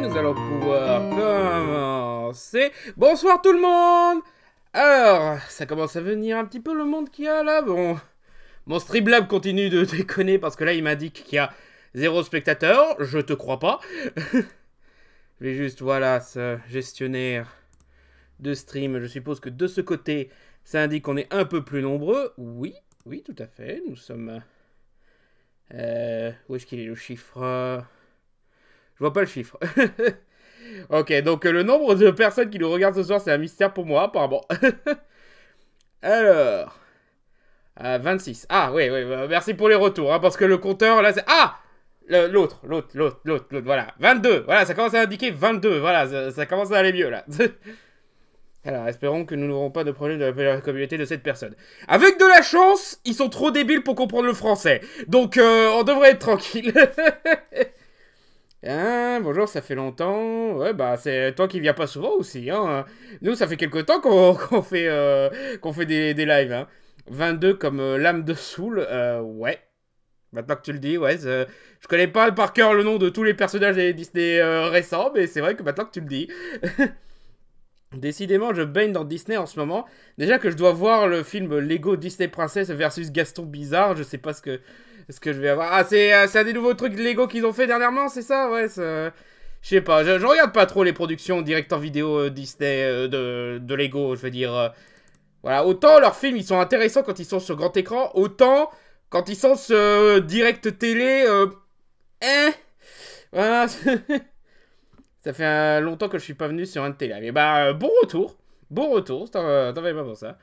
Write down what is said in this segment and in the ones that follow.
nous allons pouvoir commencer. Bonsoir tout le monde Alors, ça commence à venir un petit peu le monde qu'il y a là. Bon, mon Streamlab continue de déconner parce que là, il m'indique qu'il y a zéro spectateur. Je te crois pas. Je vais juste, voilà, ce gestionnaire de stream. Je suppose que de ce côté, ça indique qu'on est un peu plus nombreux. Oui, oui, tout à fait. Nous sommes... Euh, où est-ce qu'il est le chiffre je vois pas le chiffre. ok, donc euh, le nombre de personnes qui nous regardent ce soir, c'est un mystère pour moi, apparemment. Alors. 26. Euh, ah, oui, oui, euh, merci pour les retours, hein, parce que le compteur, là, c'est. Ah L'autre, l'autre, l'autre, l'autre, l'autre, voilà. 22, voilà, ça commence à indiquer 22, voilà, ça, commence à aller mieux, là. Alors, espérons que nous n'aurons pas de problème de la communauté de cette personne. Avec de la chance, ils sont trop débiles pour comprendre le français. Donc, on devrait être tranquille. Hein, bonjour, ça fait longtemps. Ouais, bah, c'est toi qui viens pas souvent aussi, hein. Nous, ça fait quelque temps qu'on fait, euh, qu'on fait des, des lives, hein. 22 comme euh, l'âme de Soul, euh, ouais. Maintenant que tu le dis, ouais, je connais pas par cœur le nom de tous les personnages des Disney récents, mais c'est vrai que maintenant que tu le dis. Décidément, je baigne dans Disney en ce moment. Déjà que je dois voir le film Lego Disney Princesse versus Gaston Bizarre, je sais pas ce que est-ce que je vais avoir... Ah, euh, c'est un des nouveaux trucs Lego qu'ils ont fait dernièrement, c'est ça Ouais, euh, Je sais pas, je, regarde pas trop les productions en vidéo euh, Disney de, de, Lego, je veux dire. Voilà, autant leurs films, ils sont intéressants quand ils sont sur grand écran, autant quand ils sont sur direct télé... Eh Voilà. ça fait longtemps que je suis pas venu sur un télé. Mais bah, bon retour. Bon retour, t'en pas pour ça.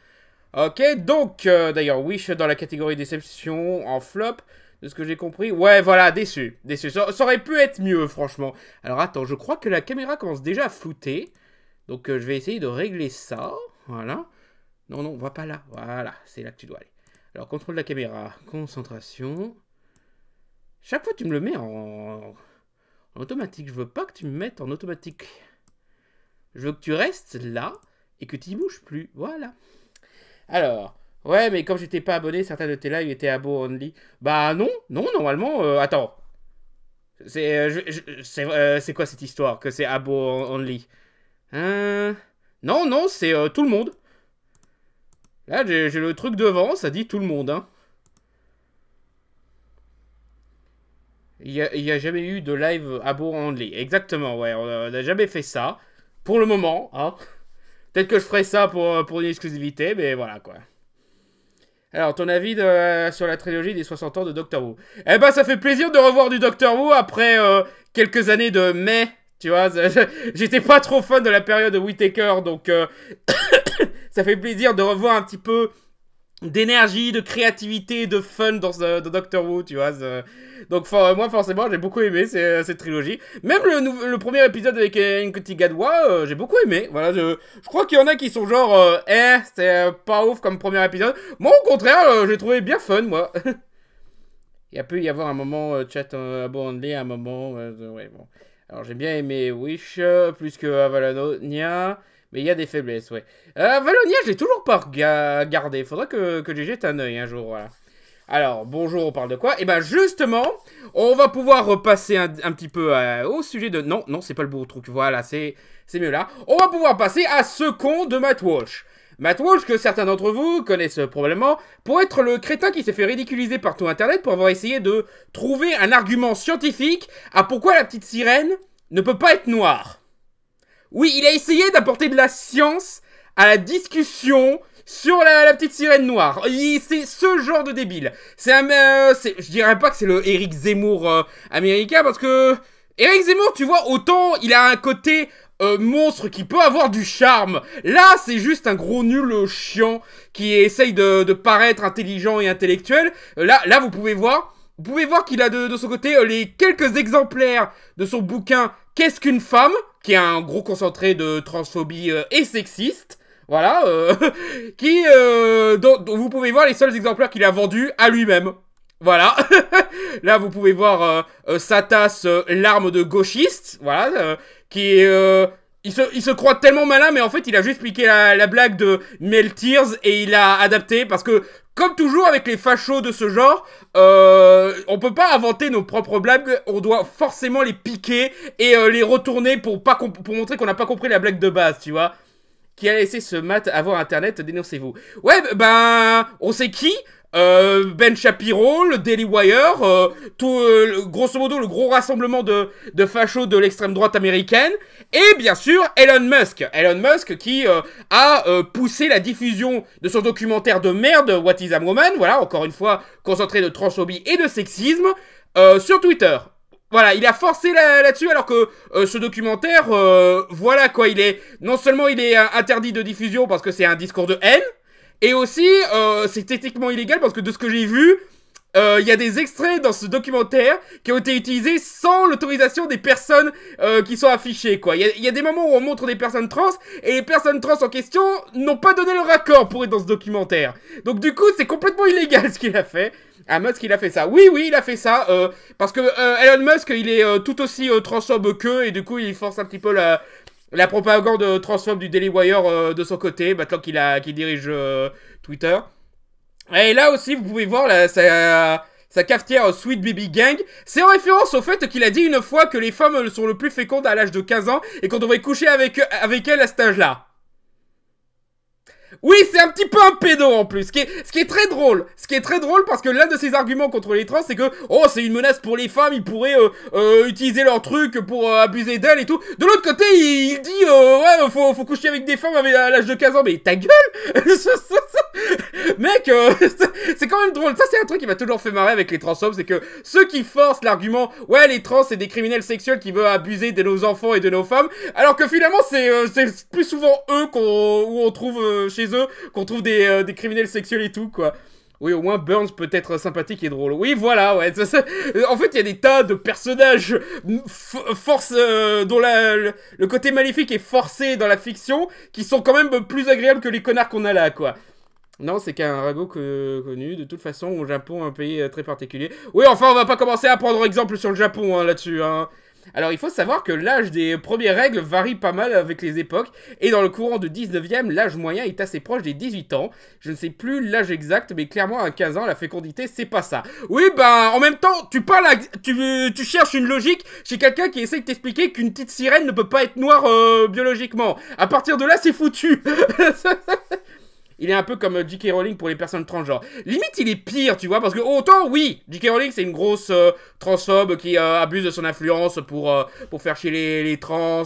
Ok, donc, euh, d'ailleurs, Wish dans la catégorie déception en flop, de ce que j'ai compris. Ouais, voilà, déçu, déçu. Ça, aurait pu être mieux, franchement. Alors, attends, je crois que la caméra commence déjà à flouter. Donc, euh, je vais essayer de régler ça. Voilà. Non, non, va pas là. Voilà, c'est là que tu dois aller. Alors, contrôle de la caméra, concentration. Chaque fois, tu me le mets en... automatique. Je veux pas que tu me mettes en automatique. Je veux que tu restes là et que tu ne bouges plus. Voilà. Alors, ouais, mais comme j'étais pas abonné, certains de tes lives étaient abo only. Bah non, non, normalement, euh, attends. C'est euh, euh, C'est quoi cette histoire que c'est abo only Hein Non, non, c'est tout le monde. Là, j'ai le truc devant, ça dit tout le monde, hein. Il n'y a, jamais eu de live abo only. Exactement, ouais, on n'a jamais fait ça. Pour le moment, hein. Peut-être que je ferai ça pour, euh, pour une exclusivité, mais voilà quoi. Alors, ton avis euh, sur la trilogie des 60 ans de Doctor Who Eh ben, ça fait plaisir de revoir du Doctor Who après euh, quelques années de mai, tu vois. J'étais pas trop fan de la période Whittaker, donc ça fait plaisir de revoir un petit peu d'énergie, de créativité, de fun dans, ce, euh, dans Doctor Who, tu vois. Euh. Donc moi forcément j'ai beaucoup aimé euh, cette trilogie. Même le, premier épisode avec une Gadwa, j'ai beaucoup aimé. Voilà, je, crois qu'il y en a qui sont genre, euh, eh, c'est pas ouf comme premier épisode. Moi au contraire, j'ai trouvé bien fun moi. Il peut y avoir un moment chat bon abondé, un moment, bon. Alors j'ai bien aimé Wish plus que Avalanonia. Mais il y a des faiblesses, ouais. Euh, Valonia, je l'ai toujours pas gardé. Faudra que, que j'y jette un œil un jour, voilà. Alors, bonjour, on parle de quoi Eh ben justement, on va pouvoir repasser un, petit peu euh, au sujet de... Non, non, c'est pas le beau truc, voilà, c'est mieux là. On va pouvoir passer à ce con de Matt Walsh. Matt Walsh, que certains d'entre vous connaissent probablement, pour être le crétin qui s'est fait ridiculiser partout Internet pour avoir essayé de trouver un argument scientifique à pourquoi la petite sirène ne peut pas être noire. Oui, il a essayé d'apporter de la science à la discussion sur la, petite sirène noire. C'est ce genre de débile. C'est un... Euh, je dirais pas que c'est le Eric Zemmour euh, américain parce que... Eric Zemmour, tu vois, autant il a un côté euh, monstre qui peut avoir du charme. Là, c'est juste un gros nul chiant qui essaye de, paraître intelligent et intellectuel. là, là, vous pouvez voir. Vous pouvez voir qu'il a de, de son côté les quelques exemplaires de son bouquin Qu'est-ce qu'une femme qui est un gros concentré de transphobie euh, et sexiste. Voilà, euh, qui euh, dont, vous pouvez voir les seuls exemplaires qu'il a vendus à lui-même. Voilà. Là, vous pouvez voir sa tasse l'arme de gauchiste. Voilà, qui est il se, croit tellement malin, mais en fait, il a juste piqué la, blague de Mel Tears et il a adapté parce que, comme toujours avec les fachos de ce genre, euh, on peut pas inventer nos propres blagues, on doit forcément les piquer et euh, les retourner pour, pas pour montrer qu'on n'a pas compris la blague de base, tu vois. Qui a laissé ce mat avoir internet, dénoncez-vous. Ouais, ben, on sait qui, euh, ben Shapiro, le Daily Wire, euh, tout, euh, grosso modo le gros rassemblement de, de fachos de l'extrême droite américaine, et bien sûr Elon Musk. Elon Musk qui a poussé la diffusion de son documentaire de merde, What is a Woman, voilà, encore une fois concentré de transphobie et de sexisme, sur Twitter. Voilà, il a forcé là-dessus alors que ce documentaire, voilà quoi, il est non seulement il est interdit de diffusion parce que c'est un discours de haine, et aussi, euh, c'est techniquement illégal parce que de ce que j'ai vu, euh, il y a des extraits dans ce documentaire qui ont été utilisés sans l'autorisation des personnes euh, qui sont affichées, quoi. Il y, a des moments où on montre des personnes trans et les personnes trans en question n'ont pas donné leur accord pour être dans ce documentaire. Donc du coup, c'est complètement illégal ce qu'il a fait. Ah, Musk, il a fait ça. Oui, oui, il a fait ça. Euh, parce que euh, Elon Musk, il est euh, tout aussi transphobe qu'eux et du coup, il force un petit peu la, la propagande euh, transforme du Daily Wire euh, de son côté, maintenant qu'il dirige euh, Twitter. Et là aussi, vous pouvez voir la, sa, sa, cafetière Sweet Baby Gang. C'est en référence au fait qu'il a dit une fois que les femmes sont le plus fécondes à l'âge de 15 ans et qu'on devrait coucher avec, avec elles à cet âge-là. Oui, c'est un petit peu un pédo en plus, ce qui, est, ce qui est très drôle. Ce qui est très drôle parce que l'un de ses arguments contre les trans, c'est que oh, c'est une menace pour les femmes, ils pourraient euh, euh, utiliser leur truc pour euh, abuser d'elles et tout. De l'autre côté, il, dit ouais, faut, faut, coucher avec des femmes à l'âge de 15 ans, mais ta gueule Mec, c'est quand même drôle. Ça, c'est un truc qui m'a toujours fait marrer avec les trans hommes, c'est que ceux qui forcent l'argument ouais, les trans, c'est des criminels sexuels qui veulent abuser de nos enfants et de nos femmes, alors que finalement, c'est plus souvent eux qu'on on trouve chez qu'on trouve euh, des, criminels sexuels et tout, quoi. Oui, au moins Burns peut être sympathique et drôle. Oui, voilà, ouais. En fait, il y a des tas de personnages force euh, dont le, côté maléfique est forcé dans la fiction, qui sont quand même plus agréables que les connards qu'on a là, quoi. Non, c'est qu'un ragot connu. De toute façon, au Japon, un pays euh, très particulier. Oui, enfin, on va pas commencer à prendre exemple sur le Japon hein, là-dessus. Hein. Alors il faut savoir que l'âge des premières règles varie pas mal avec les époques, et dans le courant du 19e, l'âge moyen est assez proche des 18 ans. Je ne sais plus l'âge exact, mais clairement à 15 ans, la fécondité, c'est pas ça. Oui, bah en même temps, tu parles, tu, cherches une logique chez quelqu'un qui essaie de t'expliquer qu'une petite sirène ne peut pas être noire euh, biologiquement. À partir de là, c'est foutu. il est un peu comme euh, J.K. Rowling pour les personnes transgenres. Limite, il est pire, tu vois, parce que autant, oui, J.K. Rowling, c'est une grosse euh, transphobe qui euh, abuse de son influence pour, pour faire chier les, trans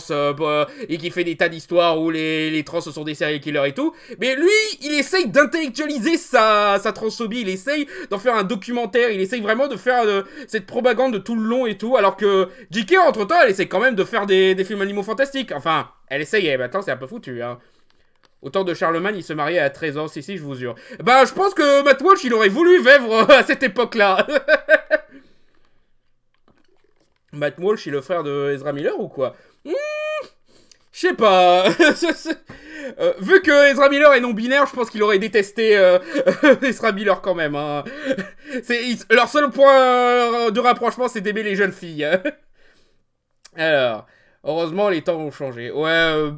et qui fait des tas d'histoires où les, trans sont des serial killers et tout. Mais lui, il essaye d'intellectualiser sa, sa transphobie, il essaye d'en faire un documentaire, il essaye vraiment de faire cette propagande de tout le long et tout, alors que J.K., entre-temps, elle essaye quand même de faire des, films animaux fantastiques. Enfin, elle essaye et eh ben, maintenant c'est un peu foutu, hein. Au temps de Charlemagne, il se mariait à 13 ans, si, si, je vous jure. Bah, je pense que Matt Walsh, il aurait voulu vivre euh, à cette époque-là. Matt Walsh, il est le frère de Ezra Miller ou quoi hmm, je sais pas. Euh, vu que Ezra Miller est non-binaire, je pense qu'il aurait détesté euh, Ezra Miller quand même. Hein. leur seul point de rapprochement, c'est d'aimer les jeunes filles. Alors. Heureusement, les temps ont changé. Ouais, euh,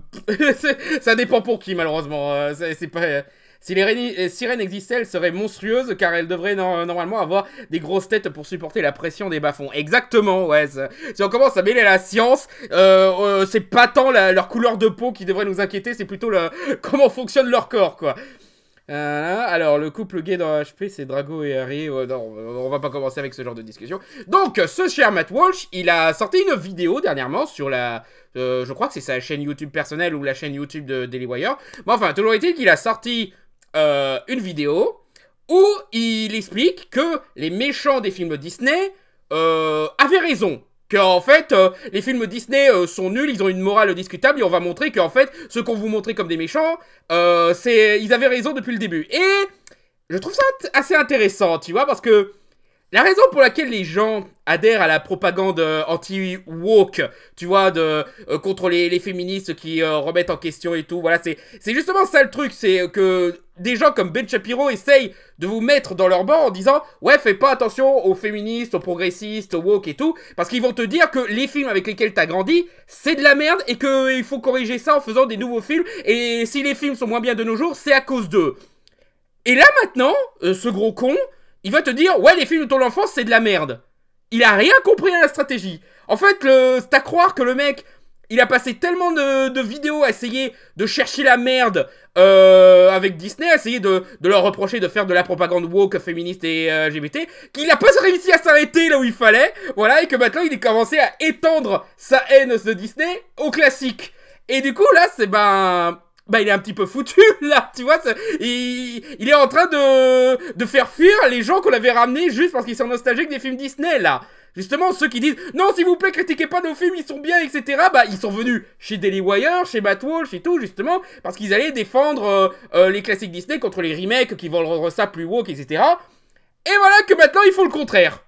ça dépend pour qui, malheureusement. Euh, c'est pas... Euh, si les sirènes existaient, elles seraient monstrueuses car elles devraient normalement avoir des grosses têtes pour supporter la pression des bas-fonds. Exactement, ouais. Si on commence à mêler la science, c'est pas tant leur couleur de peau qui devrait nous inquiéter, c'est plutôt le, comment fonctionne leur corps, quoi. Euh, alors, le couple gay dans HP, c'est Drago et Harry. Euh, non, on va pas commencer avec ce genre de discussion. Donc, ce cher Matt Walsh, il a sorti une vidéo dernièrement sur la. Euh, je crois que c'est sa chaîne YouTube personnelle ou la chaîne YouTube de Daily Wire. Mais enfin, toujours est-il qu'il a sorti une vidéo où il explique que les méchants des films Disney avaient raison en fait, euh, les films Disney euh, sont nuls, ils ont une morale discutable, et on va montrer qu'en fait, ce qu'on vous montrait comme des méchants, euh, ils avaient raison depuis le début. Et je trouve ça assez intéressant, tu vois, parce que la raison pour laquelle les gens adhèrent à la propagande anti-woke, tu vois, de, contre les, les féministes qui remettent en question et tout, voilà, c'est justement ça le truc, c'est que des gens comme Ben Shapiro essayent de vous mettre dans leur banc en disant ouais fais pas attention aux féministes, aux progressistes, aux woke et tout, parce qu'ils vont te dire que les films avec lesquels t'as grandi c'est de la merde et qu'il euh, faut corriger ça en faisant des nouveaux films et si les films sont moins bien de nos jours c'est à cause d'eux. Et là maintenant, euh, ce gros con, il va te dire ouais les films de ton enfance c'est de la merde. Il a rien compris à la stratégie. En fait, c'est à croire que le mec il a passé tellement de, vidéos à essayer de chercher la merde euh, avec Disney, à essayer de, leur reprocher de faire de la propagande woke, féministe et LGBT, euh, qu'il n'a pas réussi à s'arrêter là où il fallait, voilà, et que maintenant il est commencé à étendre sa haine de Disney au classique. Et du coup, là, c'est ben bah il est un petit peu foutu là, tu vois, il, est en train de, de faire fuir les gens qu'on avait ramenés juste parce qu'ils sont nostalgiques des films Disney là. Justement, ceux qui disent non, s'il vous plaît, critiquez pas nos films, ils sont bien, etc. Bah, ils sont venus chez Daily Wire, chez Batwall, chez tout, justement, parce qu'ils allaient défendre euh, euh, les classiques Disney contre les remakes qui vont rendre ça plus woke, etc. Et voilà que maintenant ils font le contraire.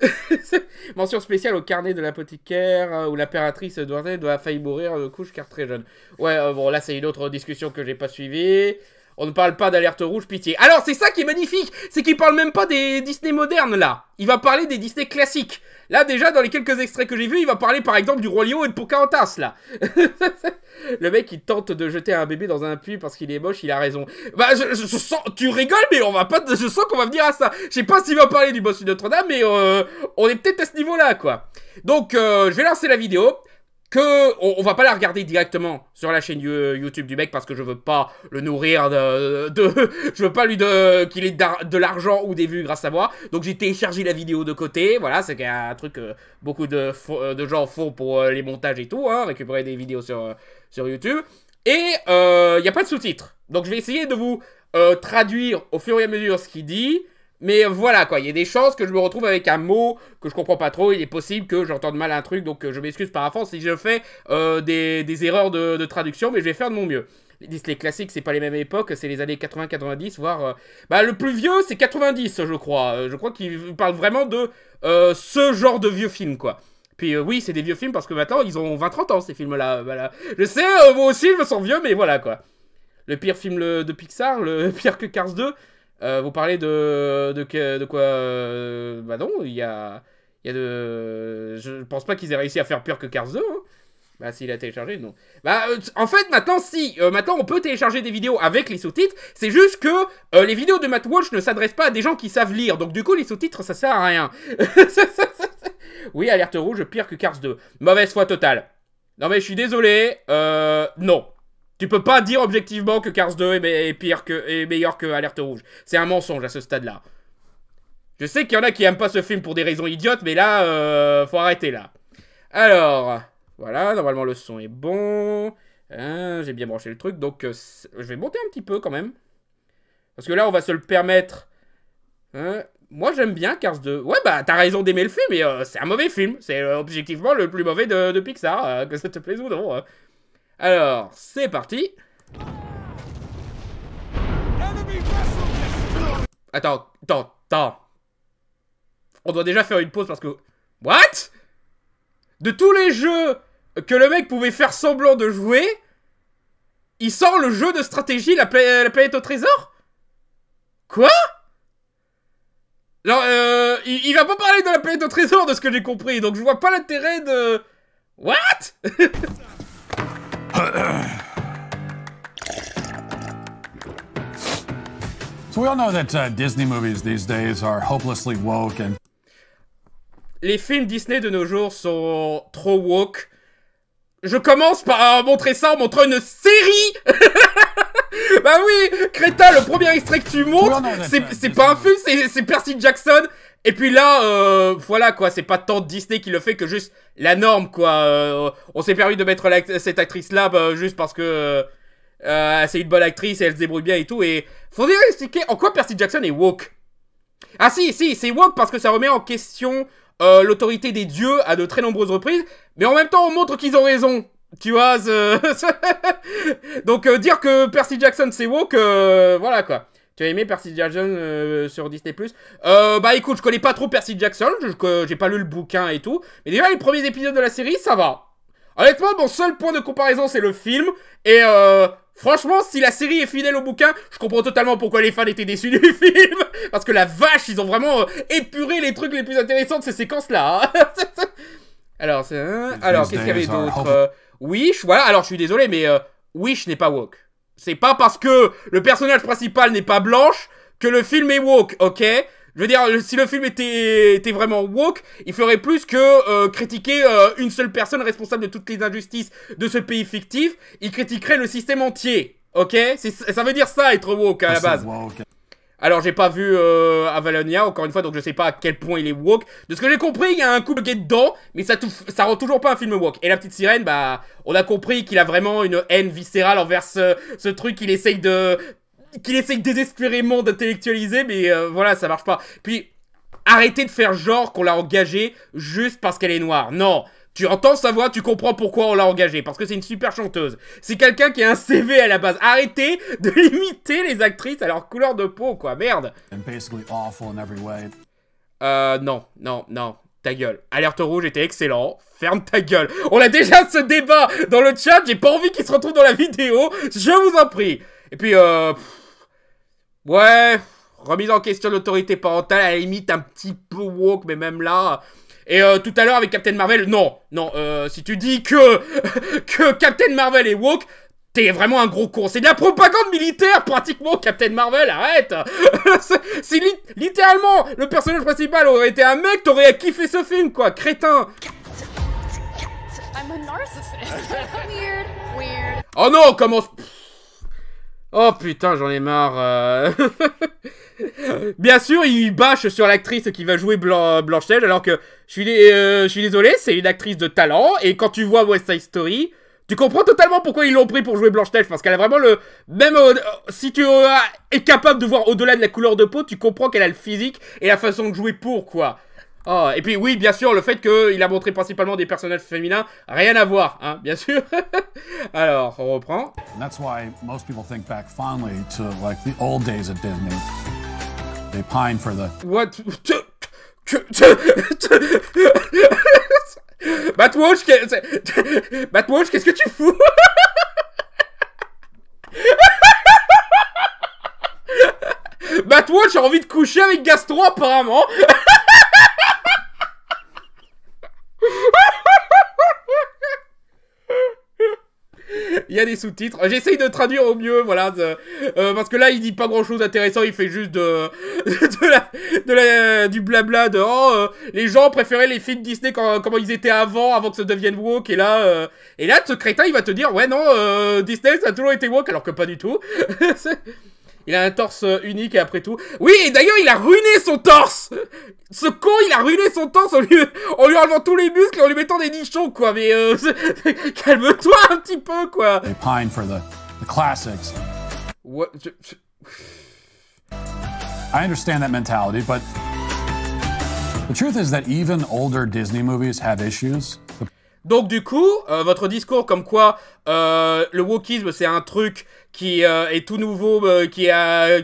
Mention spéciale au carnet de l'apothicaire euh, où l'impératrice Duarte doit failli mourir de couche car très jeune. Ouais, bon, là c'est une autre discussion que j'ai pas suivie. On ne parle pas d'alerte rouge, pitié. Alors, c'est ça qui est magnifique, c'est qu'il parle même pas des Disney modernes, là. Il va parler des Disney classiques. Là, déjà, dans les quelques extraits que j'ai vus, il va parler, par exemple, du Roi Lion et de Pocahontas, là. le mec, il tente de jeter un bébé dans un puits parce qu'il est moche, il a raison. Bah, je, sens... Tu rigoles, mais on va pas... Je sens qu'on va venir à ça. Je sais pas s'il va parler du boss de Notre-Dame, mais euh, on est peut-être à ce niveau-là, quoi. Donc, euh, je vais lancer la vidéo que on, va pas la regarder directement sur la chaîne YouTube du mec parce que je veux pas le nourrir de, je veux pas lui de qu'il ait de l'argent ou des vues grâce à moi. Donc j'ai téléchargé la vidéo de côté. Voilà, c'est un truc que euh, beaucoup euh, de, gens font pour euh, les montages et tout, hein, récupérer des vidéos sur sur YouTube. Et il n'y a pas de sous-titres. Donc je vais essayer de vous traduire au fur et à mesure ce qu'il dit mais voilà quoi, il y a des chances que je me retrouve avec un mot que je comprends pas trop. Il est possible que j'entende mal un truc, donc euh, je m'excuse par avance si je fais euh, des, erreurs de, traduction, mais je vais faire de mon mieux. Les classiques, c'est pas les mêmes époques, c'est les années 80-90, voire. Euh, bah, le plus vieux, c'est 90, je crois. je crois qu'ils parlent vraiment de ce genre de vieux films quoi. Puis oui, c'est des vieux films parce que maintenant ils ont 20-30 ans ces films-là. Voilà. Je sais, moi aussi je me sens vieux, mais voilà quoi. Le pire film de Pixar, le pire que Cars 2, euh, vous parlez de, de, quoi euh, Bah non, il y a, y a de. Je pense pas qu'ils aient réussi à faire pire que Cars 2. Hein. Bah s'il a téléchargé, non. Bah euh, en fait maintenant si, maintenant on peut télécharger des vidéos avec les sous-titres, c'est juste que les vidéos de Matt Walsh ne s'adressent pas à des gens qui savent lire, donc du coup les sous-titres ça sert à rien. oui, alerte rouge, pire que Cars 2. Mauvaise foi totale. Non mais je suis désolé, euh, non. Tu peux pas dire objectivement que Cars 2 est, pire que, est meilleur que Alerte Rouge. C'est un mensonge à ce stade-là. Je sais qu'il y en a qui aiment pas ce film pour des raisons idiotes, mais là, euh, faut arrêter là. Alors, voilà, normalement le son est bon. Hein, J'ai bien branché le truc, donc euh, je vais monter un petit peu quand même. Parce que là, on va se le permettre. Hein, moi, j'aime bien Cars 2. Ouais, bah, t'as raison d'aimer le film, mais euh, c'est un mauvais film. C'est euh, objectivement le plus mauvais de, de Pixar, que ça te plaise ou non. Hein. Alors, c'est parti Attends, attends, attends. On doit déjà faire une pause parce que... What De tous les jeux que le mec pouvait faire semblant de jouer, il sort le jeu de stratégie La, planète au trésor Quoi Non, euh, il, il, va pas parler de la planète au trésor de ce que j'ai compris, donc je vois pas l'intérêt de... What so we know that uh, Disney movies these days are hopelessly woke and les films Disney de nos jours sont trop woke. Je commence par euh, montrer ça en montrant une série Bah oui Crétin, le premier extrait que tu montres, c'est uh, pas un film, c'est Percy Jackson et puis là, euh, voilà quoi, c'est pas tant Disney qui le fait que juste la norme quoi. Euh, on s'est permis de mettre cette actrice là bah, juste parce que euh, c'est une bonne actrice et elle se débrouille bien et tout. Et faudrait expliquer en quoi Percy Jackson est woke. Ah si, si, c'est woke parce que ça remet en question l'autorité des dieux à de très nombreuses reprises. Mais en même temps, on montre qu'ils ont raison. Tu vois, Donc dire que Percy Jackson c'est woke, voilà quoi. Tu as aimé Percy Jackson euh, sur Disney Plus euh, Bah écoute, je connais pas trop Percy Jackson, j'ai pas lu le bouquin et tout. Mais déjà, les premiers épisodes de la série, ça va. Honnêtement, mon seul point de comparaison, c'est le film. Et euh, franchement, si la série est fidèle au bouquin, je comprends totalement pourquoi les fans étaient déçus du film. Parce que la vache, ils ont vraiment euh, épuré les trucs les plus intéressants de ces séquences-là. Hein alors, hein. alors qu'est-ce qu'il y avait d'autre euh, Wish, voilà. Alors, je suis désolé, mais Wish n'est pas woke. C'est pas parce que le personnage principal n'est pas blanche que le film est woke, ok je veux dire, si le film était, vraiment woke, il ferait plus que euh, critiquer euh, une seule personne responsable de toutes les injustices de ce pays fictif. Il critiquerait le système entier, ok Ça veut dire ça, être woke à la base. Alors j'ai pas vu euh, Avalonia encore une fois donc je sais pas à quel point il est woke. De ce que j'ai compris, il y a un coup qui est dedans, mais ça ça rend toujours pas un film woke. Et la petite sirène, bah on a compris qu'il a vraiment une haine viscérale envers ce, truc qu'il essaye de qu'il essaye désespérément d'intellectualiser, mais euh, voilà ça marche pas. Puis arrêtez de faire genre qu'on l'a engagé juste parce qu'elle est noire. Non, tu entends sa voix, tu comprends pourquoi on l'a engagée, parce que c'est une super chanteuse. C'est quelqu'un qui a un CV à la base. Arrêtez de limiter les actrices à leur couleur de peau, quoi, merde. Euh, non, non, non, ta gueule. Alerte rouge était excellent. Ferme ta gueule. On a déjà ce débat dans le chat. J'ai pas envie qu'il se retrouve dans la vidéo. Je vous en prie. Et puis, euh... ouais. Remise en question de l'autorité parentale, à la limite un petit peu woke, mais même là, et euh, tout à l'heure avec Captain Marvel, non, non, euh, si tu dis que, que Captain Marvel est woke, T'es vraiment un gros con. C'est de la propagande militaire, pratiquement, Captain Marvel, arrête Si littéralement le personnage principal aurait été un mec, t'aurais kiffé ce film, quoi, crétin Oh non, commence... Oh putain, j'en ai marre. Euh. Bien sûr, il bâche sur l'actrice qui va jouer Blanche-Neige, alors que je suis, euh, je suis désolé, c'est une actrice de talent, et quand tu vois West Side Story, tu comprends totalement pourquoi ils l'ont pris pour jouer Blanche-Neige, parce qu'elle a vraiment le... Même si tu euh, es capable de voir au-delà de la couleur de peau, tu comprends qu'elle a le physique et la façon de jouer pour, quoi. Oh, et puis oui, bien sûr, le fait qu'il a montré principalement des personnages féminins, rien à voir, hein, bien sûr. Alors, on reprend. That's why most people think back to like the old days Disney pine for the. What? Batwatch, Batwatch, qu'est-ce que tu fous Batwatch a envie de coucher avec Gastro apparemment Il y a des sous-titres. J'essaye de traduire au mieux, voilà. Euh, euh, parce que là, il dit pas grand-chose d'intéressant, il fait juste de, la, du blabla de oh, euh, les gens préféraient les films Disney quand, comment ils étaient avant, avant que ça devienne woke. Et là, et là, ce crétin, il va te dire ouais non, Disney ça a toujours été woke, alors que pas du tout. Il a un torse euh, unique et après tout. Oui, et d'ailleurs, il a ruiné son torse Ce con, il a ruiné son torse en lui, lui enlevant tous les muscles et en lui mettant des nichons, quoi. Mais euh, calme-toi un petit peu, quoi. They pine for the, the classics. What? I understand that mentality, but the truth is that even older Disney movies have issues. Donc du coup, euh, votre discours comme quoi le wokisme c'est un truc qui euh, est tout nouveau, euh, qui,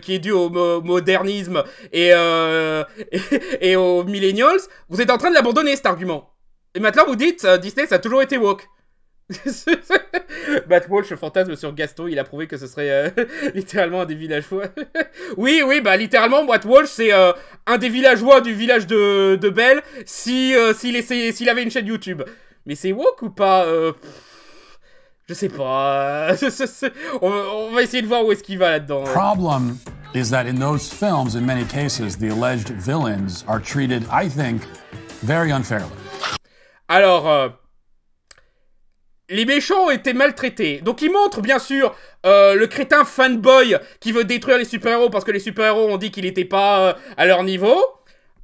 qui est dû au modernisme euh, et, et, aux millennials, vous êtes en train de l'abandonner cet argument. Et maintenant vous dites, Disney ça a toujours été woke. Walsh fantasme sur Gaston, il a prouvé que ce serait littéralement un des villageois. oui, oui, bah littéralement, Walsh, c'est un des villageois du village de, de Belle s'il s'il avait une chaîne YouTube. Mais c'est woke ou pas je sais pas. on, va essayer de voir où est-ce qu'il va là-dedans. Problem is that in those films, in many cases, the alleged villains are treated, I think, very unfairly. Alors, euh, les méchants ont été maltraités. Donc ils montrent bien sûr euh, le crétin fanboy qui veut détruire les super-héros parce que les super-héros ont dit qu'il n'était pas euh, à leur niveau.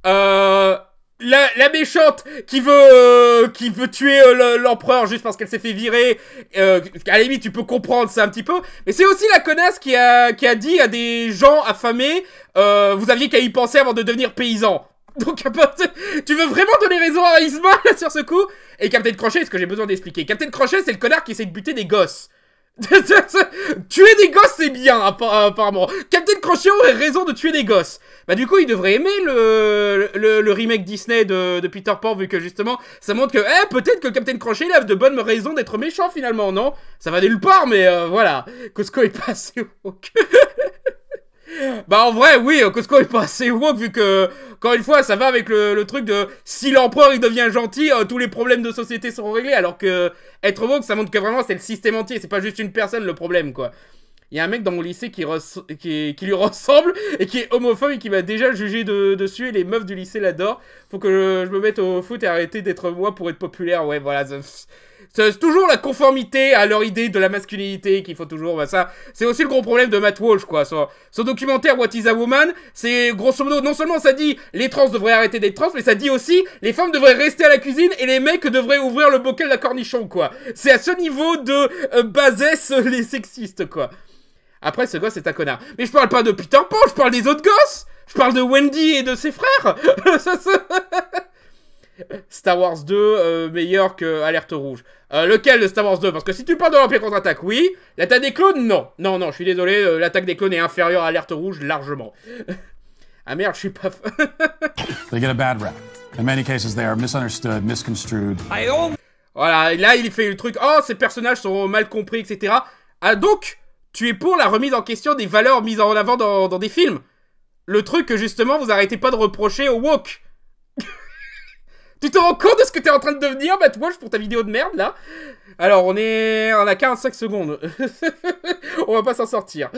Euh, la, la, méchante qui veut euh, qui veut tuer euh, l'empereur juste parce qu'elle s'est fait virer, euh, à la limite tu peux comprendre ça un petit peu, mais c'est aussi la connasse qui a, qui a dit à des gens affamés, euh, vous aviez qu'à y penser avant de devenir paysan. Donc tu veux vraiment donner raison à Isma là, sur ce coup Et Captain Crochet, ce que j'ai besoin d'expliquer. Captain Crochet, c'est le connard qui essaie de buter des gosses. tuer des gosses, c'est bien, apparemment. Captain Crochet aurait raison de tuer des gosses. Bah du coup, il devrait aimer le, remake Disney de, Peter Pan, vu que justement, ça montre que, eh, peut-être que Captain Crochet, il a de bonnes raisons d'être méchant finalement, non Ça va nulle part, mais euh, voilà. Costco est pas assez woke. bah en vrai, oui, Costco est pas assez woke, vu que, encore une fois, ça va avec le, truc de, si l'empereur, il devient gentil, euh, tous les problèmes de société seront réglés, alors que être woke, ça montre que vraiment, c'est le système entier, c'est pas juste une personne le problème, quoi. Il y a un mec dans mon lycée qui, qui, qui, lui ressemble et qui est homophobe et qui m'a déjà jugé de, dessus et les meufs du lycée l'adorent. Faut que je, me mette au foot et arrêter d'être moi pour être populaire. Ouais, voilà. C'est toujours la conformité à leur idée de la masculinité qu'il faut toujours. Bah ça, c'est aussi le gros problème de Matt Walsh, quoi. Son, documentaire What is a Woman, c'est grosso modo, non seulement ça dit les trans devraient arrêter d'être trans, mais ça dit aussi les femmes devraient rester à la cuisine et les mecs devraient ouvrir le bocal de la cornichon, quoi. C'est à ce niveau de euh, basesse euh, les sexistes, quoi. Après, ce gosse est un connard. Mais je parle pas de Peter Pan, je parle des autres gosses Je parle de Wendy et de ses frères Star Wars 2 euh, meilleur que Alerte Rouge. Euh, lequel de Star Wars 2 Parce que si tu parles de l'Empire contre-attaque, oui. L'attaque des clones, non. Non, non, je suis désolé, euh, l'attaque des clones est inférieure à Alerte Rouge largement. ah merde, je suis pas... They get a bad rap. In many cases, they are misunderstood, misconstrued. Voilà, là, il fait le truc, oh, ces personnages sont mal compris, etc. Ah, donc, tu es pour la remise en question des valeurs mises en avant dans, des films. Le truc que justement vous arrêtez pas de reprocher au woke. tu te rends compte de ce que t'es en train de devenir, Matt pour ta vidéo de merde là Alors on est. On a 45 secondes. on va pas s'en sortir.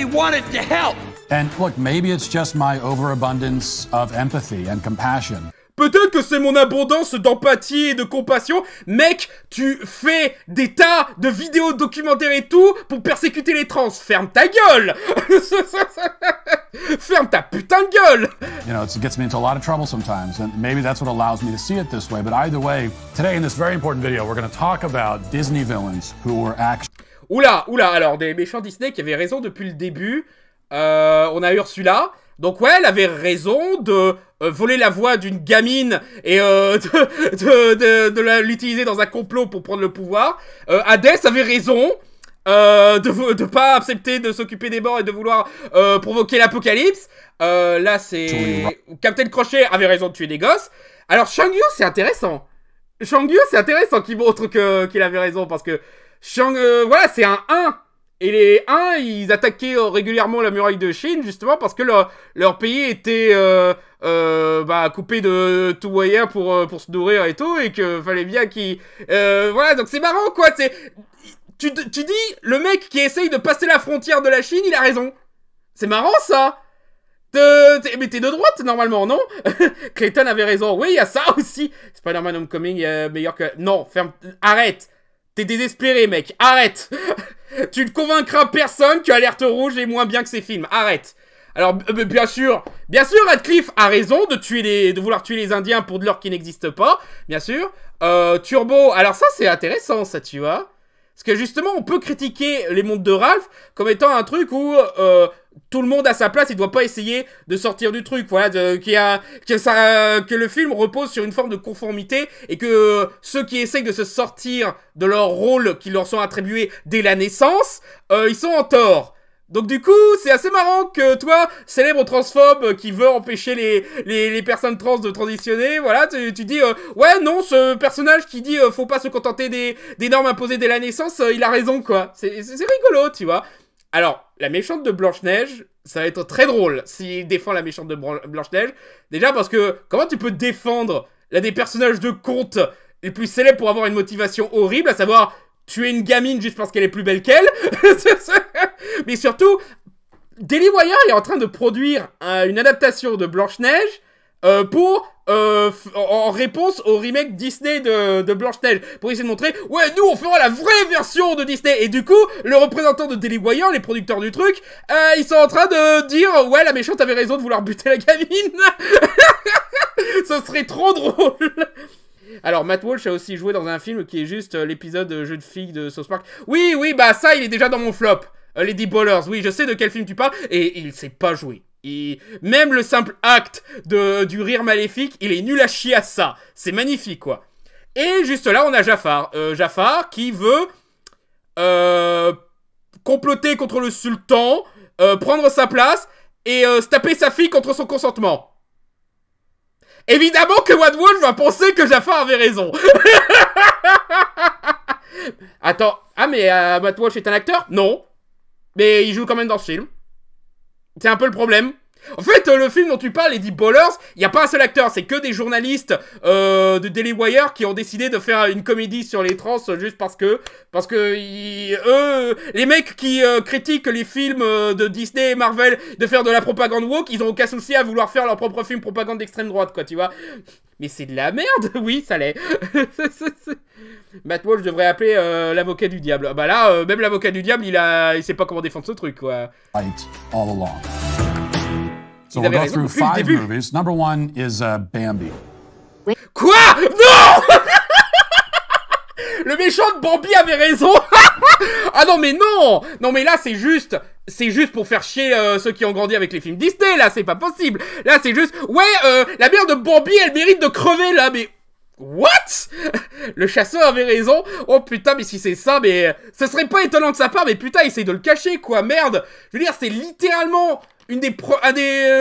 And look, maybe it's just my overabundance of empathy and compassion. Peut-être que c'est mon abondance d'empathie et de compassion. Mec, tu fais des tas de vidéos documentaires et tout pour persécuter les trans. Ferme ta gueule Ferme ta putain de gueule You know, it gets me into a lot of trouble sometimes, and maybe that's what allows me to see it this way. But either way, today in this very important video, we're talk about Disney villains who were actually... Oula, oula, alors des méchants Disney qui avaient raison depuis le début. Euh, on a Ursula. Donc ouais, elle avait raison de euh, voler la voix d'une gamine et euh, de, l'utiliser dans un complot pour prendre le pouvoir. Euh, Hadès avait raison euh, de ne pas accepter de s'occuper des morts et de vouloir provoquer l'apocalypse. là, c'est... Captain Crochet avait raison de tuer des gosses. Alors Shang yu c'est intéressant. Shang yu c'est intéressant qu'il montre qu'il avait raison parce que... Shang... voilà, c'est un 1 et les 1, ils attaquaient euh, régulièrement la muraille de Chine, justement, parce que leur, leur pays était euh, euh bah, coupé de tout moyen pour, euh, pour se nourrir et tout, et que fallait bien qu'ils... voilà, donc c'est marrant, quoi, c'est... Tu, tu dis, le mec qui essaye de passer la frontière de la Chine, il a raison. C'est marrant, ça mais t'es de droite normalement, non Clayton avait raison. Oui, il y a ça aussi. Spider-Man Homecoming meilleur que. Non, ferme. Arrête. T'es désespéré, mec. Arrête. Tu ne convaincras personne que Alerte Rouge est moins bien que ces films. Arrête. Alors, bien sûr, bien sûr, Radcliffe a raison de tuer les, de vouloir tuer les Indiens pour de l'or qui n'existe pas, bien sûr. Euh, Turbo, alors ça, c'est intéressant, ça, tu vois. Parce que justement, on peut critiquer les mondes de Ralph comme étant un truc où euh, tout le monde à sa place, il doit pas essayer de sortir du truc, voilà, de, a, que, ça, que le film repose sur une forme de conformité et que ceux qui essayent de se sortir de leur rôle qui leur sont attribués dès la naissance, euh, ils sont en tort. Donc du coup, c'est assez marrant que toi, célèbre transphobe qui veut empêcher les, les, personnes trans de transitionner, voilà, tu, dis, euh, ouais, non, ce personnage qui dit euh, faut pas se contenter des, des normes imposées dès la naissance, il a raison, quoi. C'est rigolo, tu vois. Alors, la méchante de Blanche-Neige, ça va être très drôle s'il défend la méchante de Blanche-Neige. Déjà parce que comment tu peux défendre l'un des personnages de conte les plus célèbres pour avoir une motivation horrible, à savoir tuer une gamine juste parce qu'elle est plus belle qu'elle Mais surtout, Daily Wire est en train de produire euh, une adaptation de Blanche-Neige euh, pour euh, en réponse au remake Disney de, Blanche-Neige pour essayer de montrer ouais nous on fera la vraie version de Disney et du coup le représentant de Daily Wire les producteurs du truc euh, ils sont en train de dire ouais la méchante avait raison de vouloir buter la gamine ce serait trop drôle alors Matt Walsh a aussi joué dans un film qui est juste l'épisode jeu de filles de South Park oui oui bah ça il est déjà dans mon flop Lady Ballers oui je sais de quel film tu parles et il sait pas jouer et même le simple acte de, du rire maléfique, il est nul à chier à ça. C'est magnifique, quoi. Et juste là, on a Jafar. Euh, Jafar qui veut euh, comploter contre le sultan, euh, prendre sa place et se taper sa fille contre son consentement. Évidemment que Wolf va penser que Jafar avait raison. Attends, ah mais Wadwolf est un acteur Non. Mais il joue quand même dans ce film. C'est un peu le problème. En fait, euh, le film dont tu parles, Eddie Ballers, il n'y a pas un seul acteur, c'est que des journalistes euh, de Daily Wire qui ont décidé de faire une comédie sur les trans juste parce que, parce que eux, les mecs qui euh, critiquent les films de Disney et Marvel de faire de la propagande woke, ils ont aucun souci à vouloir faire leur propre film propagande d'extrême droite, quoi, tu vois. Mais c'est de la merde, oui, ça l'est. Maintenant, je devrais appeler euh, l'avocat du diable. Ah, bah là, euh, même l'avocat du diable, il a, il sait pas comment défendre ce truc, quoi. So Number is Bambi. Quoi Non Le méchant de Bambi avait raison. ah non mais non Non mais là c'est juste c'est juste pour faire chier euh, ceux qui ont grandi avec les films Disney là, c'est pas possible. Là c'est juste ouais, la mère de Bambi, elle mérite de crever là mais What Le chasseur avait raison. Oh putain, mais si c'est ça, mais euh, ce serait pas étonnant de sa part, mais putain, essaye de le cacher, quoi, merde. Je veux dire, c'est littéralement une des un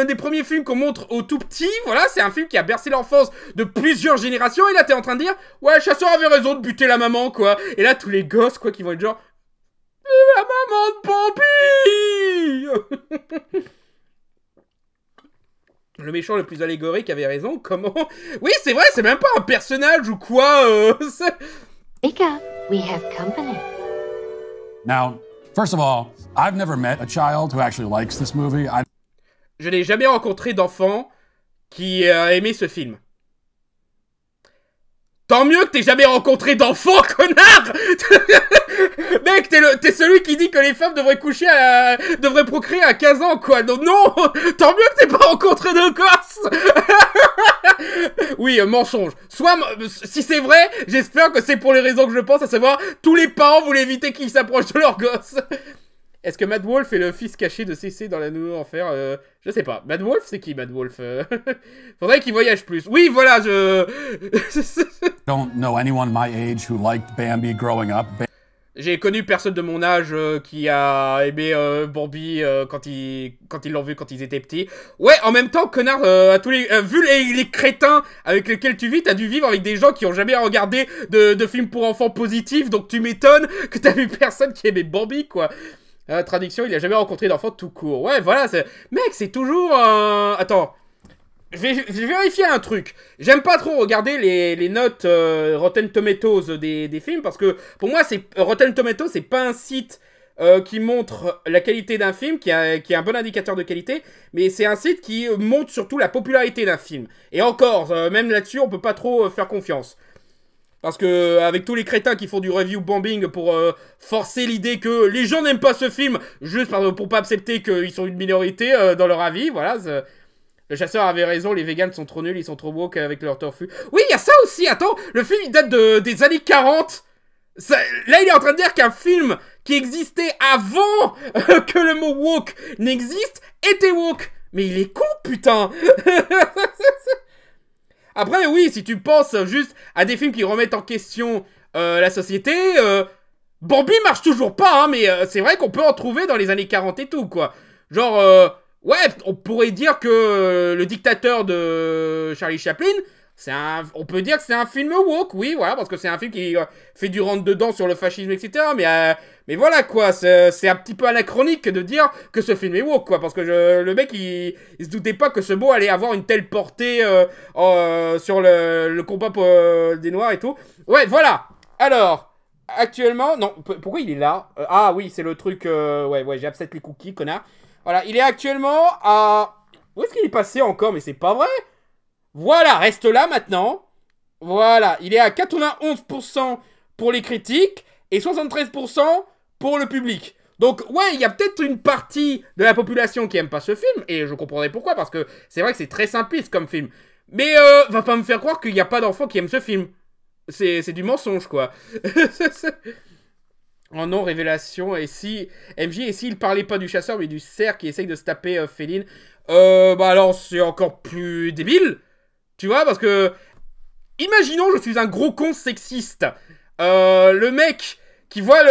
des, premiers films qu'on montre aux tout petits. Voilà, c'est un film qui a bercé l'enfance de plusieurs générations. Et là, t'es en train de dire, ouais, le chasseur avait raison de buter la maman, quoi. Et là, tous les gosses, quoi, qui vont être genre, la maman de Pompi le méchant le plus allégorique avait raison. Comment Oui, c'est vrai, c'est même pas un personnage ou quoi. Je n'ai jamais rencontré d'enfant qui a aimé ce film. Tant mieux que t'aies jamais rencontré d'enfant, connard Mec, t'es, le, t'es celui qui dit que les femmes devraient coucher à... devraient procréer à 15 ans, quoi. Non, non Tant mieux que t'aies pas rencontré de gosse Oui, euh, mensonge. Soit, euh, si c'est vrai, j'espère que c'est pour les raisons que je pense, à savoir, tous les parents voulaient éviter qu'ils s'approchent de leur gosse. Est-ce que Mad Wolf est le fils caché de CC dans la Nouvelle enfer euh, Je sais pas. Mad Wolf, c'est qui Mad Wolf euh? Faudrait qu'il voyage plus. Oui, voilà, je. J'ai connu personne de mon âge euh, qui a aimé Bambi quand ils quand ils l'ont vu quand ils étaient petits. Ouais, en même temps, connard, à tous les vu les, crétins avec lesquels tu vis, t'as dû vivre avec des gens qui ont jamais regardé de, de films pour enfants positifs, donc tu m'étonnes que t'as vu personne qui aimait Bambi, quoi. Euh, traduction, il a jamais rencontré d'enfant tout court. Ouais, voilà, Mec, c'est toujours... Euh... Attends. Je vais, un truc. J'aime pas trop regarder les, notes euh, Rotten Tomatoes des, films parce que pour moi, c'est Rotten Tomatoes, c'est pas un site euh, qui montre la qualité d'un film, qui, est un bon indicateur de qualité, mais c'est un site qui montre surtout la popularité d'un film. Et encore, même là-dessus, on peut pas trop faire confiance. Parce que euh, avec tous les crétins qui font du review bombing pour euh, forcer l'idée que les gens n'aiment pas ce film, juste pour pour pas accepter qu'ils sont une minorité euh, dans leur avis, voilà. Le chasseur avait raison, les vegans sont trop nuls, ils sont trop woke avec leur tofu. Oui, il y a ça aussi, attends, le film il date de, des années 40 là, il est en train de dire qu'un film qui existait avant que le mot woke n'existe était woke. Mais il est con, putain Après, oui, si tu penses juste à des films qui remettent en question euh, la société, euh, Bambi marche toujours pas, hein, mais euh, c'est vrai qu'on peut en trouver dans les années 40 et tout, quoi. Genre, ouais, on pourrait dire que le dictateur de Charlie Chaplin, c'est un, on peut dire que c'est un film woke, oui, voilà, parce que c'est un film qui fait du rentre-dedans sur le fascisme, etc., mais mais voilà quoi, c'est un petit peu anachronique de dire que ce film est woke quoi, parce que le mec il, se doutait pas que ce mot allait avoir une telle portée euh, euh, sur le, le combat euh, des noirs et tout. Ouais, voilà. Alors, actuellement, non, pourquoi il est là Ah oui, c'est le truc, ouais, ouais, upset les cookies, connard. Voilà, il est actuellement à... Où est-ce qu'il est passé encore Mais c'est pas vrai Voilà, reste là maintenant. Voilà, il est à 91% pour les critiques et 73% pour le public. Donc ouais, il y a peut-être une partie de la population qui aime pas ce film, et je comprendrais pourquoi, parce que c'est vrai que c'est très simpliste comme film. Mais euh, va pas me faire croire qu'il n'y a pas d'enfants qui aiment ce film. C'est du mensonge, quoi. Oh non-révélation, et si... MJ, et s'il parlait pas du chasseur, mais du cerf qui essaye de se taper euh, Féline Euh, bah alors, c'est encore plus débile Tu vois, parce que... Imaginons, je suis un gros con sexiste. Euh, le mec qui voit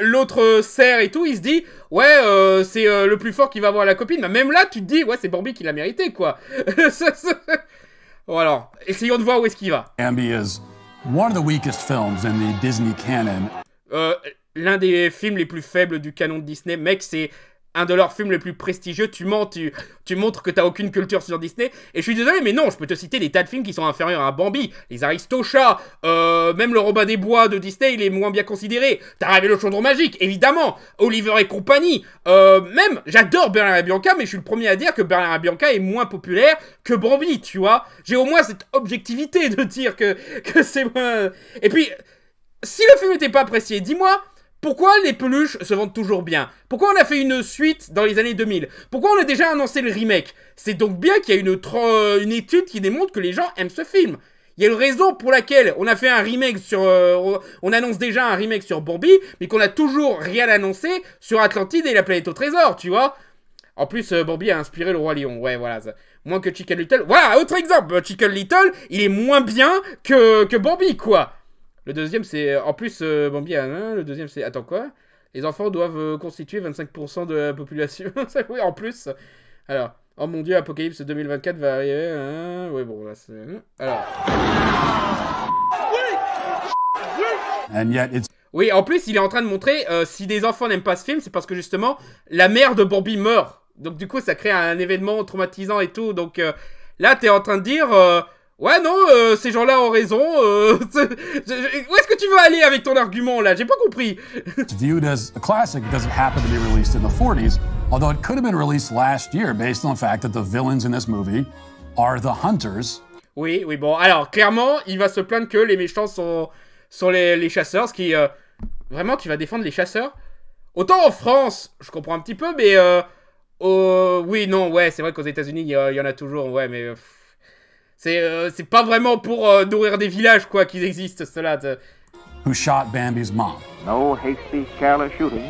l'autre serre et tout, il se dit ouais euh, c'est euh, le plus fort qui va avoir la copine. Mais bah, même là tu te dis ouais c'est Bambi qui l'a mérité quoi. alors, essayons de voir où est-ce qu'il va. Euh, l'un des films les plus faibles du canon de Disney, mec, c'est un de leurs films les plus prestigieux, tu mens, tu, montres que t'as aucune culture sur Disney. Et je suis désolé, mais non, je peux te citer des tas de films qui sont inférieurs à Bambi, les Aristochats, euh, même le Robin des Bois de Disney, il est moins bien considéré. T'as rêvé le Chandron Magique, évidemment, Oliver et compagnie. Euh, même, j'adore Bernard et Bianca, mais je suis le premier à dire que Bernard et Bianca est moins populaire que Bambi, tu vois. J'ai au moins cette objectivité de dire que, c'est... moins... Et puis, si le film n'était pas apprécié, dis-moi, pourquoi les peluches se vendent toujours bien Pourquoi on a fait une suite dans les années 2000 Pourquoi on a déjà annoncé le remake C'est donc bien qu'il y a une, étude qui démontre que les gens aiment ce film. Il y a une raison pour laquelle on a fait un remake sur... Euh, on annonce déjà un remake sur Bambi, mais qu'on a toujours rien annoncé sur Atlantide et la planète au trésor, tu vois en plus, euh, a inspiré le Roi Lion. Ouais, voilà. Moins que Chicken Little. Voilà, autre exemple. Chicken Little, il est moins bien que, que quoi. Le deuxième, c'est. Euh, en plus, euh, Bambi un. Le deuxième, c'est. Attends quoi Les enfants doivent euh, constituer 25% de la population. oui, en plus. Alors. Oh mon dieu, Apocalypse 2024 va arriver. Hein? Oui, bon, là, c'est. Hein? Alors. yet it's... Oui, en plus, il est en train de montrer si des enfants n'aiment pas ce film, c'est parce que justement, la mère de Bambi meurt. Donc, du coup, ça crée un, un événement traumatisant et tout. Donc, là, t'es en train de dire Ouais, non, euh, ces gens-là ont raison. Euh, où est-ce que tu veux aller avec ton argument là J'ai pas compris. the Oui, oui, bon, alors clairement, il va se plaindre que les méchants sont, sont les, les chasseurs, ce qui. Euh, vraiment, tu vas défendre les chasseurs Autant en France, je comprends un petit peu, mais. Euh, oui, non, ouais, c'est vrai qu'aux États-Unis, il y, en a toujours, ouais, mais. C'est euh, pas vraiment pour euh, nourrir des villages, quoi, qu'ils existent, cela. Who shot Bambi's mom? No hasty, careless shooting.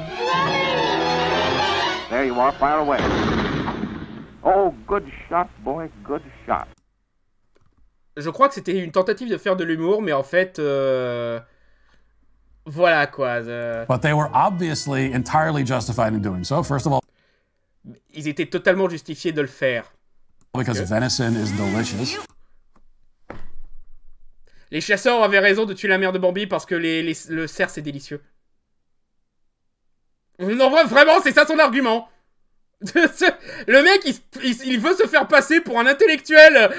There you are, fire away. Oh, good shot, boy, good shot. Je crois que c'était une tentative de faire de l'humour, mais en fait, euh, voilà quoi. The... But they were obviously entirely justified in doing so. First of all, ils étaient totalement justifiés de le faire. Because venison is delicious. Les chasseurs avaient raison de tuer la mère de Bambi parce que le cerf, c'est délicieux. Non, vraiment, c'est ça son argument. le mec, il, veut se faire passer pour un intellectuel.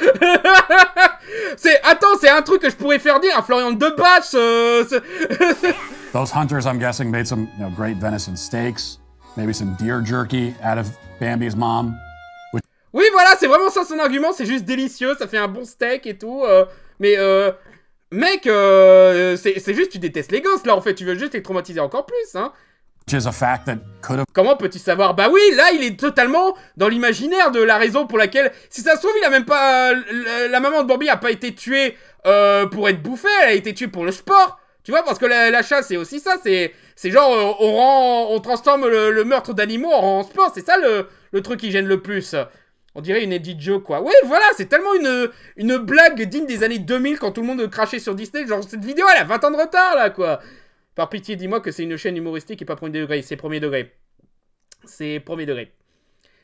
c'est attends, c'est un truc que je pourrais faire dire à Florian de Euh, Those hunters, I'm guessing, made some great venison steaks, maybe some deer jerky out of Bambi's mom. Oui, voilà, c'est vraiment ça son argument. C'est juste délicieux, ça fait un bon steak et tout. Euh, mais euh, Mec, euh, c'est juste tu détestes les gosses là en fait, tu veux juste les traumatiser encore plus, hein. Comment peux-tu savoir Bah oui, là il est totalement dans l'imaginaire de la raison pour laquelle, si ça se trouve, il a même pas, euh, la maman de Bambi a pas été tuée euh, pour être bouffée, elle a été tuée pour le sport. Tu vois, parce que la, chasse c'est aussi ça, c'est c'est genre on on transforme le, meurtre d'animaux en sport, c'est ça le, le truc qui gêne le plus. On dirait une Eddie Joe, quoi. Ouais, voilà, c'est tellement une, une blague digne des années 2000 quand tout le monde crachait sur Disney. Genre, cette vidéo, elle a 20 ans de retard, là, quoi. Par pitié, dis-moi que c'est une chaîne humoristique et pas premier degré. C'est premier degré. C'est premier degré.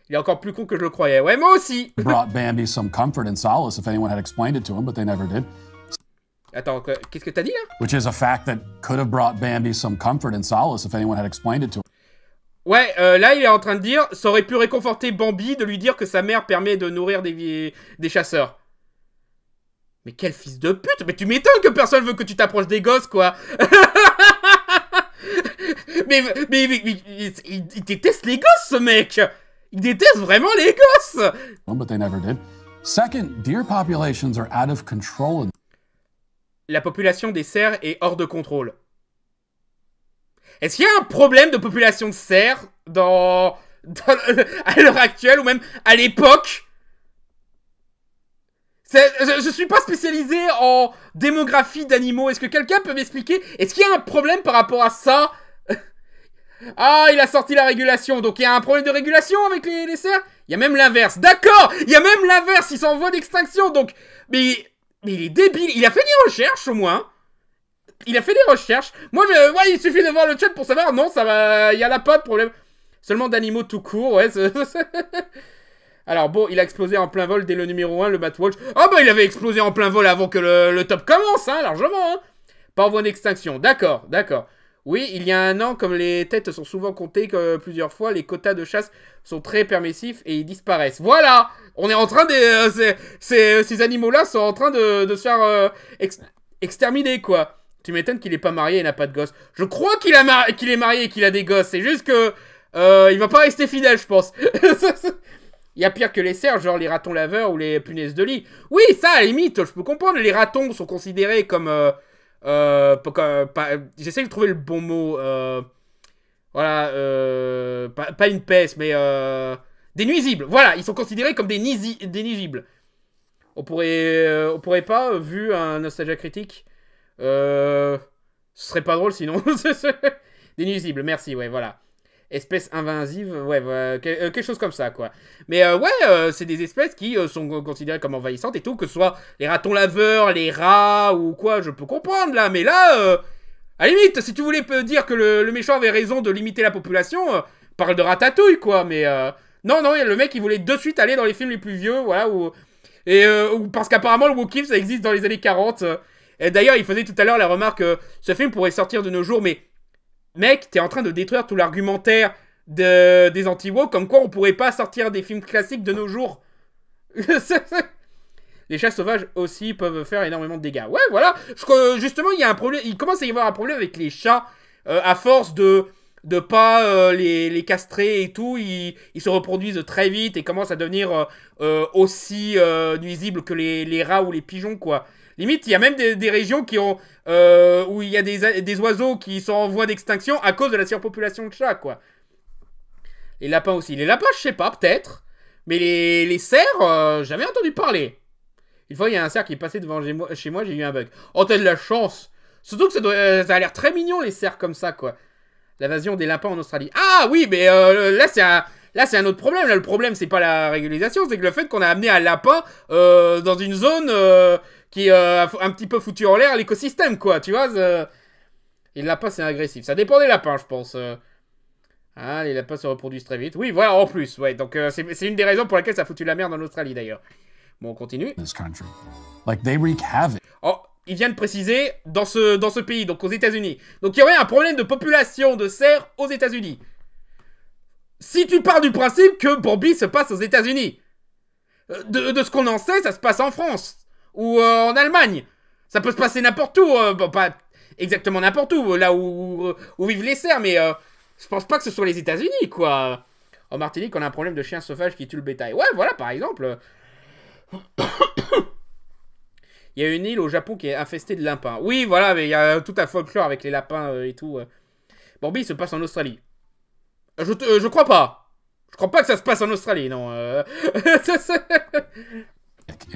Il est encore plus con que je le croyais. Ouais, moi aussi. Bambi some comfort and solace if anyone had explained it to him, but they never did. Attends, qu'est-ce que t'as dit là? Which is a fact that could have brought Bambi some comfort and solace if anyone had explained it to him. Ouais, euh, là, il est en train de dire, ça aurait pu réconforter Bambi de lui dire que sa mère permet de nourrir des, des chasseurs. Mais quel fils de pute Mais tu m'étonnes que personne veut que tu t'approches des gosses, quoi mais, il, déteste les gosses, ce mec Il déteste vraiment les gosses Second, deer populations are out of control. La population des cerfs est hors de contrôle. Est-ce qu'il y a un problème de population de cerfs dans, à l'heure actuelle ou même à l'époque je, suis pas spécialisé en démographie d'animaux. Est-ce que quelqu'un peut m'expliquer Est-ce qu'il y a un problème par rapport à ça Ah, il a sorti la régulation. Donc il y a un problème de régulation avec les, cerfs Il y a même l'inverse. D'accord Il y a même l'inverse. Ils sont en d'extinction. Donc. mais il est débile. Il a fait des recherches au moins il a fait des recherches. Moi, ouais, il suffit de voir le chat pour savoir. Non, ça va. Il y en a pas de problème. Seulement d'animaux tout court, ouais. Alors bon, il a explosé en plein vol dès le numéro 1, le Batwatch. Ah bah il avait explosé en plein vol avant que le, top commence, hein, largement. Hein. Pas voie d'extinction, d'accord, d'accord. Oui, il y a un an, comme les têtes sont souvent comptées plusieurs fois, les quotas de chasse sont très permissifs et ils disparaissent. Voilà On est en train de... Euh, ces animaux-là sont en train de, de se faire euh, exterminer, quoi. Tu m'étonnes qu'il est pas marié et n'a pas de gosse. Je crois qu'il est marié et qu'il a des gosses. C'est juste que. Euh, il va pas rester fidèle, je pense. Il y a pire que les cerfs, genre les ratons laveurs ou les punaises de lit. Oui, ça, à limite, je peux comprendre. Les ratons sont considérés comme. Euh, euh, euh J'essaie de trouver le bon mot. Euh, voilà. Pas, une peste, mais. des nuisibles. Voilà, ils sont considérés comme des, nuisibles. On pourrait, on pourrait pas, vu un nostalgia critique, euh... Ce serait pas drôle sinon. Dénuisible, merci, ouais, voilà. espèce invasive ouais, euh, quelque chose comme ça, quoi. Mais euh, ouais, euh, c'est des espèces qui sont considérées comme envahissantes et tout, que ce soit les ratons laveurs, les rats ou quoi, je peux comprendre là, mais là, à la limite, si tu voulais dire que le, méchant avait raison de limiter la population, parle de ratatouille, quoi, mais non, non, le mec il voulait de suite aller dans les films les plus vieux, voilà, ou. Et parce qu'apparemment le Wookiee, ça existe dans les années 40. Et d'ailleurs, il faisait tout à l'heure la remarque que euh, ce film pourrait sortir de nos jours, mais mec, t'es en train de détruire tout l'argumentaire des anti woke comme quoi on pourrait pas sortir des films classiques de nos jours. les chats sauvages aussi peuvent faire énormément de dégâts. Ouais, voilà. justement, il y un problème. Il commence à y avoir un problème avec les chats. Euh, à force de de pas euh, les, les, castrer et tout, ils, se reproduisent très vite et commencent à devenir aussi nuisibles que les, rats ou les pigeons, quoi. Limite, il y a même des, régions qui ont, euh, où il y a des, oiseaux qui sont en voie d'extinction à cause de la surpopulation de chats, quoi. Les lapins aussi. Les lapins, je sais pas, peut-être. Mais les, les cerfs, j'avais euh, jamais entendu parler. Une fois, il y a un cerf qui est passé devant chez moi, j'ai eu un bug. Oh, t'as de la chance Surtout que euh, ça, a l'air très mignon, les cerfs comme ça, quoi. L'invasion des lapins en Australie. Ah oui, mais là, c'est un... Là, c'est un autre problème. le problème, c'est pas la régularisation, c'est que le fait qu'on a amené un lapin dans une zone qui euh, un petit peu foutu en l'air l'écosystème, quoi, tu vois. Euh. Et le lapin, c'est agressif. Ça dépend des lapins, je pense. Euh. Ah, les lapins se reproduisent très vite. Oui, voilà, en plus, ouais. Donc, c'est une des raisons pour laquelle ça a foutu la merde en Australie, d'ailleurs. Bon, on continue. Like they Oh, il vient de préciser dans ce, dans ce pays, donc aux États-Unis. Donc, il y aurait un problème de population de cerfs aux États-Unis. Si tu pars du principe que Bambi se passe aux États-Unis, de, de ce qu'on en sait, ça se passe en France ou euh, en Allemagne. Ça peut se passer n'importe où, bon, euh, pas exactement n'importe où, là où, où, vivent les cerfs, mais euh, je pense pas que ce soit les États-Unis, quoi. En Martinique, on a un problème de chiens sauvages qui tuent le bétail. Ouais, voilà, par exemple. Il y a une île au Japon qui est infestée de lapins. Oui, voilà, mais il y a tout un folklore avec les lapins et tout. Bon, oui, il se passe en Australie. Je, je crois pas. Je crois pas que ça se passe en Australie, non.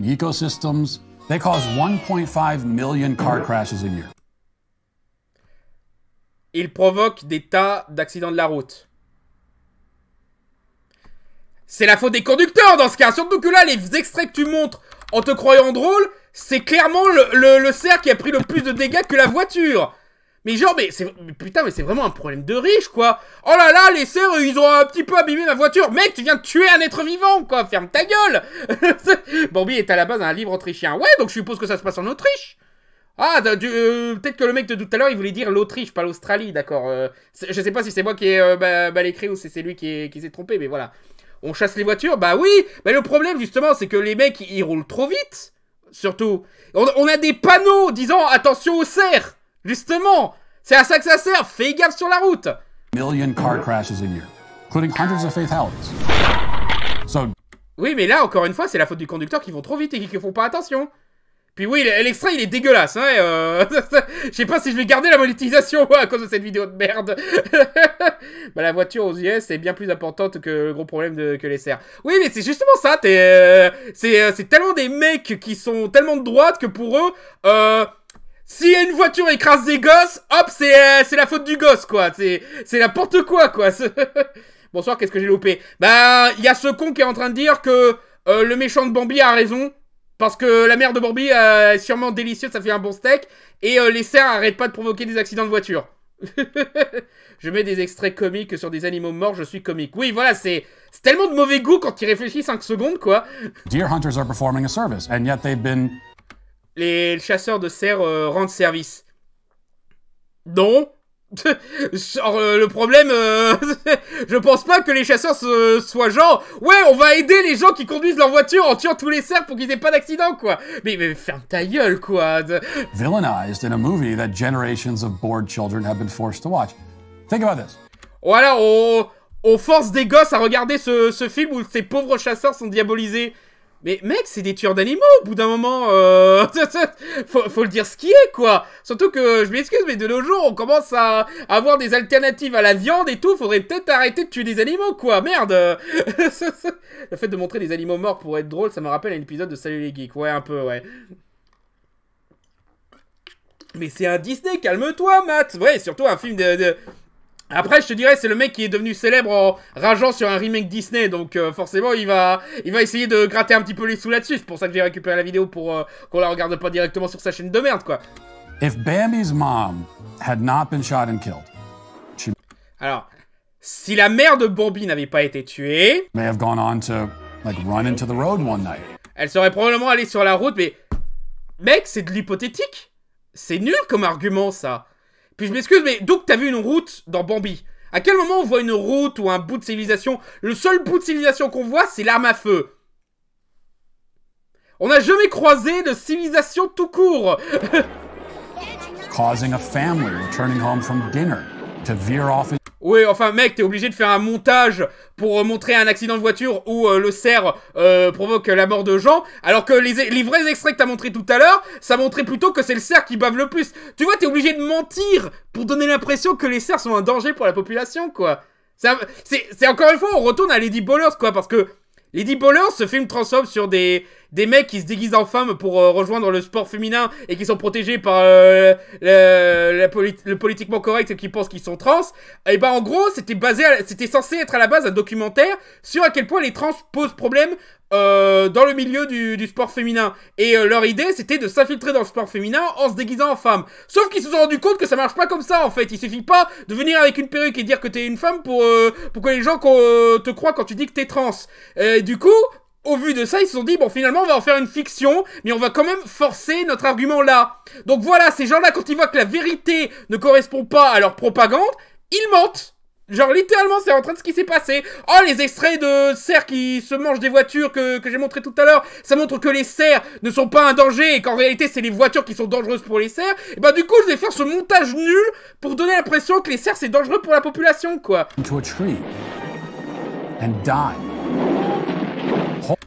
ecosystems. Ils provoquent des tas d'accidents de la route. C'est la faute des conducteurs dans ce cas, surtout que là, les extraits que tu montres en te croyant drôle, c'est clairement le cerf qui a pris le plus de dégâts que la voiture. Mais genre, mais c'est. Putain, mais c'est vraiment un problème de riche, quoi Oh là là, les cerfs, ils ont un petit peu abîmé ma voiture Mec, tu viens de tuer un être vivant, quoi Ferme ta gueule Bambi est à la base un livre autrichien. Ouais, donc je suppose que ça se passe en Autriche ah, euh, peut-être que le mec de tout à l'heure, il voulait dire l'Autriche, pas l'Australie, d'accord. Euh. je sais pas si c'est moi qui ai euh, mal écrit ou si c'est lui qui s'est trompé, mais voilà. On chasse les voitures Bah oui Mais le problème, justement, c'est que les mecs, ils roulent trop vite, surtout. On, on a des panneaux disant « Attention aux cerfs !» Justement, c'est à ça que ça sert. Fais gaffe sur la route. Oui, mais là, encore une fois, c'est la faute du conducteur qui vont trop vite et qui ne font pas attention. Puis oui, l'extrait, il est dégueulasse. Hein, euh, je sais pas si je vais garder la monétisation à cause de cette vidéo de merde. bah, la voiture aux US est bien plus importante que le gros problème de... que les serres. Oui, mais c'est justement ça. Es, euh, euh, c'est tellement des mecs qui sont tellement de droite que pour eux... Euh si une voiture écrase des gosses, hop, c'est euh, la faute du gosse, quoi. C'est n'importe quoi, quoi. Bonsoir, qu'est-ce que j'ai loupé Bah, il y a ce con qui est en train de dire que euh, le méchant de Bambi a raison. Parce que la mère de Bambi euh, est sûrement délicieuse, ça fait un bon steak. Et les cerfs arrêtent pas de provoquer des accidents de voiture. je mets des extraits comiques sur des animaux morts, je suis comique. Oui, voilà, c'est tellement de mauvais goût quand il réfléchit 5 secondes, quoi. Deer hunters are performing a service, and yet they've been les chasseurs de cerfs euh, rendent service. Non euh, le problème, euh, je pense pas que les chasseurs soient genre, ouais, on va aider les gens qui conduisent leur voiture en tuant tous les cerfs pour qu'ils aient pas d'accident, quoi. Mais, mais ferme ta gueule, quoi. Villainized in a movie that generations of bored children have been forced to watch. Think about this. Voilà, on, on force des gosses à regarder ce film où ces pauvres chasseurs sont diabolisés. Mais mec, c'est des tueurs d'animaux au bout d'un moment. Euh, faut, le dire ce qui est, quoi. Surtout que, je m'excuse, mais de nos jours, on commence à avoir des alternatives à la viande et tout. Faudrait peut-être arrêter de tuer des animaux, quoi. Merde. le fait de montrer des animaux morts pour être drôle, ça me rappelle un épisode de Salut les geeks. Ouais, un peu, ouais. Mais c'est un Disney, calme-toi, Matt. Ouais, surtout un film de... Après, je te dirais, c'est le mec qui est devenu célèbre en rageant sur un remake Disney, donc euh, forcément, il va, il va essayer de gratter un petit peu les sous là-dessus. C'est pour ça que j'ai récupéré la vidéo pour euh, qu'on la regarde pas directement sur sa chaîne de merde, quoi. If Bambi's mom had not been shot and killed, Alors, si la mère de Bambi n'avait pas été tuée, Elle serait probablement allée sur la route, mais mec, c'est de l'hypothétique. C'est nul comme argument, ça. Puis je m'excuse, mais que t'as vu une route dans Bambi. À quel moment on voit une route ou un bout de civilisation Le seul bout de civilisation qu'on voit, c'est l'arme à feu. On n'a jamais croisé de civilisation tout court. Causing a family returning home from dinner to veer off Ouais, enfin mec, t'es obligé de faire un montage pour euh, montrer un accident de voiture où euh, le cerf euh, provoque la mort de gens, alors que les, les vrais extraits que t'as montré, tout à l'heure, ça montrait plutôt que c'est le cerf qui bave le plus. Tu vois, t'es obligé de mentir pour donner l'impression que les cerfs sont un danger pour la population, quoi. C'est encore une fois, on retourne à Lady Ballers, quoi, parce que Lady Ballers, ce film transforme sur des des mecs qui se déguisent en femmes pour euh, rejoindre le sport féminin et qui sont protégés par euh, le, le, politiquement correct et qui pensent qu'ils sont trans, et eh ben en gros, c'était basé, c'était censé être à la base un documentaire sur à quel point les trans posent problème euh, dans le milieu du, du sport féminin. Et leur idée, c'était de s'infiltrer dans le sport féminin en se déguisant en femme. Sauf qu'ils se sont rendu compte que ça marche pas comme ça, en fait. Il suffit pas de venir avec une perruque et dire que t'es une femme pour, pour que les gens te croient quand tu dis que t'es trans. Et du coup, au vu de ça, ils se sont dit, bon, finalement, on va en faire une fiction, mais on va quand même forcer notre argument là. Donc voilà, ces gens-là, quand ils voient que la vérité ne correspond pas à leur propagande, ils mentent. Genre, littéralement, c'est en train de ce qui s'est passé. Oh, les extraits de cerfs qui se mangent des voitures que, j'ai montré tout à l'heure, ça montre que les cerfs ne sont pas un danger et qu'en réalité, c'est les voitures qui sont dangereuses pour les cerfs. Et bah, du coup, je vais faire ce montage nul pour donner l'impression que les cerfs, c'est dangereux pour la population, quoi. die.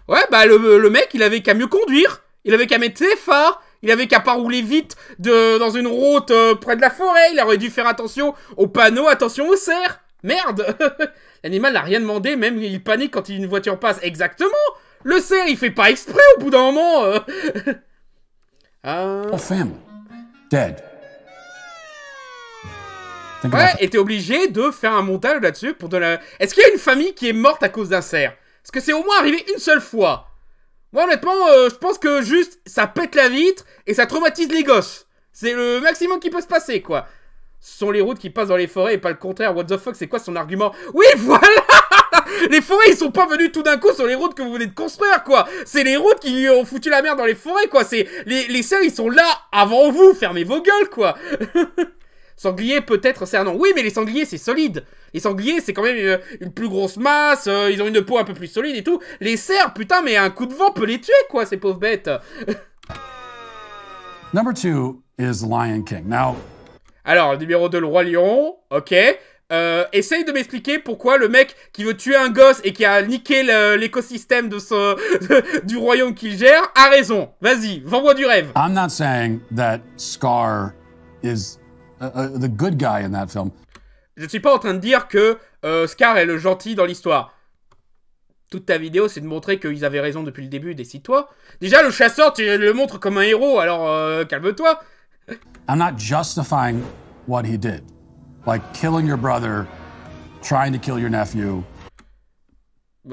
Ouais, bah le, mec, il avait qu'à mieux conduire. Il avait qu'à mettre ses phares. Il avait qu'à pas rouler vite de, dans une route euh, près de la forêt. Il aurait dû faire attention aux panneaux, attention au cerf. Merde L'animal n'a rien demandé, même il panique quand une voiture passe. Exactement Le cerf, il fait pas exprès au bout d'un moment euh... Ouais, et t'es obligé de faire un montage là-dessus pour de la... Est-ce qu'il y a une famille qui est morte à cause d'un cerf parce que c'est au moins arrivé une seule fois. Moi, honnêtement, euh, je pense que juste, ça pète la vitre et ça traumatise les gosses. C'est le maximum qui peut se passer, quoi. Ce sont les routes qui passent dans les forêts et pas le contraire. What the fuck, c'est quoi son argument Oui, voilà Les forêts, ils sont pas venus tout d'un coup sur les routes que vous venez de construire, quoi C'est les routes qui ont foutu la merde dans les forêts, quoi C'est... Les, les seuls, ils sont là, avant vous Fermez vos gueules, quoi Sanglier, peut-être, c'est un nom. Oui, mais les sangliers, c'est solide. Les sangliers, c'est quand même euh, une, plus grosse masse, euh, ils ont une peau un peu plus solide et tout. Les cerfs, putain, mais un coup de vent peut les tuer, quoi, ces pauvres bêtes. Number two is Lion King. Alors, numéro 2, le roi lion, ok. Euh, essaye de m'expliquer pourquoi le mec qui veut tuer un gosse et qui a niqué l'écosystème de ce, du royaume qu'il gère a raison. Vas-y, vends-moi du rêve. I'm not saying that Scar is Uh, uh, the good guy in that film. Je ne suis pas en train de dire que euh, Scar est le gentil dans l'histoire. Toute ta vidéo, c'est de montrer qu'ils avaient raison depuis le début, décide-toi. Déjà, le chasseur, tu le montres comme un héros, alors euh, calme-toi. I'm not justifying what he did. Like killing your brother, trying to kill your nephew.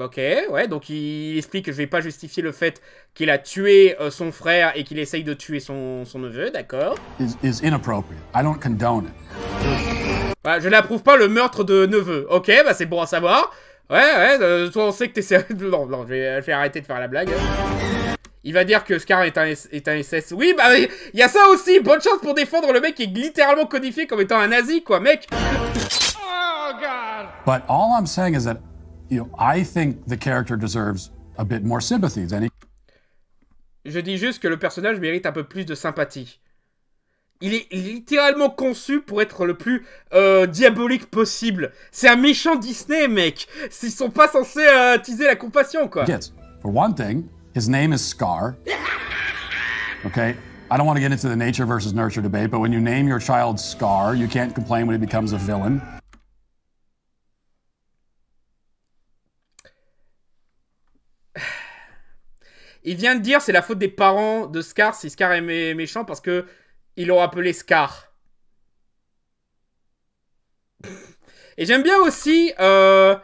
Ok, ouais, donc il explique que je vais pas justifier le fait qu'il a tué euh, son frère et qu'il essaye de tuer son, neveu, d'accord is, bah, je n'approuve pas le meurtre de neveu. Ok, bah c'est bon à savoir. Ouais, ouais, euh, toi on sait que t'es sérieux. Non, non, je vais, arrêter de faire la blague. Il va dire que Scar est un, est un SS. Oui, bah, il y a ça aussi. Bonne chance pour défendre le mec qui est littéralement codifié comme étant un nazi, quoi, mec. Oh, God. But all I'm saying is that je dis juste que le personnage mérite un peu plus de sympathie. Il est littéralement conçu pour être le plus euh, diabolique possible. C'est un méchant Disney, mec. Ils sont pas censés euh, attiser la compassion, quoi. Yes. For one thing, his name is Scar. Okay. I don't want to get into the nature versus nurture debate, but when you name your child Scar, you can't complain when he becomes a villain. Il vient de dire c'est la faute des parents de Scar si Scar est méchant parce que ils l'ont appelé Scar. Et j'aime bien aussi, euh,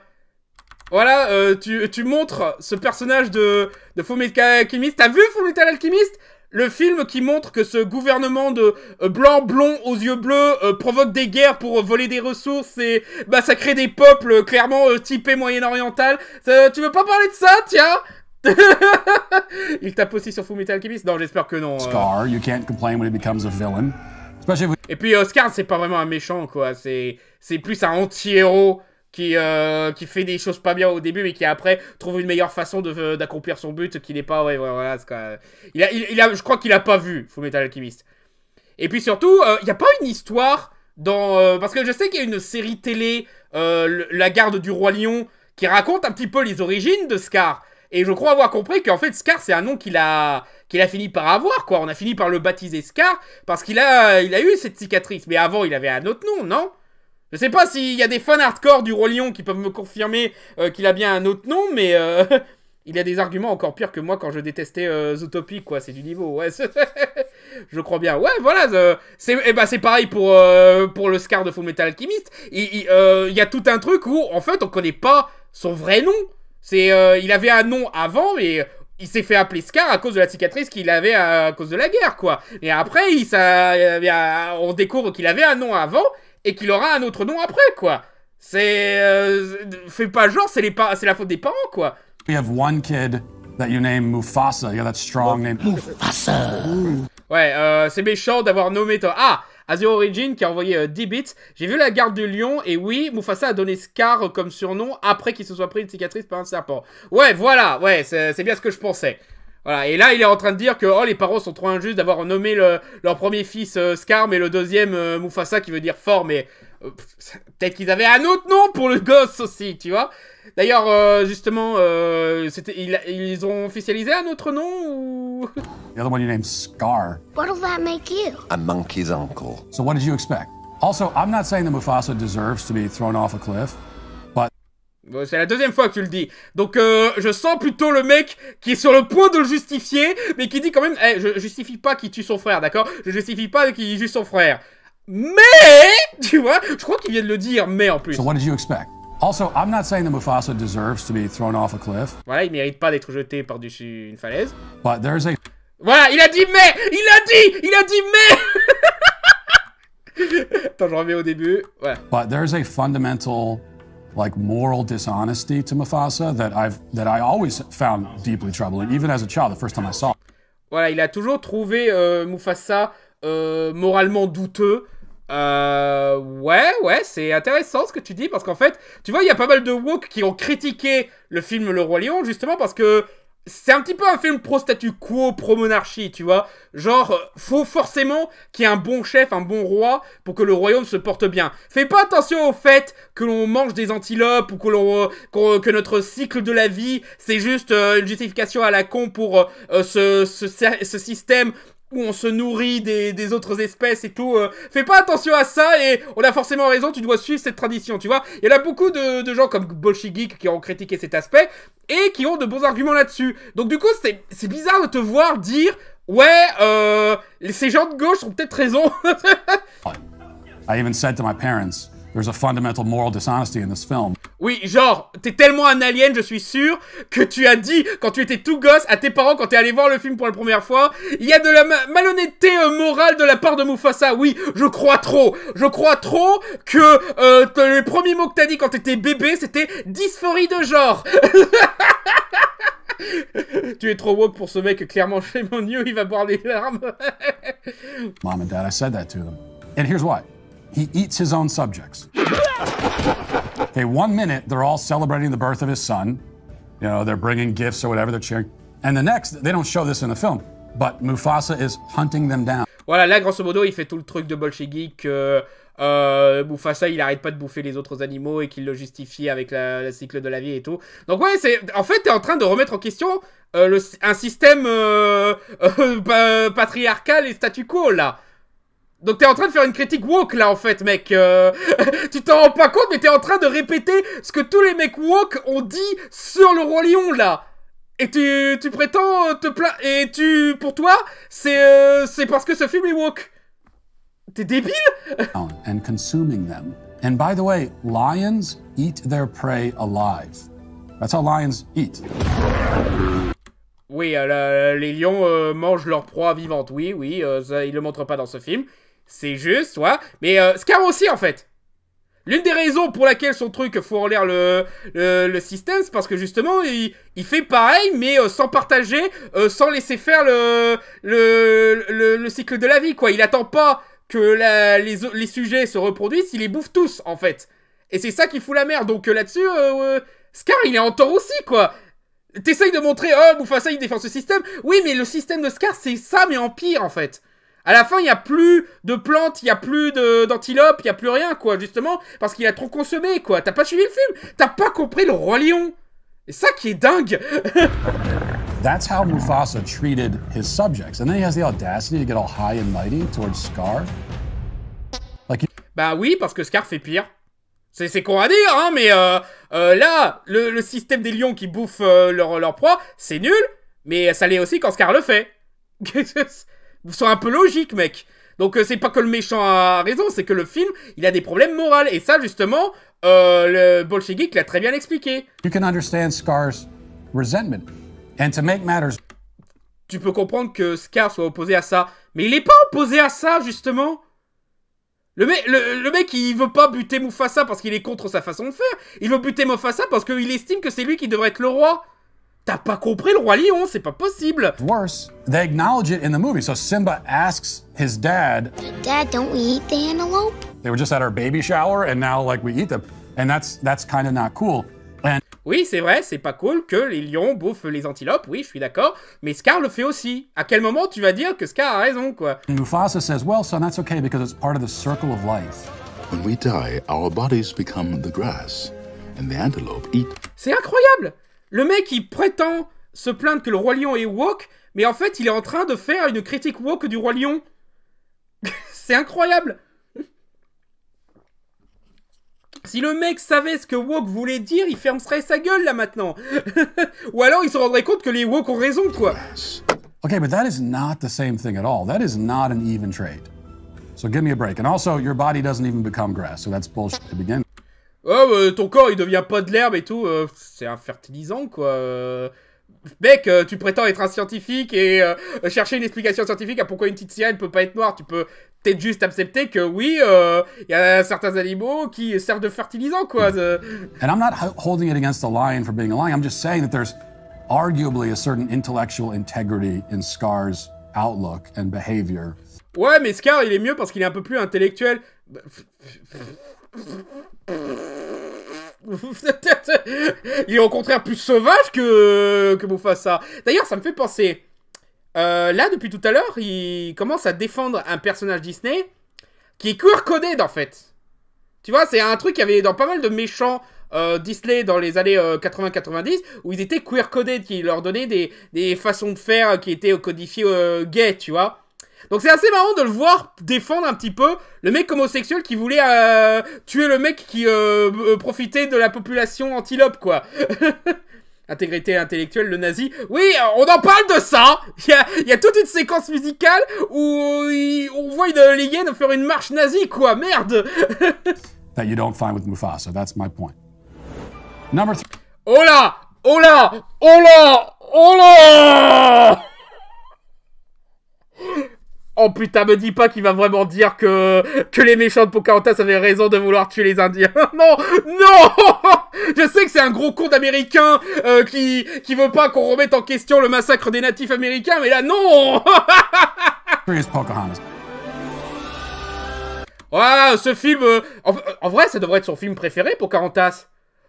voilà, euh, tu, montres ce personnage de, de faux Alchimiste. Alchemist. T'as vu faux Metal Alchemist le film qui montre que ce gouvernement de euh, blanc blond aux yeux bleus euh, provoque des guerres pour voler des ressources et massacrer des peuples clairement typés moyen-oriental. tu veux pas parler de ça, tiens Il tape aussi sur Fullmetal Alchemist Non, j'espère que non. Scar, Et puis Oscar, euh, c'est pas vraiment un méchant, quoi. C'est plus un anti-héros qui, euh, qui fait des choses pas bien au début, mais qui après trouve une meilleure façon euh, d'accomplir son but qui n'est pas. Ouais, Il a, il, a, je crois qu'il a pas vu Fullmetal Alchemist. Et puis surtout, il n'y a pas une histoire dans. parce que je sais qu'il y a une série télé, La garde du Roi Lion, qui raconte un petit peu les origines de Scar. Et je crois avoir compris qu'en fait, Scar, c'est un nom qu'il a, qu'il a fini par avoir, quoi. On a fini par le baptiser Scar parce qu'il a, il a eu cette cicatrice. Mais avant, il avait un autre nom, non je sais pas s'il y a des fans hardcore du Roi qui peuvent me confirmer euh, qu'il a bien un autre nom, mais euh, il a des arguments encore pires que moi quand je détestais euh, quoi. C'est du niveau, ouais. je crois bien. Ouais, voilà. Euh, c'est bah c'est pareil pour, pour le Scar de Faux Alchemist. Il, il y a tout un truc où, en fait, on connaît pas son vrai nom. C'est, euh, il avait un nom avant, mais il s'est fait appeler Scar à cause de la cicatrice qu'il avait à, cause de la guerre, quoi. Et après, il, ça, euh, on découvre qu'il avait un nom avant et qu'il aura un autre nom après, quoi. C'est, fait euh, pas genre, c'est les c'est la faute des parents, quoi. We have one kid that you name Mufasa. Yeah, that strong name. Mufasa. Ouais, euh, c'est méchant d'avoir nommé toi. Ah, Azure Origin qui a envoyé 10 euh, bits. J'ai vu la garde du lion, et oui, Mufasa a donné Scar euh, comme surnom après qu'il se soit pris une cicatrice par un serpent. Ouais, voilà, ouais, c'est bien ce que je pensais. Voilà, et là il est en train de dire que oh, les parents sont trop injustes d'avoir nommé leur premier fils euh, Scar mais le deuxième Mufasa qui veut dire fort mais peut-être qu'ils avaient un autre nom pour le gosse aussi, tu vois. D'ailleurs, euh, justement, euh, ils, ont officialisé un autre nom ou... The other one you named Scar. What'll that make you? A monkey's uncle. So what did you expect? Also, I'm not saying that Mufasa deserves to be thrown off a cliff. C'est la deuxième fois que tu le dis. Donc euh, je sens plutôt le mec qui est sur le point de le justifier, mais qui dit quand même, hey, eh, je justifie pas qu'il tue son frère, d'accord Je justifie pas qu'il tue son frère. Mais, tu vois, je crois qu'il vient de le dire, mais en plus. So what did you expect Also, I'm not saying that Mufasa deserves to be thrown off a cliff. Voilà, il mérite pas d'être jeté par-dessus une falaise. But there's a Voilà, il a dit mais Il a dit Il a dit mais Attends, je reviens au début. Voilà. But there's a fundamental like moral dishonesty to Mufasa that I've that I always found deeply troubling even as a child the first time I saw. Voilà, il a toujours trouvé euh, Mufasa euh, moralement douteux euh, ouais, ouais, c'est intéressant ce que tu dis parce qu'en fait, tu vois, il y a pas mal de woke qui ont critiqué le film Le Roi Lion justement parce que c'est un petit peu un film pro statu quo, pro monarchie, tu vois. Genre, faut forcément qu'il y ait un bon chef, un bon roi pour que le royaume se porte bien. Fais pas attention au fait que l'on mange des antilopes ou que, l'on, euh, que notre cycle de la vie, c'est juste euh, une justification à la con pour euh, ce, ce, ce, système où on se nourrit des, autres espèces et tout. Euh, fais pas attention à ça et on a forcément raison, tu dois suivre cette tradition, tu vois. Il y a beaucoup de, gens comme Bolshevik qui ont critiqué cet aspect et qui ont de bons arguments là-dessus. Donc du coup, c'est bizarre de te voir dire « Ouais, euh, ces gens de gauche ont peut-être raison. » I even said to my parents... There's a fundamental moral dishonesty in this film. Oui, genre, t'es tellement un alien, je suis sûr, que tu as dit, quand tu étais tout gosse, à tes parents, quand tu es allé voir le film pour la première fois, il y a de la malhonnêteté euh, morale de la part de Mufasa. Oui, je crois trop. Je crois trop que euh, les premiers mots que t'as dit quand étais bébé, c'était dysphorie de genre. tu es trop woke pour ce mec, clairement, chez mon Dieu, il va boire des larmes. Mom and Dad, I said that to them. And here's why. He eats his own subjects. Okay, one minute they're all celebrating the birth of his son. You know, they're bringing gifts or whatever, they're cheering. And the next, they don't show this in the film, but Mufasa is hunting them down. Voilà, là, grosso modo, il fait tout le truc de Bolshevik que euh, euh, Mufasa, il arrête pas de bouffer les autres animaux et qu'il le justifie avec la, le cycle de la vie et tout. Donc ouais, c'est en fait, t'es en train de remettre en question euh, le, un système euh, euh patriarcal et statu quo, là. Donc t'es en train de faire une critique woke là en fait mec euh. Tu t'en rends pas compte mais t'es en train de répéter ce que tous les mecs woke ont dit sur le roi lion là et tu, tu prétends te pla... Et tu... Pour toi, c'est euh, c'est parce que ce film est woke. T'es débile Oui, les lions euh, mangent leur proie vivante, oui, oui, ils le montrent pas dans ce film. C'est juste, ouais, Mais euh, Scar aussi, en fait. L'une des raisons pour laquelle son truc fout en l'air le, système, c'est parce que justement, il, fait pareil, mais euh, sans partager, euh, sans laisser faire le, le, cycle de la vie, quoi. Il attend pas que les, les, sujets se reproduisent, il les bouffe tous, en fait. Et c'est ça qui fout la merde. Donc là-dessus, Scar, il est en tort aussi, quoi. T'essayes de montrer, oh, ça il défend ce système. Oui, mais le système de Scar, c'est ça, mais en pire, en fait. À la fin, il n'y a plus de plantes, il n'y a plus d'antilopes, il n'y a plus rien, quoi, justement, parce qu'il a trop consommé, quoi. T'as pas suivi le film T'as pas compris le Roi Lion Et ça qui est dingue That's how Mufasa treated his subjects. And then he has the audacity to get all high and mighty towards Scar. Bah oui, parce que Scar fait pire. C'est con à dire, hein, mais euh, euh, là, le, le, système des lions qui bouffent euh, leur, leur proie, c'est nul, mais ça l'est aussi quand Scar le fait. sont un peu logique, mec. Donc euh, c'est pas que le méchant a raison, c'est que le film, il a des problèmes moraux. Et ça, justement, euh, le Bolshevik l'a très bien expliqué. You can understand Scar's resentment. And to make matters... Tu peux comprendre que Scar soit opposé à ça. Mais il est pas opposé à ça, justement. Le, mec, le, le mec, il veut pas buter Mufasa parce qu'il est contre sa façon de faire. Il veut buter Mufasa parce qu'il estime que c'est lui qui devrait être le roi. T'as pas compris le roi lion, c'est pas possible. Worse, they acknowledge it in the movie. So Simba asks his dad, "Dad, don't we eat the antelope?" They were just at our baby shower and now like we eat them. And that's that's kind of not cool. And oui, c'est vrai, c'est pas cool que les lions bouffent les antilopes, oui, je suis d'accord, mais Scar le fait aussi. À quel moment tu vas dire que Scar a raison, quoi Mufasa says, well, son, that's okay because it's part of the circle of life. When we die, our bodies become the grass, and the antelope eat. C'est incroyable le mec, il prétend se plaindre que le Roi Lion est woke, mais en fait, il est en train de faire une critique woke du Roi Lion. c'est incroyable Si le mec savait ce que woke voulait dire, il fermerait sa gueule là maintenant. Ou alors il se rendrait compte que les woke ont raison quoi. Okay, but that is not the same thing at all. That is not an even trade. So give me a break. And also, your body doesn't even become grass, so that's bullshit to begin. Oh, bah, ton corps, il devient pas de l'herbe et tout. Euh, c'est un fertilisant, quoi. Euh. mec, euh, tu prétends être un scientifique et chercher une explication scientifique à pourquoi une petite sirène peut pas être noire. Tu peux peut-être juste accepter que oui, il y a certains animaux qui servent de fertilisant, quoi. Hmm. And I'm not holding it against the lion for being a lion. I'm just saying that there's arguably a certain intellectual integrity in Scar's outlook and behavior. Ouais, mais Scar, il est mieux parce qu'il est un peu plus intellectuel. Bah, Il est au contraire plus sauvage que, que ça. D'ailleurs, ça me fait penser. Euh, là, depuis tout à l'heure, il commence à défendre un personnage Disney qui est queer codé en fait. Tu vois, c'est un truc qu'il y avait dans pas mal de méchants euh, Disney dans les années 80-90, euh, où ils étaient queer-codés, qui leur donnaient des, façons de faire qui étaient codifiées euh, gays, tu vois. Donc c'est assez marrant de le voir défendre un petit peu le mec homosexuel qui voulait euh, tuer le mec qui euh, euh, profitait de la population antilope, quoi. Intégrité intellectuelle, le nazi. Oui, on en parle de ça Il y a, toute une séquence musicale où on voit une de faire une marche nazie, quoi, merde That you don't find with Mufasa, that's my point. Number oh là Oh là Oh, oh Oh putain, me dis pas qu'il va vraiment dire que, que les méchants de Pocahontas avaient raison de vouloir tuer les Indiens. non, non Je sais que c'est un gros con d'américain euh, qui, qui veut pas qu'on remette en question le massacre des natifs américains, mais là non Ah, ce film... Euh, euh, en, vrai, ça devrait être son film préféré, Pocahontas.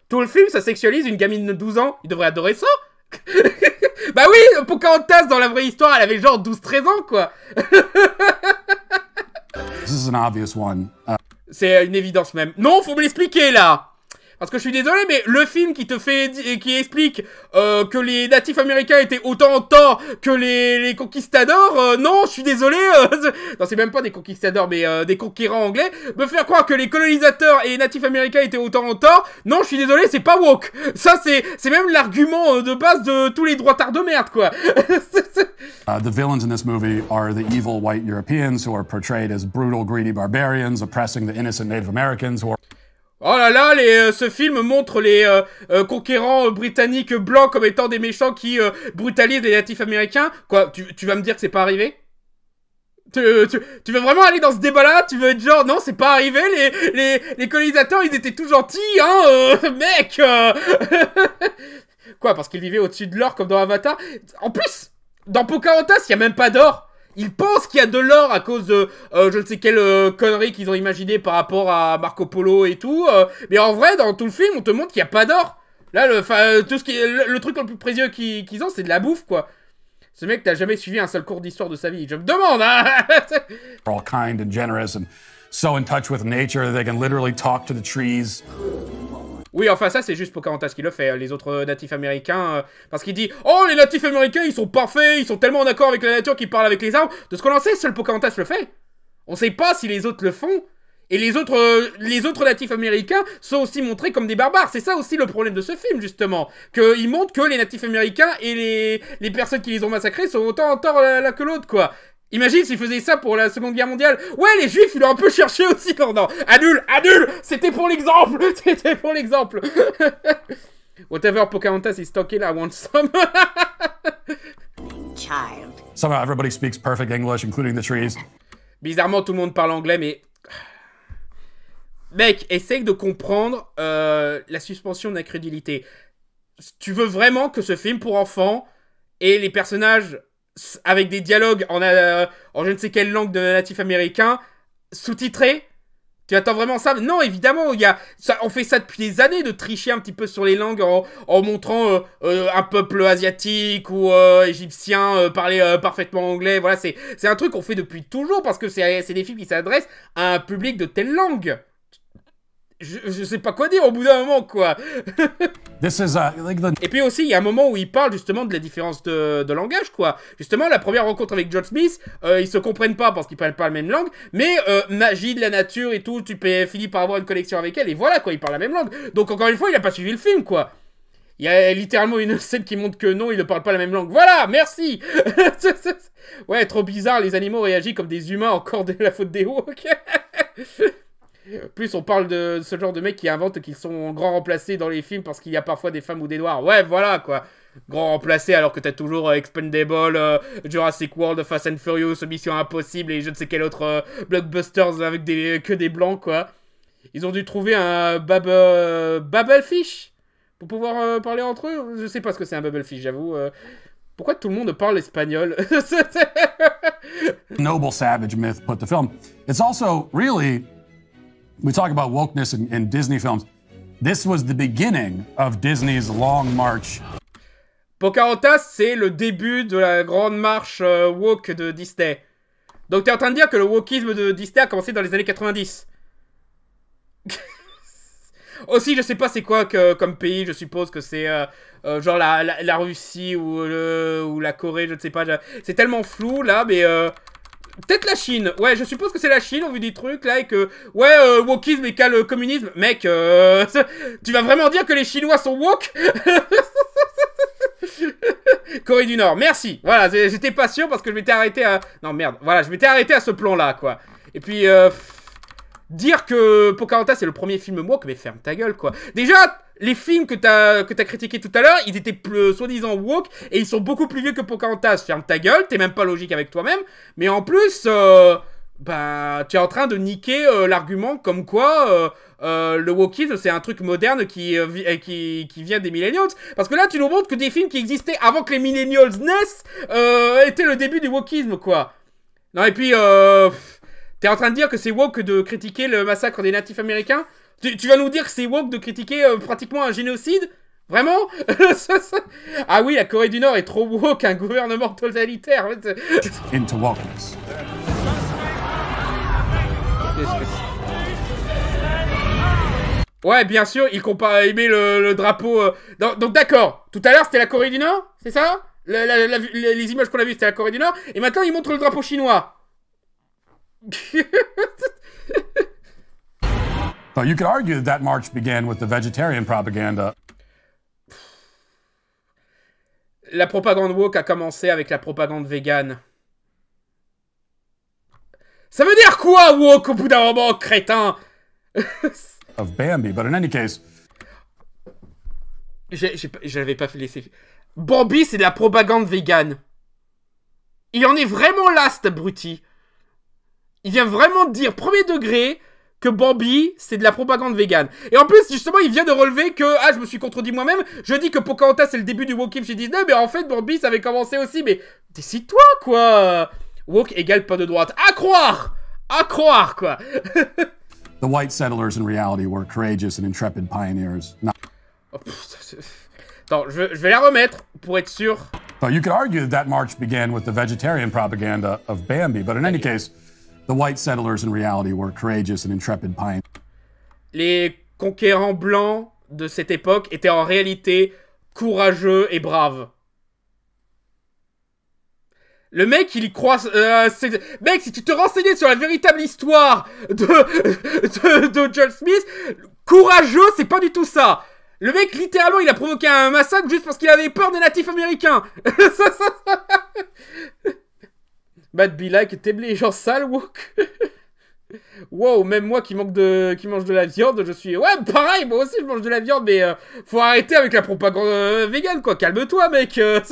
Tout le film, ça sexualise une gamine de 12 ans. Il devrait adorer ça bah oui, Pocahontas dans la vraie histoire, elle avait genre 12-13 ans quoi. C'est une évidence même. Non, faut me l'expliquer là. Parce que je suis désolé, mais le film qui te fait qui explique euh, que les natifs américains étaient autant en tort que les, les conquistadors, euh, non, je suis désolé, euh, non c'est même pas des conquistadors, mais euh, des conquérants anglais, me faire croire que les colonisateurs et les natifs américains étaient autant en tort, non, je suis désolé, c'est pas woke. Ça c'est c'est même l'argument euh, de base de tous les droits tard de merde, quoi. Uh, the villains in this movie are the evil white Europeans who are portrayed as brutal, greedy barbarians oppressing the innocent Native Americans who are Oh là là, les, euh, ce film montre les euh, euh, conquérants britanniques blancs comme étant des méchants qui brutalisent les natifs américains. Quoi, tu, vas me dire que c'est pas arrivé tu, veux vraiment aller dans ce débat-là Tu veux être genre, non, c'est pas arrivé, les, les, les, colonisateurs, ils étaient tout gentils, hein, mec Quoi, parce qu'ils vivaient au-dessus de l'or comme dans Avatar En plus, dans Pocahontas, il y a même pas d'or ils pensent qu'il y a de l'or à cause de euh, je ne sais quelle euh, connerie qu'ils ont imaginé par rapport à Marco Polo et tout. Euh. mais en vrai, dans tout le film, on te montre qu'il n'y a pas d'or. Là, le, tout ce qui, le, truc le plus précieux qu'ils ont, c'est de la bouffe, quoi. Ce mec n'a jamais suivi un seul cours d'histoire de sa vie. Je me demande, hein all kind and generous so in touch with nature they can literally talk to the trees. Oui, enfin ça c'est juste Pocahontas qui le fait, les autres natifs américains, euh, parce qu'il dit « Oh, les natifs américains, ils sont parfaits, ils sont tellement en accord avec la nature qu'ils parlent avec les arbres !» De ce qu'on en sait, seul Pocahontas le fait. On sait pas si les autres le font, et les autres, euh, les autres natifs américains sont aussi montrés comme des barbares. C'est ça aussi le problème de ce film, justement. il montre que les natifs américains et les, personnes qui les ont massacrés sont autant en tort que l'autre, quoi. Imagine s'ils faisaient ça pour la Seconde Guerre mondiale. Ouais, les Juifs, ils l'ont un peu cherché aussi. Non, non, annule, annule. C'était pour l'exemple. C'était pour l'exemple. Whatever Pocahontas is talking, I want some. Somehow everybody speaks perfect English, including the trees. Bizarrement, tout le monde parle anglais, mais mec, essaye de comprendre euh, la suspension d'incrédulité. Tu veux vraiment que ce film pour enfants et les personnages avec des dialogues euh, en, je ne sais quelle langue de natif américain, sous-titré tu attends vraiment ça Non, évidemment, y on fait ça depuis des années de tricher un petit peu sur les langues en, montrant euh, euh, un peuple asiatique ou égyptien parler parfaitement anglais. Voilà, c'est un truc qu'on fait depuis toujours parce que c'est des films qui s'adressent à un public de telle langue je, sais pas quoi dire au bout d'un moment, quoi. Et puis aussi, il y a un moment où il parle justement de la différence de, de langage, quoi. Justement, la première rencontre avec John Smith, euh, ils se comprennent pas parce qu'ils parlent pas la même langue, mais euh, magie de la nature et tout, tu finis par avoir une connexion avec elle, et voilà, quoi, ils parlent la même langue. Donc, encore une fois, il a pas suivi le film, quoi. Il y a littéralement une scène qui montre que non, ils ne parlent pas la même langue. Voilà, merci Ouais, trop bizarre, les animaux réagissent comme des humains encore de la faute des hauts. Plus on parle de ce genre de mecs qui inventent qu'ils sont grands remplacés dans les films parce qu'il y a parfois des femmes ou des noirs. Ouais, voilà quoi. Grand remplacé alors que t'as toujours euh, Expendable, euh, Jurassic World, Fast and Furious, Mission Impossible et je ne sais quel autre euh, blockbusters avec des, euh, que des blancs quoi. Ils ont dû trouver un bab Babelfish pour pouvoir parler entre eux. Je sais pas ce que c'est un Babelfish, j'avoue. Pourquoi tout le monde parle espagnol Noble Savage myth put the film. It's also really we talk about wokeness in Disney films. This was the beginning of Disney's long march. Pocahontas, c'est le début de la grande marche euh, woke de Disney. Donc es en train de dire que le wokisme de Disney a commencé dans les années 90 Aussi, je sais pas c'est quoi que, comme pays, je suppose que c'est euh, euh, genre la, la, Russie ou, le, ou la Corée, je ne sais pas. C'est tellement flou là, mais Peut-être la Chine. Ouais, je suppose que c'est la Chine. On vu des trucs là et que ouais, euh, wokisme égale euh, communisme. Mec, euh, tu vas vraiment dire que les Chinois sont wok Corée du Nord. Merci. Voilà, j'étais pas sûr parce que je m'étais arrêté à non merde. Voilà, je m'étais arrêté à ce plan-là quoi. Et puis euh, dire que Pocahontas c'est le premier film wok, mais ferme ta gueule quoi. Déjà les films que t'as que as critiqué tout à l'heure, ils étaient euh, soi-disant woke et ils sont beaucoup plus vieux que Pocahontas. Ferme ta gueule, t'es même pas logique avec toi-même. Mais en plus, euh, bah, tu es en train de niquer euh, l'argument comme quoi le wokisme c'est un truc moderne qui, qui, vient des millennials. Parce que là, tu nous montres que des films qui existaient avant que les millennials naissent étaient le début du wokisme, quoi. Non et puis, t'es en train de dire que c'est woke de critiquer le massacre des natifs américains tu, vas nous dire que c'est woke de critiquer euh, pratiquement un génocide Vraiment Ah oui, la Corée du Nord est trop woke, un gouvernement totalitaire. Ouais, bien sûr, il compare, il met le, drapeau. Euh, donc d'accord. Tout à l'heure, c'était la Corée du Nord, c'est ça Les images qu'on a vues, c'était la Corée du Nord. Et maintenant, il montre le drapeau chinois. vous you could argue that marche march began with the vegetarian propaganda. La propagande woke a commencé avec la propagande végane. Ça veut dire quoi, woke, au bout d'un moment, crétin Of Bambi, but in any case... J'avais pas fait laisser... Bambi, c'est de la propagande végane. Il en est vraiment là, cet abruti. Il vient vraiment de dire premier degré que Bambi, c'est de la propagande végane. Et en plus, justement, il vient de relever que, ah, je me suis contredit moi-même, je dis que Pocahontas, c'est le début du woke chez Disney, mais en fait, Bambi, ça avait commencé aussi, mais décide-toi, quoi Woke égale pas de droite. À croire À croire, quoi The white settlers, in reality, were courageous and intrepid pioneers. Not... Oh, Attends, je, vais la remettre, pour être sûr. So you could argue that that march began with the vegetarian propaganda of Bambi, but in any case... Les conquérants blancs de cette époque étaient en réalité courageux et braves. Le mec, il y croit... Euh, mec, si tu te renseignais sur la véritable histoire de, de, John Smith, courageux, c'est pas du tout ça. Le mec, littéralement, il a provoqué un massacre juste parce qu'il avait peur des natifs américains. Bad be like, t'es blé, genre sale, woke. wow, même moi qui, manque de, qui mange de la viande, je suis... Ouais, pareil, moi aussi je mange de la viande, mais euh, faut arrêter avec la propagande vegan, euh, végane, quoi. Calme-toi, mec. Euh.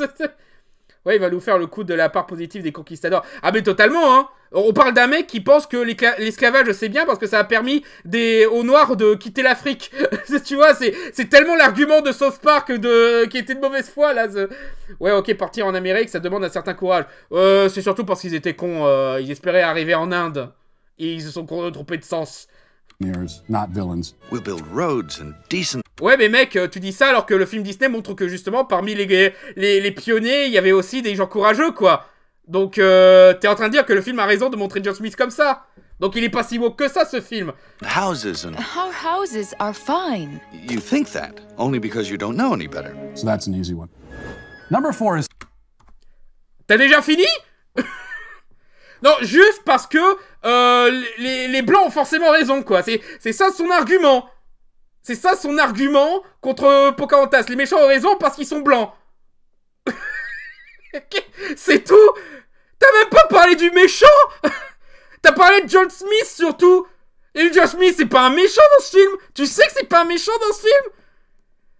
Ouais, il va nous faire le coup de la part positive des conquistadors. Ah, mais totalement, hein On parle d'un mec qui pense que l'esclavage, c'est bien parce que ça a permis des... aux Noirs de quitter l'Afrique. tu vois, c'est tellement l'argument de South Park de... qui était de mauvaise foi, là. Ouais, ok, partir en Amérique, ça demande un certain courage. Euh, c'est surtout parce qu'ils étaient cons. Euh, ils espéraient arriver en Inde. Et ils se sont trompés de sens. Not villains. We'll build roads and decent Ouais, mais mec, euh, tu dis ça alors que le film Disney montre que justement, parmi les, les, pionniers, il y avait aussi des gens courageux, quoi. Donc, euh, t'es en train de dire que le film a raison de montrer John Smith comme ça. Donc, il est pas si beau que ça, ce film. houses are fine. You think that only because you don't know any better. So that's an easy one. Number four is. T'as déjà fini? Non, juste parce que euh, les, les, blancs ont forcément raison, quoi. C'est ça son argument. C'est ça son argument contre euh, Pocahontas. Les méchants ont raison parce qu'ils sont blancs. C'est tout T'as même pas parlé du méchant T'as parlé de John Smith surtout Et John Smith c'est pas un méchant dans ce film Tu sais que c'est pas un méchant dans ce film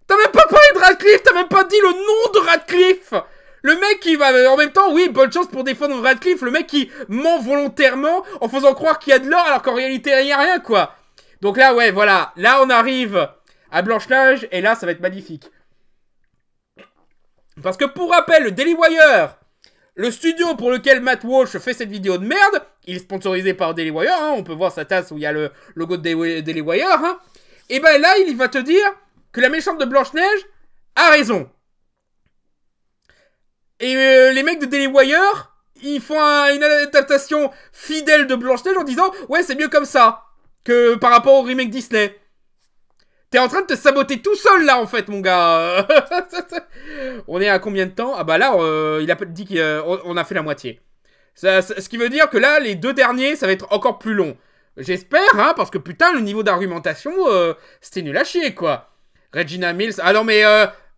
T'as même pas parlé de Radcliffe T'as même pas dit le nom de Radcliffe le mec qui va euh, en même temps, oui, bonne chance pour défendre Radcliffe, le mec qui ment volontairement en faisant croire qu'il y a de l'or alors qu'en réalité il n'y a rien quoi. Donc là, ouais, voilà. Là, on arrive à Blanche-Neige. Et là, ça va être magnifique. Parce que pour rappel, le Daily Wire, le studio pour lequel Matt Walsh fait cette vidéo de merde, il est sponsorisé par Daily Wire. Hein, on peut voir sa tasse où il y a le logo de Daily Wire. Hein. et ben là, il va te dire que la méchante de Blanche-Neige a raison. Et euh, les mecs de Daily Wire, ils font une adaptation fidèle de Blanche-Neige en disant Ouais, c'est mieux comme ça que par rapport au remake Disney. T'es en train de te saboter tout seul là en fait mon gars. on est à combien de temps Ah bah là euh, il a dit qu'on euh, a fait la moitié. ce qui veut dire que là les deux derniers ça va être encore plus long. J'espère hein parce que putain le niveau d'argumentation euh, c'était nul à chier quoi. Regina Mills. Ah non mais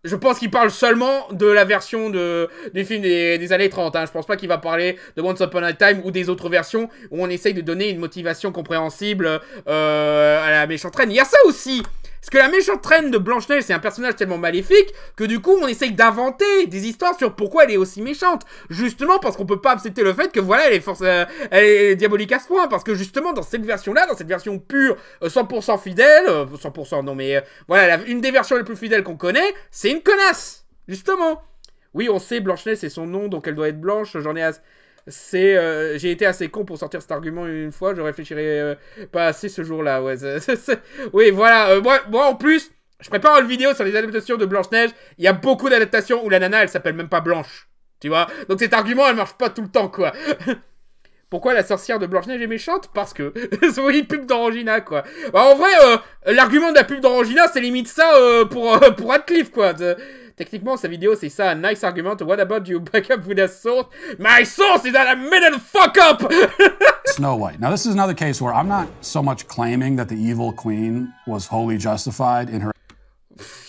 je pense qu'il parle seulement de la version de, film film des, années 30. Hein. Je pense pas qu'il va parler de Once Upon a Time ou des autres versions où on essaye de donner une motivation compréhensible euh, à la méchante reine. Il y a ça aussi parce que la méchante reine de Blanche-Neige, c'est un personnage tellement maléfique que du coup, on essaye d'inventer des histoires sur pourquoi elle est aussi méchante. Justement parce qu'on peut pas accepter le fait que voilà, elle est, euh, elle est diabolique à ce point. Parce que justement, dans cette version-là, dans cette version pure, 100% euh, fidèle, 100% euh, non mais voilà, une des versions les plus fidèles qu'on connaît, c'est une connasse. Justement. Oui, on sait, Blanche-Neige, c'est son nom, donc elle doit être blanche, j'en ai assez c'est euh, j'ai été assez con pour sortir cet argument une fois, je réfléchirai euh, pas assez ce jour-là. Ouais, Oui, voilà, euh, moi, moi en plus, je prépare une vidéo sur les adaptations de Blanche-Neige, il y a beaucoup d'adaptations où la nana elle s'appelle même pas Blanche, tu vois, donc cet argument elle marche pas tout le temps quoi. Pourquoi la sorcière de Blanche-Neige est méchante Parce que. une pub d'Orangina, quoi. Bah, en vrai, l'argument de la pub d'Orangina, c'est limite ça pour, pour Radcliffe, quoi. De... Techniquement, sa vidéo, c'est ça, un nice argument. What about you back up with a source? My source is at a middle fuck up! Snow White. Now, this is another case where I'm not so much claiming that the evil queen was wholly justified in her.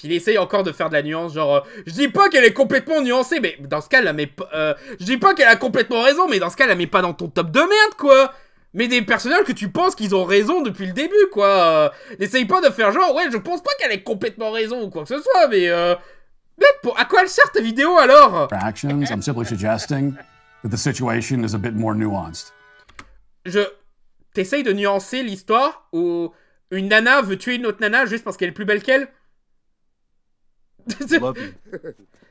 il essaye encore de faire de la nuance, genre, euh, je dis pas qu'elle est complètement nuancée, mais dans ce cas, la met euh, je dis pas qu'elle a complètement raison, mais dans ce cas, la met pas dans ton top de merde, quoi mais des personnages que tu penses qu'ils ont raison depuis le début, quoi. Euh, n'essaye pas de faire genre, ouais, je pense pas qu'elle ait complètement raison ou quoi que ce soit, mais euh, mais pour, à quoi elle sert ta vidéo alors suggesting that the situation is a bit more nuanced. Je t'essaye de nuancer l'histoire où une nana veut tuer une autre nana juste parce qu'elle est plus belle qu'elle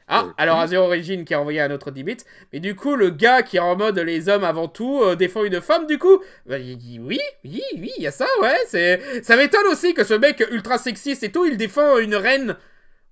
ah, alors à zéro Origin qui a envoyé un autre bits. Mais du coup, le gars qui est en mode les hommes avant tout euh, défend une femme, du coup, bah, il dit oui, oui, oui, il y a ça, ouais. C'est... Ça m'étonne aussi que ce mec ultra sexiste et tout, il défend une reine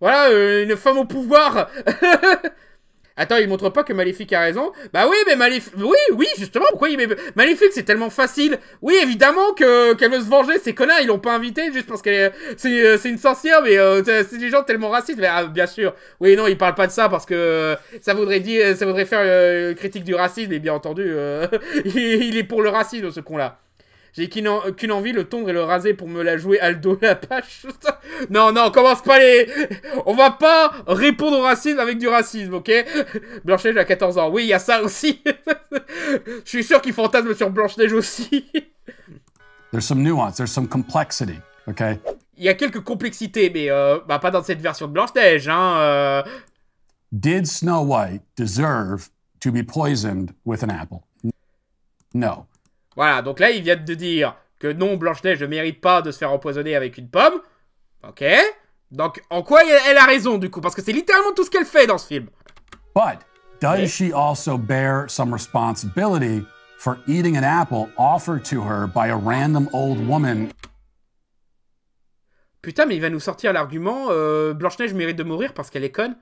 voilà, euh, une femme au pouvoir Attends, il montre pas que Maléfique a raison Bah oui, mais Maléfique... Oui, oui, justement, pourquoi il... Maléfique, c'est tellement facile Oui, évidemment que qu'elle veut se venger, ces connards, ils l'ont pas invité, juste parce qu'elle est... C'est une sorcière, mais euh, c'est des gens tellement racistes, mais ah, bien sûr Oui, non, il parle pas de ça parce que euh, ça voudrait dire... Ça voudrait faire critique du racisme, et bien entendu, il est pour le racisme, ce con-là. J'ai qu'une envie, le tondre et le raser pour me la jouer Aldo la page. non, non, commence pas les... On va pas répondre au racisme avec du racisme, ok Blanche-Neige a 14 ans. Oui, il y a ça aussi. Je suis sûr qu'il fantasme sur Blanche-Neige aussi. There's some nuance, there's some complexity, ok Il y a quelques complexités, mais euh, bah, pas dans cette version de Blanche-Neige, hein euh. Did Snow White deserve to be poisoned with an apple? No. Voilà, donc là, ils viennent de dire que non, Blanche-Neige ne mérite pas de se faire empoisonner avec une pomme. Ok. Donc, en quoi elle a raison, du coup Parce que c'est littéralement tout ce qu'elle fait dans ce film. But does she also bear some responsibility for eating an apple offered to her by a random old woman Putain, mais il va nous sortir l'argument euh, Blanche-Neige mérite de mourir parce qu'elle est conne.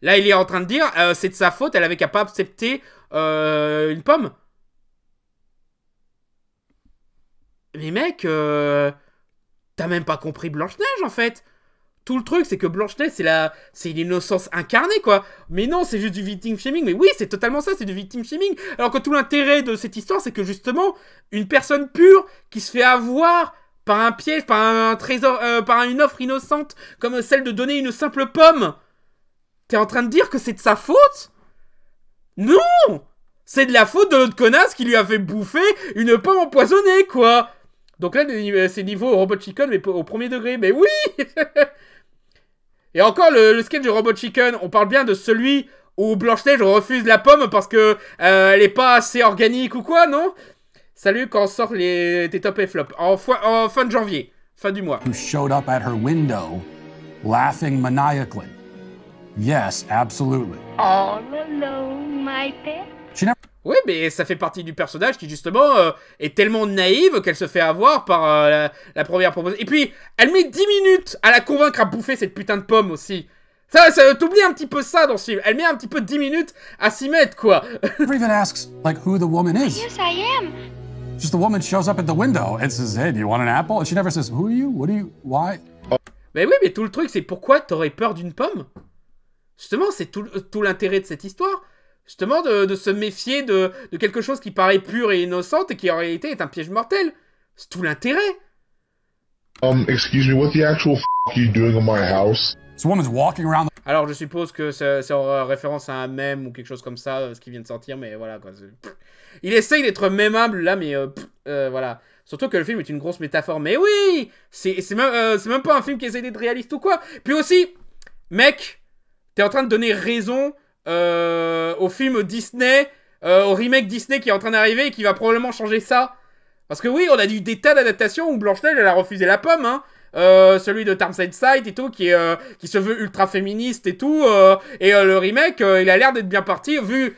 Là, il est en train de dire euh, c'est de sa faute, elle avait qu'à pas accepter euh, une pomme. Mais mec, euh, t'as même pas compris Blanche-Neige en fait. Tout le truc, c'est que Blanche-Neige, c'est la, c'est l'innocence incarnée, quoi. Mais non, c'est juste du victim shaming. Mais oui, c'est totalement ça, c'est du victim shaming. Alors que tout l'intérêt de cette histoire, c'est que justement, une personne pure qui se fait avoir par un piège, par un trésor, euh, par une offre innocente, comme celle de donner une simple pomme, t'es en train de dire que c'est de sa faute Non C'est de la faute de l'autre connasse qui lui a fait bouffer une pomme empoisonnée, quoi donc là, euh, c'est niveau Robot Chicken, mais au premier degré. Mais oui Et encore, le, sketch du Robot Chicken, on parle bien de celui où Blanche-Neige refuse la pomme parce que euh, elle est pas assez organique ou quoi, non Salut, quand sort les, tes top et flop en, fin de janvier, fin du mois. showed up at her window, laughing maniacally. Yes, absolutely. All alone, my pet. Oui, mais ça fait partie du personnage qui, justement, euh, est tellement naïve qu'elle se fait avoir par euh, la, première proposition. Et puis, elle met 10 minutes à la convaincre à bouffer cette putain de pomme aussi. Ça, ça t'oublies un petit peu ça dans ce film. Elle met un petit peu 10 minutes à s'y mettre, quoi. I am. Just the woman shows up at the window and says, hey, you want an apple? she never says, who are you? What you? Why? Mais oui, mais tout le truc, c'est pourquoi t'aurais peur d'une pomme Justement, c'est tout euh, l'intérêt de cette histoire Justement, de, se méfier de, quelque chose qui paraît pur et innocente et qui en réalité est un piège mortel. C'est tout l'intérêt. Alors, je suppose que c'est en référence à un mème ou quelque chose comme ça, euh, ce qui vient de sortir, mais voilà quoi. Il essaye d'être mémable là, mais euh, euh, voilà. Surtout que le film est une grosse métaphore. Mais oui C'est même, même, pas un film qui essaie d'être réaliste ou quoi. Puis aussi, mec, t'es en train de donner raison euh, au film Disney, euh, au remake Disney qui est en train d'arriver et qui va probablement changer ça. Parce que oui, on a eu des tas d'adaptations où Blanche-Neige, elle a refusé la pomme, hein. Euh, celui de Tarmside Sight et tout, qui, qui se veut ultra féministe et tout. et le remake, il a l'air d'être bien parti, vu...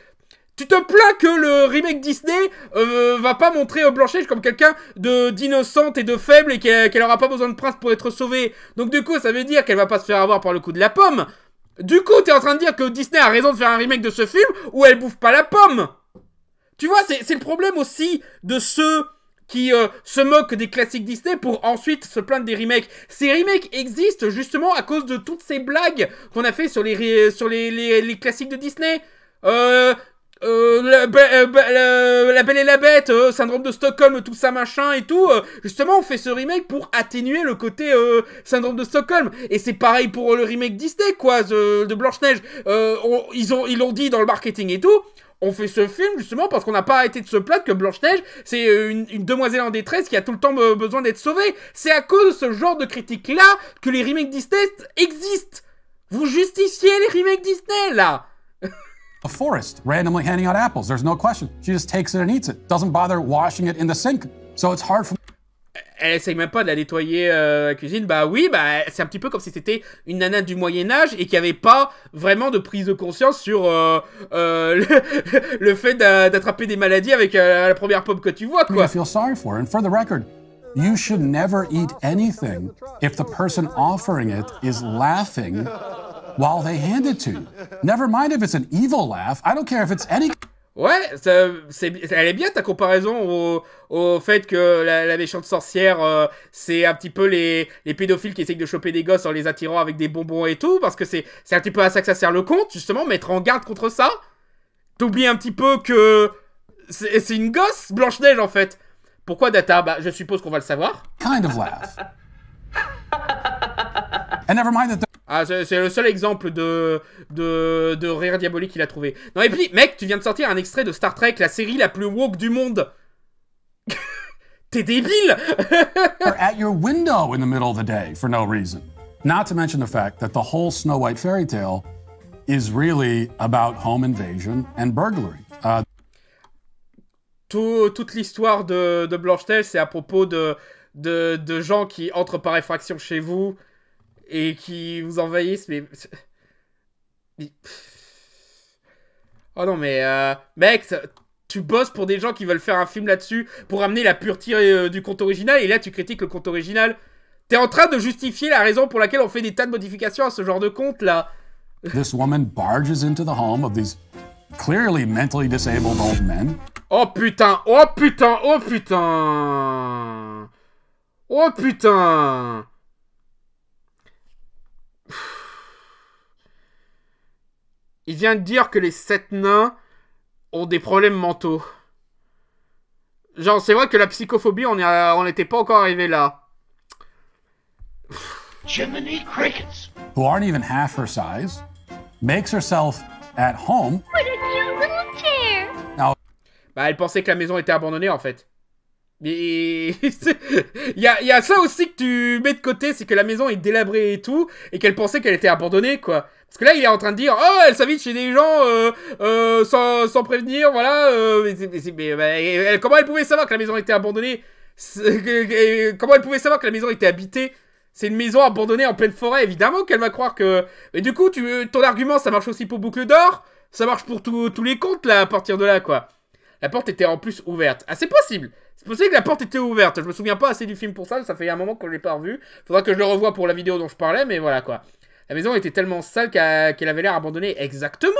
Tu te plains que le remake Disney va pas montrer Blanche-Neige comme quelqu'un de d'innocente et de faible et qu'elle n'aura aura pas besoin de prince pour être sauvée. Donc du coup, ça veut dire qu'elle va pas se faire avoir par le coup de la pomme. Du coup, t'es en train de dire que Disney a raison de faire un remake de ce film où elle bouffe pas la pomme Tu vois, c'est le problème aussi de ceux qui euh, se moquent des classiques Disney pour ensuite se plaindre des remakes. Ces remakes existent justement à cause de toutes ces blagues qu'on a fait sur les, sur les, les, les classiques de Disney. Euh, euh, euh, la, Belle et la Bête, euh, Syndrome de Stockholm, tout ça machin et tout. justement, on fait ce remake pour atténuer le côté Syndrome de Stockholm. Et c'est pareil pour le remake Disney, quoi, de, Blanche-Neige. ils l'ont ils dit dans le marketing et tout. On fait ce film justement parce qu'on n'a pas arrêté de se plaindre que Blanche-Neige, c'est une, demoiselle en détresse qui a tout le temps besoin d'être sauvée. C'est à cause de ce genre de critique-là que les remakes Disney existent. Vous justifiez les remakes Disney, là a forest randomly handing out apples. There's no question. She just takes it and eats it. Doesn't bother washing it in the sink. So it's hard for elle essaye même pas de la nettoyer euh, la cuisine. Bah oui, bah c'est un petit peu comme si c'était une nana du Moyen Âge et qui avait pas vraiment de prise de conscience sur euh, euh, le, le, fait d'attraper des maladies avec euh, la première pomme que tu vois, quoi. I feel sorry for. And for the record, you should never eat anything if the person offering it is laughing while they to Never mind if it's an evil laugh. I don't care if it's any. Ouais, ça, elle est bien ta comparaison au, au fait que la, méchante sorcière, euh, c'est un petit peu les, les, pédophiles qui essayent de choper des gosses en les attirant avec des bonbons et tout, parce que c'est un petit peu à ça que ça sert le compte, justement, mettre en garde contre ça. T'oublies un petit peu que c'est une gosse, Blanche-Neige, en fait. Pourquoi Data Bah, je suppose qu'on va le savoir. Kind of laugh. And never mind that ah, c'est le seul exemple de, de, de rire diabolique qu'il a trouvé. Non, et puis, mec, tu viens de sortir un extrait de Star Trek, la série la plus woke du monde. T'es débile At your window in the middle of the day, for no reason. Not to mention the fact that the whole Snow White fairy tale is really about home invasion and burglary. Uh... Tout, toute l'histoire de, de Blanche-Neige, c'est à propos de, de, de gens qui entrent par effraction chez vous et qui vous envahissent, mais. Oh non, mais. Euh, mec, tu bosses pour des gens qui veulent faire un film là-dessus, pour amener la pureté euh, du compte original, et là tu critiques le compte original. T'es en train de justifier la raison pour laquelle on fait des tas de modifications à ce genre de compte là. Oh putain, oh putain, oh putain. Oh putain. Il vient de dire que les sept nains ont des problèmes mentaux. Genre, c'est vrai que la psychophobie, on n'était pas encore arrivé là. Crickets, who aren't even half her size, makes herself at home. Bah, elle pensait que la maison était abandonnée en fait. il y a ça aussi que tu mets de côté, c'est que la maison est délabrée et tout, et qu'elle pensait qu'elle était abandonnée quoi. Parce que là, il est en train de dire Oh, elle s'invite chez des gens euh, euh, sans, sans, prévenir, voilà. Euh, mais, bah, comment elle pouvait savoir que la maison était abandonnée Comment elle pouvait savoir que la maison était habitée c'est une maison abandonnée en pleine forêt, évidemment qu'elle va croire que... Mais du coup, tu, ton argument, ça marche aussi pour Boucle d'Or, ça marche pour tous les comptes, là, à partir de là, quoi. La porte était en plus ouverte. Ah, c'est possible C'est possible que la porte était ouverte. Je me souviens pas assez du film pour ça, ça fait un moment que je l'ai pas revu. Faudra que je le revoie pour la vidéo dont je parlais, mais voilà, quoi. La maison était tellement sale qu'elle avait l'air abandonnée. Exactement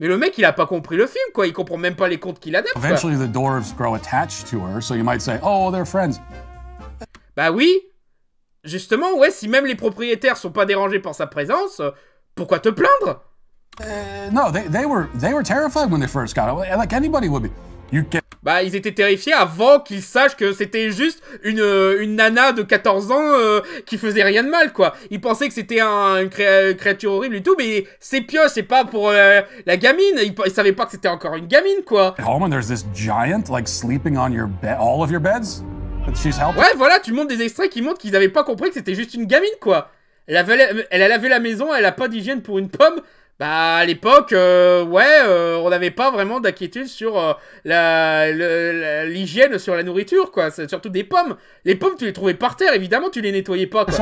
Mais le mec, il a pas compris le film, quoi. Il comprend même pas les contes qu'il adapte. Quoi. Eventually, the dwarves grow attached to her, so you might say, oh, they're friends. Bah oui Justement, ouais, si même les propriétaires sont pas dérangés par sa présence, pourquoi te plaindre Euh... Non, they, they, were, they were terrified when they first got it. Like anybody would be. Bah, ils étaient terrifiés avant qu'ils sachent que c'était juste une, euh, une nana de 14 ans euh, qui faisait rien de mal, quoi. Ils pensaient que c'était un, une, créature horrible et tout, mais c'est pioche, c'est pas pour euh, la gamine. Ils, savaient pas que c'était encore une gamine, quoi. ouais, voilà, tu montres des extraits qui montrent qu'ils avaient pas compris que c'était juste une gamine, quoi. Elle, elle a lavé la maison, elle a pas d'hygiène pour une pomme. Bah à l'époque, euh, ouais, euh, on n'avait pas vraiment d'inquiétude sur euh, la l'hygiène sur la nourriture, quoi. Surtout des pommes. Les pommes, tu les trouvais par terre, évidemment, tu les nettoyais pas. Quoi.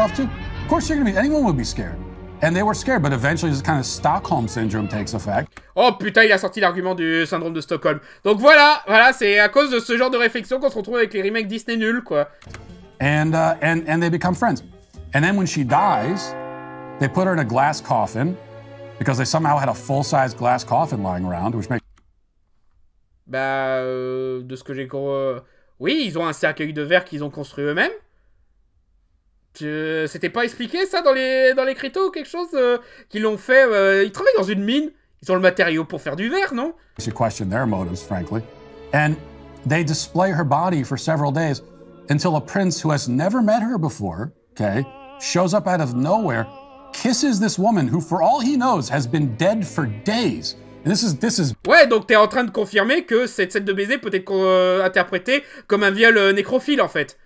Oh putain, il a sorti l'argument du syndrome de Stockholm. Donc voilà, voilà, c'est à cause de ce genre de réflexion qu'on se retrouve avec les remakes Disney nuls, quoi. And uh, and and they become friends. And then when she dies, they glass coffin because they somehow had a full-size glass coffin lying around, which makes Bah, euh, de ce que j'ai. Euh, oui, ils ont un cercueil de verre qu'ils ont construit eux-mêmes. Euh, c'était pas expliqué ça dans les dans les ou quelque chose qu'ils l'ont fait. ils travaillent dans une mine. Ils ont le matériau pour faire du verre, non You question their motives, frankly. And they display her body for several days until a prince who has never met her before, okay, shows up out of nowhere Ouais, donc t'es en train de confirmer que cette scène de baiser peut être euh, interprétée comme un viol euh, nécrophile en fait.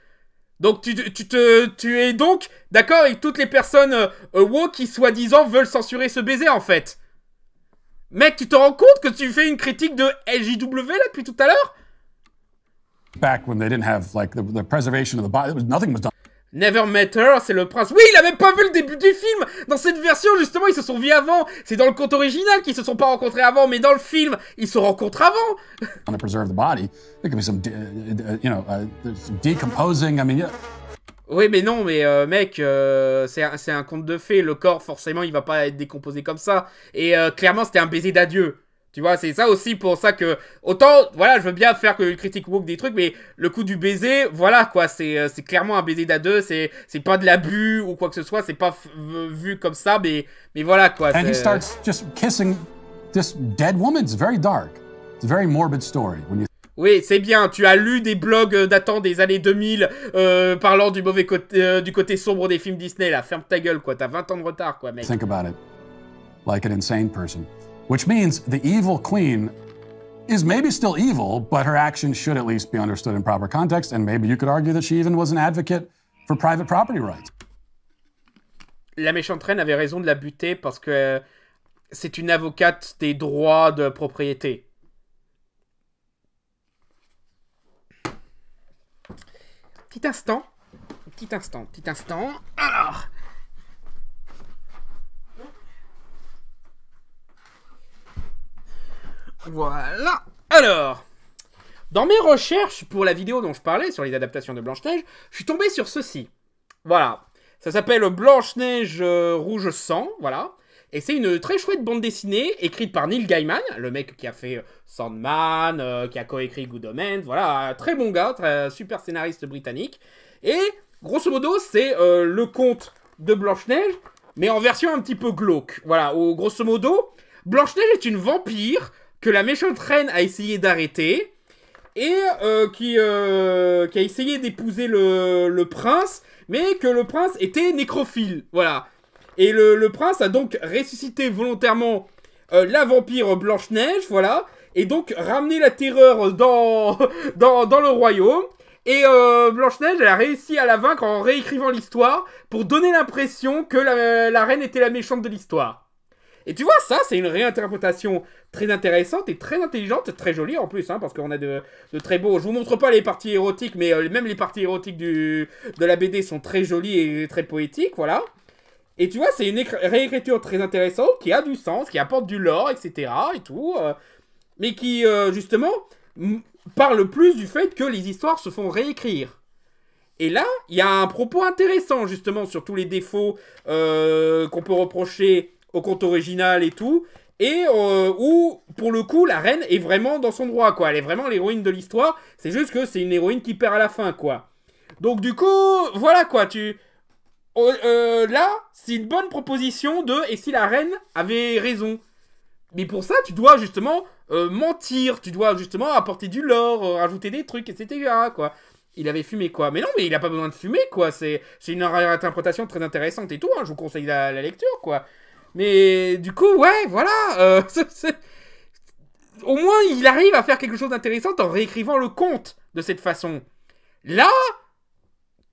Donc tu, tu, te, tu es donc d'accord avec toutes les personnes euh, wo qui soi-disant veulent censurer ce baiser en fait. Mec, tu te rends compte que tu fais une critique de LJW là depuis tout à l'heure Back when they didn't have like the preservation of the body, nothing was done. Never Met Her, c'est le prince. Oui, il avait pas vu le début du film Dans cette version, justement, ils se sont vus avant C'est dans le conte original qu'ils se sont pas rencontrés avant, mais dans le film, ils se rencontrent avant Oui, mais non, mais euh, mec, euh, c'est un, conte de fées. Le corps, forcément, il va pas être décomposé comme ça. Et euh, clairement, c'était un baiser d'adieu. Tu vois, c'est ça aussi pour ça que autant voilà, je veux bien faire que le critique woke des trucs mais le coup du baiser, voilà quoi, c'est euh, c'est clairement un baiser dà deux c'est c'est pas de l'abus ou quoi que ce soit, c'est pas vu comme ça mais mais voilà quoi. oui, c'est bien, tu as lu des blogs euh, datant des années 2000 euh, parlant du mauvais côté du côté sombre des films Disney là, ferme ta gueule quoi, t'as 20 ans de retard quoi mec. which means the evil queen is maybe still evil, but her actions should at least be understood in proper context, and maybe you could argue that she even was an advocate for private property rights. La méchante reine avait raison de la buter parce que euh, c'est une avocate des droits de propriété. Petit instant, petit instant, petit instant. Alors, Voilà. Alors, dans mes recherches pour la vidéo dont je parlais sur les adaptations de Blanche-Neige, je suis tombé sur ceci. Voilà. Ça s'appelle Blanche-Neige euh, Rouge Sang, voilà. Et c'est une très chouette bande dessinée écrite par Neil Gaiman, le mec qui a fait euh, Sandman, euh, qui a coécrit Good Omens, voilà, très bon gars, très, super scénariste britannique. Et grosso modo, c'est le conte de Blanche-Neige, mais en version un petit peu glauque. Voilà, au grosso modo, Blanche-Neige est une vampire que la méchante reine a essayé d'arrêter et euh, euh, qui, a essayé d'épouser le, prince, mais que le prince était nécrophile. Voilà. Et le, prince a donc ressuscité volontairement euh, la vampire Blanche-Neige, voilà, et donc ramené la terreur dans, dans, le royaume. Et Blanche-Neige, elle a réussi à la vaincre en réécrivant l'histoire pour donner l'impression que la reine était la méchante de l'histoire. Et tu vois, ça, c'est une réinterprétation très intéressante et très intelligente, très jolie en plus, hein, parce qu'on a de, très beaux... Je vous montre pas les parties érotiques, mais euh, même les parties érotiques du, de la BD sont très jolies et très poétiques, voilà. Et tu vois, c'est une réécriture très intéressante, qui a du sens, qui apporte du lore, etc. et tout, euh, mais qui, euh, justement, parle plus du fait que les histoires se font réécrire. Et là, il y a un propos intéressant justement sur tous les défauts qu'on peut reprocher au compte original et tout. Et euh, où, pour le coup, la reine est vraiment dans son droit, quoi. Elle est vraiment l'héroïne de l'histoire. C'est juste que c'est une héroïne qui perd à la fin, quoi. Donc, du coup, voilà, quoi. Tu... Euh, euh, là, c'est une bonne proposition de et si la reine avait raison. Mais pour ça, tu dois justement mentir, tu dois justement apporter du lore, rajouter des trucs, etc. Quoi. Il avait fumé quoi Mais non, mais il n'a pas besoin de fumer quoi. C'est une interprétation très intéressante et tout. Hein. Je vous conseille la lecture quoi. Mais du coup, ouais, voilà. Euh, au moins, il arrive à faire quelque chose d'intéressant en réécrivant le conte de cette façon. Là,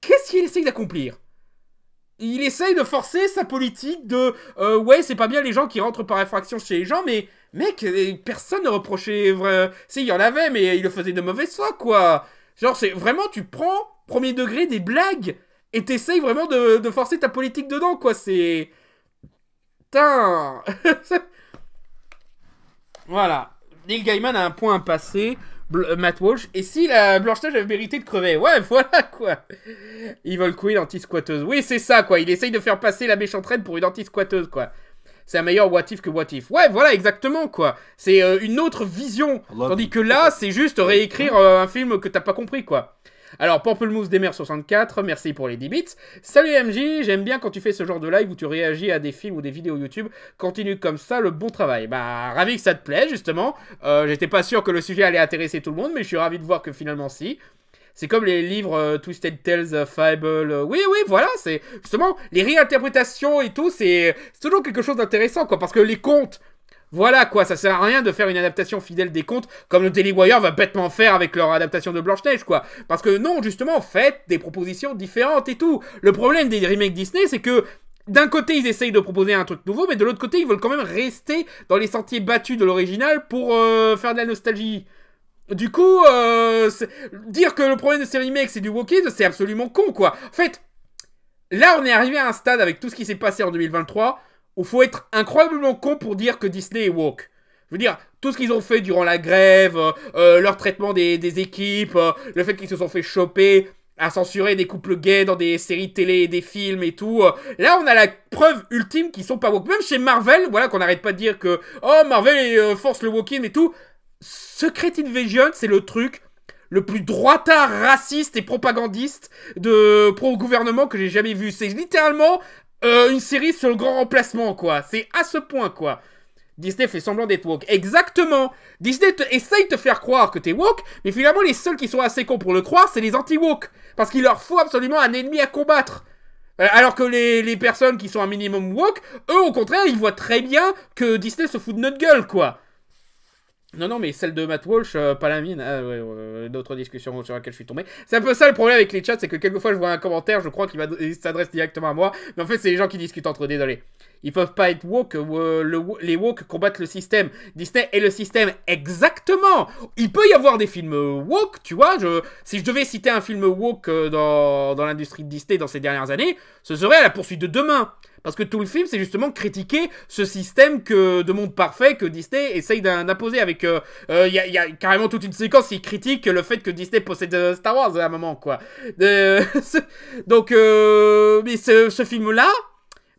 qu'est-ce qu'il essaye d'accomplir Il essaye de forcer sa politique de euh, ouais, c'est pas bien les gens qui rentrent par infraction chez les gens, mais mec, euh, personne ne reprochait. Vrai... Si, il y en avait, mais il le faisait de mauvais foi, quoi. Genre, c'est vraiment, tu prends premier degré des blagues et t'essayes vraiment de forcer ta politique dedans, quoi. C'est. Voilà. Neil Gaiman a un point à passer. Euh, Matt Walsh. Et si la Blanche-Neige avait mérité de crever Ouais, voilà quoi Evil Queen anti-squatteuse. Oui, c'est ça quoi. Il essaye de faire passer la méchante reine pour une anti-squatteuse quoi. C'est un meilleur what if que what if. Ouais, voilà, exactement quoi. C'est euh, une autre vision. Tandis que là, c'est juste réécrire euh, un film que t'as pas compris quoi. Alors, Pamplemousse des Mers 64, merci pour les 10 bits. Salut MJ, j'aime bien quand tu fais ce genre de live où tu réagis à des films ou des vidéos YouTube. Continue comme ça, le bon travail. Bah, ravi que ça te plaît, justement. Euh, j'étais pas sûr que le sujet allait intéresser tout le monde, mais je suis ravi de voir que finalement si. C'est comme les livres euh, Twisted Tales, euh, Fable. oui, oui, voilà, c'est justement les réinterprétations et tout, c'est toujours quelque chose d'intéressant, quoi. Parce que les contes, voilà quoi, ça sert à rien de faire une adaptation fidèle des contes comme le Daily Wire va bêtement faire avec leur adaptation de Blanche-Neige quoi. Parce que non, justement, faites des propositions différentes et tout. Le problème des remakes Disney, c'est que d'un côté, ils essayent de proposer un truc nouveau, mais de l'autre côté, ils veulent quand même rester dans les sentiers battus de l'original pour euh, faire de la nostalgie. Du coup, euh, dire que le problème de ces remakes c'est du walking, c'est absolument con quoi. En fait, là, on est arrivé à un stade avec tout ce qui s'est passé en 2023 où faut être incroyablement con pour dire que Disney est woke. Je veux dire, tout ce qu'ils ont fait durant la grève, euh, euh, leur traitement des, équipes, euh, le fait qu'ils se sont fait choper à censurer des couples gays dans des séries télé, et des films et tout. là, on a la preuve ultime qu'ils sont pas woke. Même chez Marvel, voilà, qu'on n'arrête pas de dire que oh Marvel force le walking et tout. Secret Invasion, c'est le truc le plus droitard, raciste et propagandiste de pro-gouvernement que j'ai jamais vu. C'est littéralement euh, une série sur le grand remplacement, quoi. C'est à ce point, quoi. Disney fait semblant d'être woke. Exactement Disney essaye de te faire croire que t'es woke, mais finalement, les seuls qui sont assez cons pour le croire, c'est les anti-woke. Parce qu'il leur faut absolument un ennemi à combattre. Euh, alors que les, les personnes qui sont un minimum woke, eux, au contraire, ils voient très bien que Disney se fout de notre gueule, quoi. Non, non, mais celle de Matt Walsh, euh, pas la mine, Ah, ouais, D'autres discussions sur laquelle je suis tombé. C'est un peu ça le problème avec les chats, c'est que quelquefois je vois un commentaire, je crois qu'il s'adresse directement à moi, mais en fait c'est les gens qui discutent entre eux, désolé. Ils peuvent pas être woke, euh, les woke combattent le système. Disney est le système, exactement Il peut y avoir des films euh, woke, tu vois, je, si je devais citer un film woke dans, l'industrie Disney dans ces dernières années, ce serait à la poursuite de demain. Parce que tout le film, c'est justement critiquer ce système que, de monde parfait que Disney essaye d'imposer. Avec, euh, euh, il y, a carrément toute une séquence qui critique le fait que Disney possède euh, Star Wars à un moment, quoi. donc, mais ce, ce film-là,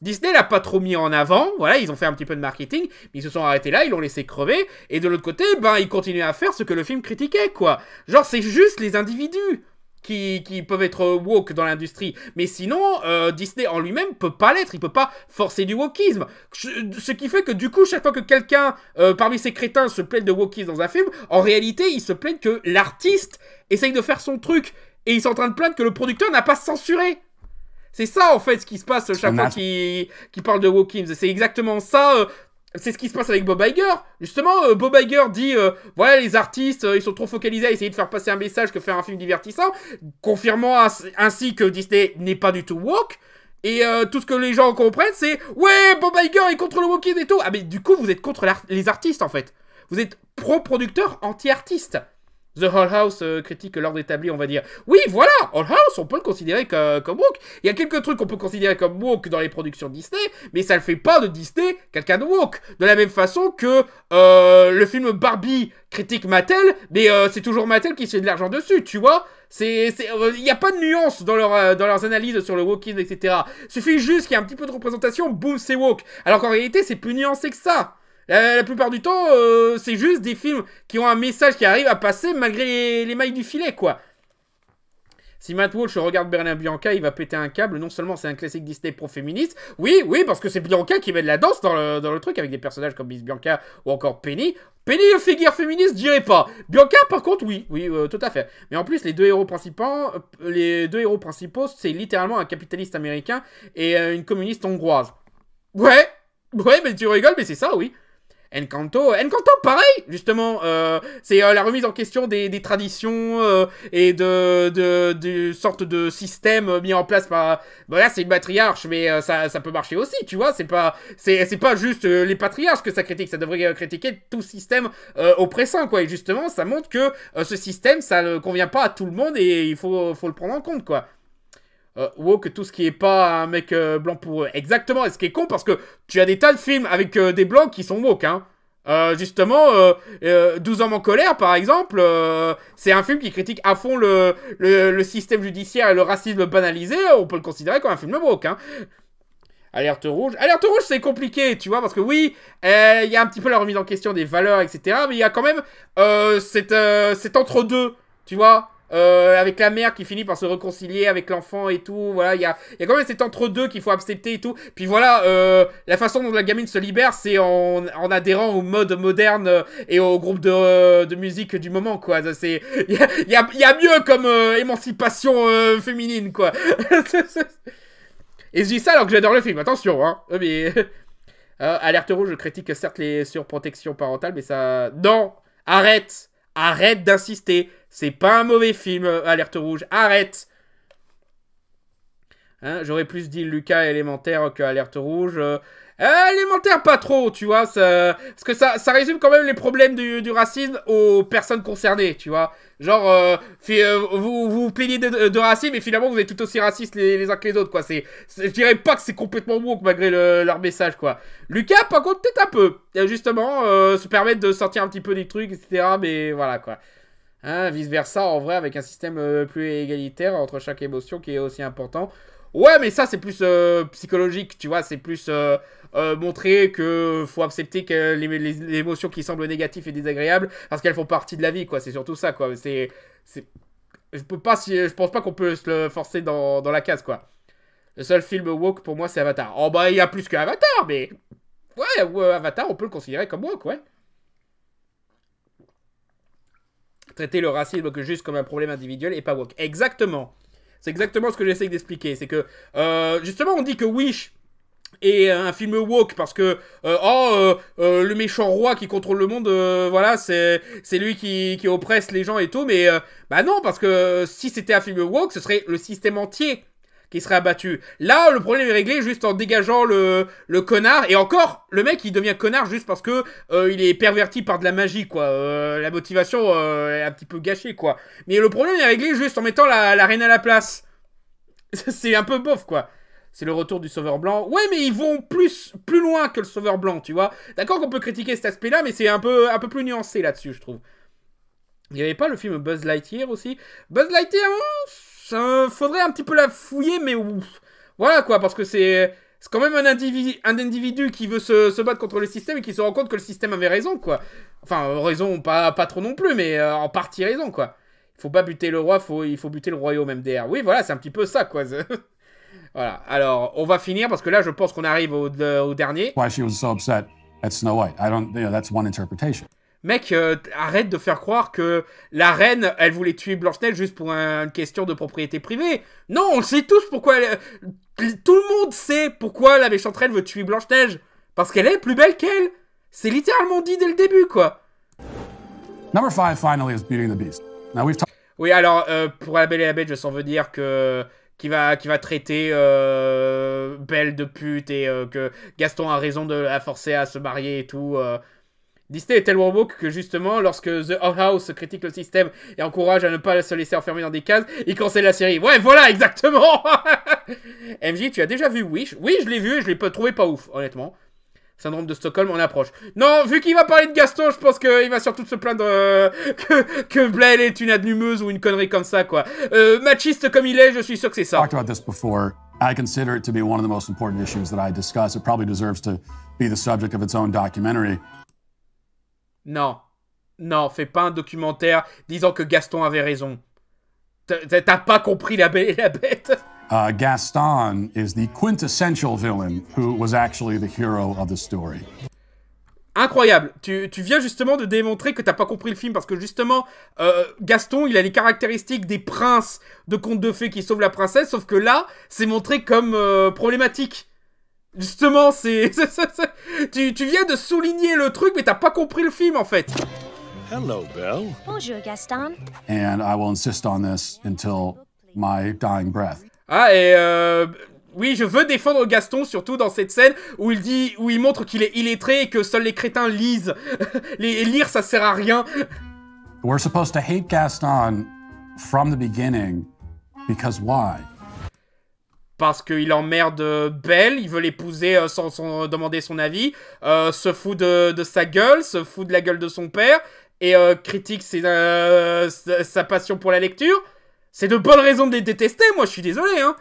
Disney l'a pas trop mis en avant, voilà, ils ont fait un petit peu de marketing, mais ils se sont arrêtés là, ils l'ont laissé crever, et de l'autre côté, ben, ils continuaient à faire ce que le film critiquait, quoi. Genre, c'est juste les individus qui, peuvent être euh, woke dans l'industrie. Mais sinon, euh, Disney en lui-même peut pas l'être. Il peut pas forcer du wokisme. Ce qui fait que du coup, chaque fois que quelqu'un euh, parmi ces crétins se plaint de wokisme dans un film, en réalité, il se plaint que l'artiste essaye de faire son truc. Et il sont en train de plaindre que le producteur n'a pas censuré. C'est ça en fait ce qui se passe chaque fois qu'il parle de wokisme, C'est exactement ça. C'est ce qui se passe avec Bob Iger. Justement, euh, Bob Iger dit voilà, euh, les artistes, euh, ils sont trop focalisés à essayer de faire passer un message que faire un film divertissant, confirmant ainsi que Disney n'est pas du tout woke. Et tout ce que les gens comprennent, c'est ouais, Bob Iger est contre le wokisme et tout. Ah, mais du coup, vous êtes contre les artistes en fait. Vous êtes pro-producteur, anti-artiste. The Whole House euh, critique l'ordre établi, on va dire. Oui, voilà, Whole House, on peut le considérer comme woke. Il y a quelques trucs qu'on peut considérer comme woke dans les productions Disney, mais ça le fait pas de Disney quelqu'un de woke. De la même façon que euh, le film Barbie critique Mattel, mais euh, c'est toujours Mattel qui se fait de l'argent dessus, tu vois il n'y a pas de nuance dans, dans leurs analyses sur le wokisme, etc. Suffit juste qu'il y ait un petit peu de représentation, boum, c'est woke. Alors qu'en réalité, c'est plus nuancé que ça. La, plupart du temps, euh, c'est juste des films qui ont un message qui arrive à passer malgré les, mailles du filet, quoi. Si Matt Walsh regarde Berlin Bianca, il va péter un câble. Non seulement c'est un classique Disney pro-féministe, oui, oui, parce que c'est Bianca qui met de la danse dans le, truc avec des personnages comme Miss Bianca ou encore Penny. Penny, figure féministe, dirais pas. Bianca, par contre, oui, oui, euh, tout à fait. Mais en plus, les deux héros principaux, les deux héros principaux, c'est littéralement un capitaliste américain et euh, une communiste hongroise. Ouais, ouais, mais tu rigoles, mais c'est ça, oui. Encanto. Euh, Encanto, pareil, justement. Euh, c'est euh, la remise en question des, des traditions et de, de, de, sorte de système mis en place par. Voilà, bah c'est une patriarche, mais ça, ça, peut marcher aussi, tu vois. C'est pas, c'est, pas juste les patriarches que ça critique. Ça devrait critiquer tout système oppressant, quoi. Et justement, ça montre que ce système, ça ne convient pas à tout le monde et il faut, faut le prendre en compte, quoi. Euh, woke, tout ce qui est pas un mec euh, blanc pour eux. Exactement, et ce qui est con parce que tu as des tas de films avec euh, des blancs qui sont woke, hein. justement, 12 hommes en colère, par exemple, c'est un film qui critique à fond le, le, système judiciaire et le racisme banalisé. On peut le considérer comme un film woke. Hein. Alerte rouge. Alerte rouge, c'est compliqué, tu vois, parce que oui, il y a un petit peu la remise en question des valeurs, etc. Mais il y a quand même cet entre-deux, tu vois. Euh, avec la mère qui finit par se réconcilier avec l'enfant et tout. Voilà, il y a, y a quand même cet entre-deux qu'il faut accepter et tout. Puis voilà, euh, la façon dont la gamine se libère, c'est en, adhérant au mode moderne euh, et au groupe de, musique du moment, quoi. Il y a, y a, mieux comme émancipation féminine, quoi. et je dis ça alors que j'adore le film, attention, hein. Mais... alerte rouge, je critique certes les surprotections parentales, mais ça... Non Arrête Arrête d'insister c'est pas un mauvais film, euh, Alerte Rouge. Arrête hein, J'aurais plus dit Lucas élémentaire que Alerte Rouge. Euh, euh, élémentaire, pas trop, tu vois. Ça, parce que ça, ça résume quand même les problèmes du, racisme aux personnes concernées, tu vois. Genre, vous vous plaignez de, racisme, et finalement, vous êtes tout aussi racistes les, uns que les autres, quoi. C'est, je dirais pas que c'est complètement bon malgré leur message, quoi. Lucas, par contre, peut-être un peu. Justement, se permettre de sortir un petit peu des trucs, etc. Mais voilà, quoi. Hein, Vice-versa, en vrai, avec un système euh, plus égalitaire entre chaque émotion qui est aussi important. Ouais, mais ça, c'est plus euh, psychologique, tu vois. C'est plus euh, montrer que faut accepter que les, émotions qui semblent négatives et désagréables parce qu'elles font partie de la vie, quoi. C'est surtout ça, quoi. C'est. Je, peux pas, je pense pas qu'on peut se le forcer dans, la case, quoi. Le seul film woke pour moi, c'est Avatar. Oh, bah, il y a plus qu'Avatar, mais. Ouais, Avatar, on peut le considérer comme woke, ouais. traiter le racisme que juste comme un problème individuel et pas woke. Exactement. C'est exactement ce que j'essaie d'expliquer. C'est que, euh, justement, on dit que Wish est un film woke parce que, euh, oh, euh, le méchant roi qui contrôle le monde, voilà, c'est lui qui, qui, oppresse les gens et tout. Mais, bah non, parce que si c'était un film woke, ce serait le système entier qui serait abattu. Là, le problème est réglé juste en dégageant le, le connard. Et encore, le mec, il devient connard juste parce que euh, il est perverti par de la magie, quoi. Euh, la motivation euh, est un petit peu gâchée, quoi. Mais le problème est réglé juste en mettant la, reine à la place. C'est un peu bof, quoi c'est le retour du sauveur blanc. Ouais, mais ils vont plus, plus loin que le sauveur blanc, tu vois. D'accord qu'on peut critiquer cet aspect-là, mais c'est un peu, un peu plus nuancé là-dessus, je trouve. Il n'y avait pas le film Buzz Lightyear aussi Buzz Lightyear, hein, faudrait un petit peu la fouiller, mais Voilà quoi, parce que c'est quand même un individu, un individu qui veut se, se, battre contre le système et qui se rend compte que le système avait raison quoi. Enfin, raison, pas, pas trop non plus, mais euh, en partie raison quoi. Il faut pas buter le roi, faut, il faut buter le royaume MDR. Oui, voilà, c'est un petit peu ça quoi. voilà, alors on va finir parce que là je pense qu'on arrive au, au dernier. Snow White. Mec, euh, arrête de faire croire que la reine, elle voulait tuer Blanche-Neige juste pour une question de propriété privée. Non, on le sait tous pourquoi. Elle, euh, tout le monde sait pourquoi la méchante reine veut tuer Blanche-Neige. Parce qu'elle est plus belle qu'elle. C'est littéralement dit dès le début, quoi. Number five, finally, is beating the Beast. oui, alors, euh, pour la Belle et la Bête, je sens venir que qui va, qui va traiter Belle de pute et que Gaston a raison de la forcer à se marier et tout. Disney est tellement woke que justement, lorsque The House critique le système et encourage à ne pas se laisser enfermer dans des cases, il cancelle la série. Ouais, voilà, exactement MJ, tu as déjà vu Wish Oui, je l'ai vu et je l'ai pas trouvé pas ouf, honnêtement. Syndrome de Stockholm, on approche. Non, vu qu'il va parler de Gaston, je pense qu'il va surtout se plaindre euh, que, que est une adnumeuse ou une connerie comme ça, quoi. Euh, machiste comme il est, je suis sûr que c'est ça. Talked about this before. I consider it to be one of the most important issues that I discuss. It probably deserves to be the subject of its non. Non, fais pas un documentaire disant que Gaston avait raison. T'as pas compris la, bête. Uh, Gaston is the quintessential villain who was actually the hero of the story. Incroyable. Tu, viens justement de démontrer que t'as pas compris le film parce que justement, euh, Gaston, il a les caractéristiques des princes de contes de fées qui sauvent la princesse, sauf que là, c'est montré comme euh, problématique. Justement, c'est... tu, viens de souligner le truc, mais t'as pas compris le film, en fait. Hello, Belle. Bonjour, Gaston. And I will insist on this until my dying breath. Ah, et euh... Oui, je veux défendre Gaston, surtout dans cette scène où il dit, où il montre qu'il est illettré et que seuls les crétins lisent. les, lire, ça sert à rien. We're supposed to hate Gaston from the beginning, because why? parce qu'il emmerde euh, Belle, il veut l'épouser euh, sans, euh, demander son avis, se fout de, sa gueule, se fout de la gueule de son père, et critique sa passion pour la lecture. C'est de bonnes raisons de les détester, moi je suis désolé. Hein.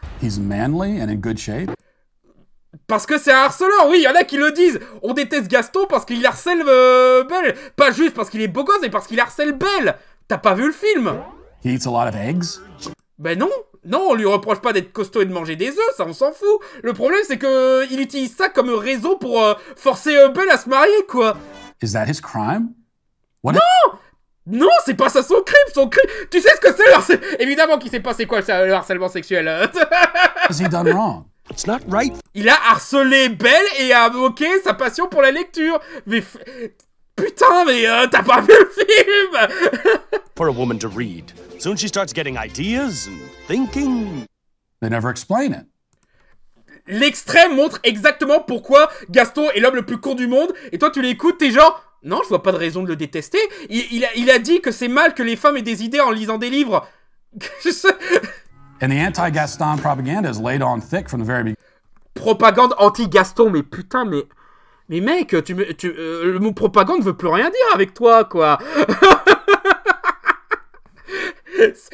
Parce que c'est un harceleur, oui, il y en a qui le disent. On déteste Gaston parce qu'il harcèle Belle. Pas juste parce qu'il est beau gosse, mais parce qu'il harcèle Belle. T'as pas vu le film He Ben non non, on lui reproche pas d'être costaud et de manger des œufs, ça on s'en fout. Le problème c'est que il utilise ça comme réseau pour euh, forcer Belle à se marier, quoi. Is that his crime? non! Non, c'est pas ça son crime, son crime. Tu sais ce que c'est évidemment qu'il sait pas c'est quoi le harcèlement sexuel. done wrong? It's not right. Il a harcelé Belle et a moqué sa passion pour la lecture. Mais putain, mais euh, t'as pas vu le film For a woman to read. Soon L'extrait montre exactement pourquoi Gaston est l'homme le plus con du monde, et toi tu l'écoutes, t'es genre, non, je vois pas de raison de le détester. Il, il, a, dit que c'est mal que les femmes aient des idées en lisant des livres. And the anti-Gaston laid on thick from the very beginning. Propagande anti-Gaston, mais putain, mais. Mais mec, tu, tu, euh, le mot propagande veut plus rien dire avec toi, quoi.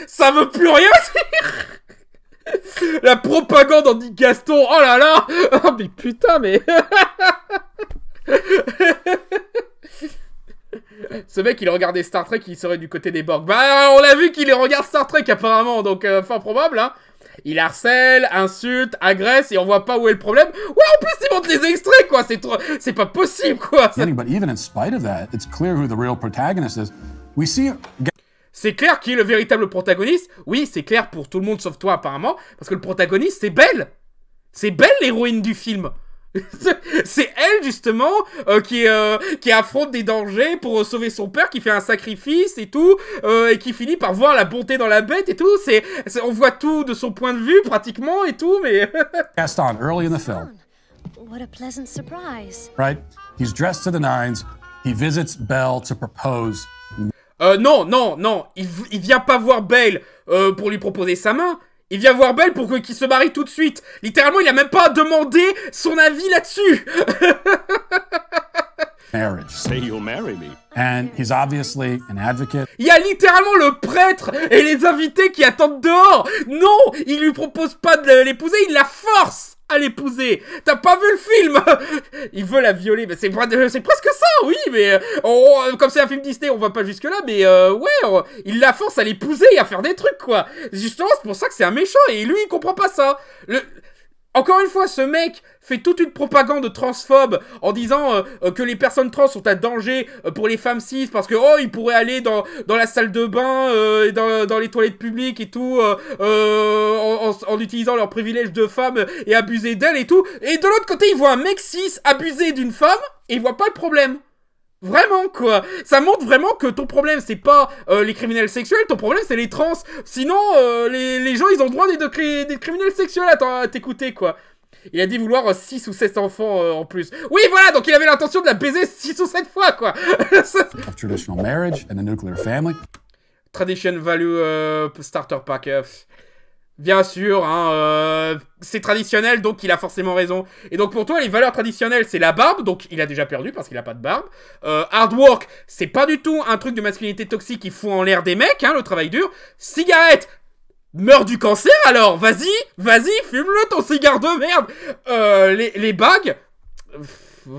Ça veut plus rien dire La propagande en dit Gaston, oh là là Oh mais putain, mais... Ce mec, il regardait Star Trek, il serait du côté des Borg. Bah, on l'a vu qu'il regarde Star Trek apparemment, donc euh, fort probable, hein. Il harcèle, insulte, agresse et on voit pas où est le problème. Ouais, en plus il montre les extraits quoi, c'est trop c'est pas possible quoi. even in spite of that, it's clear who the real protagonist is. We see c'est clair qui est le véritable protagoniste. Oui, c'est clair pour tout le monde sauf toi apparemment, parce que le protagoniste c'est Belle. C'est Belle l'héroïne du film. c'est elle justement euh, qui, euh, qui affronte des dangers pour euh, sauver son père, qui fait un sacrifice et tout, et qui finit par voir la bonté dans la bête et tout. C'est on voit tout de son point de vue pratiquement et tout, mais. Cast on early in the film. What a pleasant surprise. Right, he's dressed to the nines. He visits Belle to propose euh, non, non, non, il, vient pas voir Belle euh, pour lui proposer sa main. Il vient voir Belle pour qu'il se marie tout de suite. Littéralement, il a même pas demandé son avis là-dessus. Il y a littéralement le prêtre et les invités qui attendent dehors. Non, il lui propose pas de l'épouser, il la force à l'épouser. T'as pas vu le film Il veut la violer, mais c'est presque ça, oui, mais euh, comme c'est un film Disney, on va pas jusque là, mais euh, ouais, il la force à l'épouser et à faire des trucs, quoi. Justement, c'est pour ça que c'est un méchant et lui, il comprend pas ça. Le, encore une fois, ce mec fait toute une propagande transphobe en disant euh, euh, que les personnes trans sont un danger euh, pour les femmes cis parce que oh ils pourraient aller dans, dans la salle de bain et dans, dans, les toilettes publiques et tout en, utilisant leur privilèges de femme et abuser d'elle et tout. Et de l'autre côté, il voit un mec cis abuser d'une femme et ils voit pas le problème. Vraiment quoi Ça montre vraiment que ton problème c'est pas euh, les criminels sexuels, ton problème c'est les trans. Sinon euh, les, gens ils ont le droit d'être des, des criminels sexuels à euh, t'écouter quoi. Il a dit vouloir 6 ou 7 enfants en plus. Oui, voilà, donc il avait l'intention de la baiser 6 ou 7 fois, quoi. Tradition value starter pack. Bien sûr, hein, euh, c'est traditionnel, donc il a forcément raison. Et donc pour toi, les valeurs traditionnelles, c'est la barbe, donc il a déjà perdu parce qu'il a pas de barbe. Euh, hard work, c'est pas du tout un truc de masculinité toxique qui fout en l'air des mecs, hein, le travail dur. Cigarette, meurt du cancer alors, vas-y, vas-y, fume-le ton cigare de merde. Euh, les, les bagues...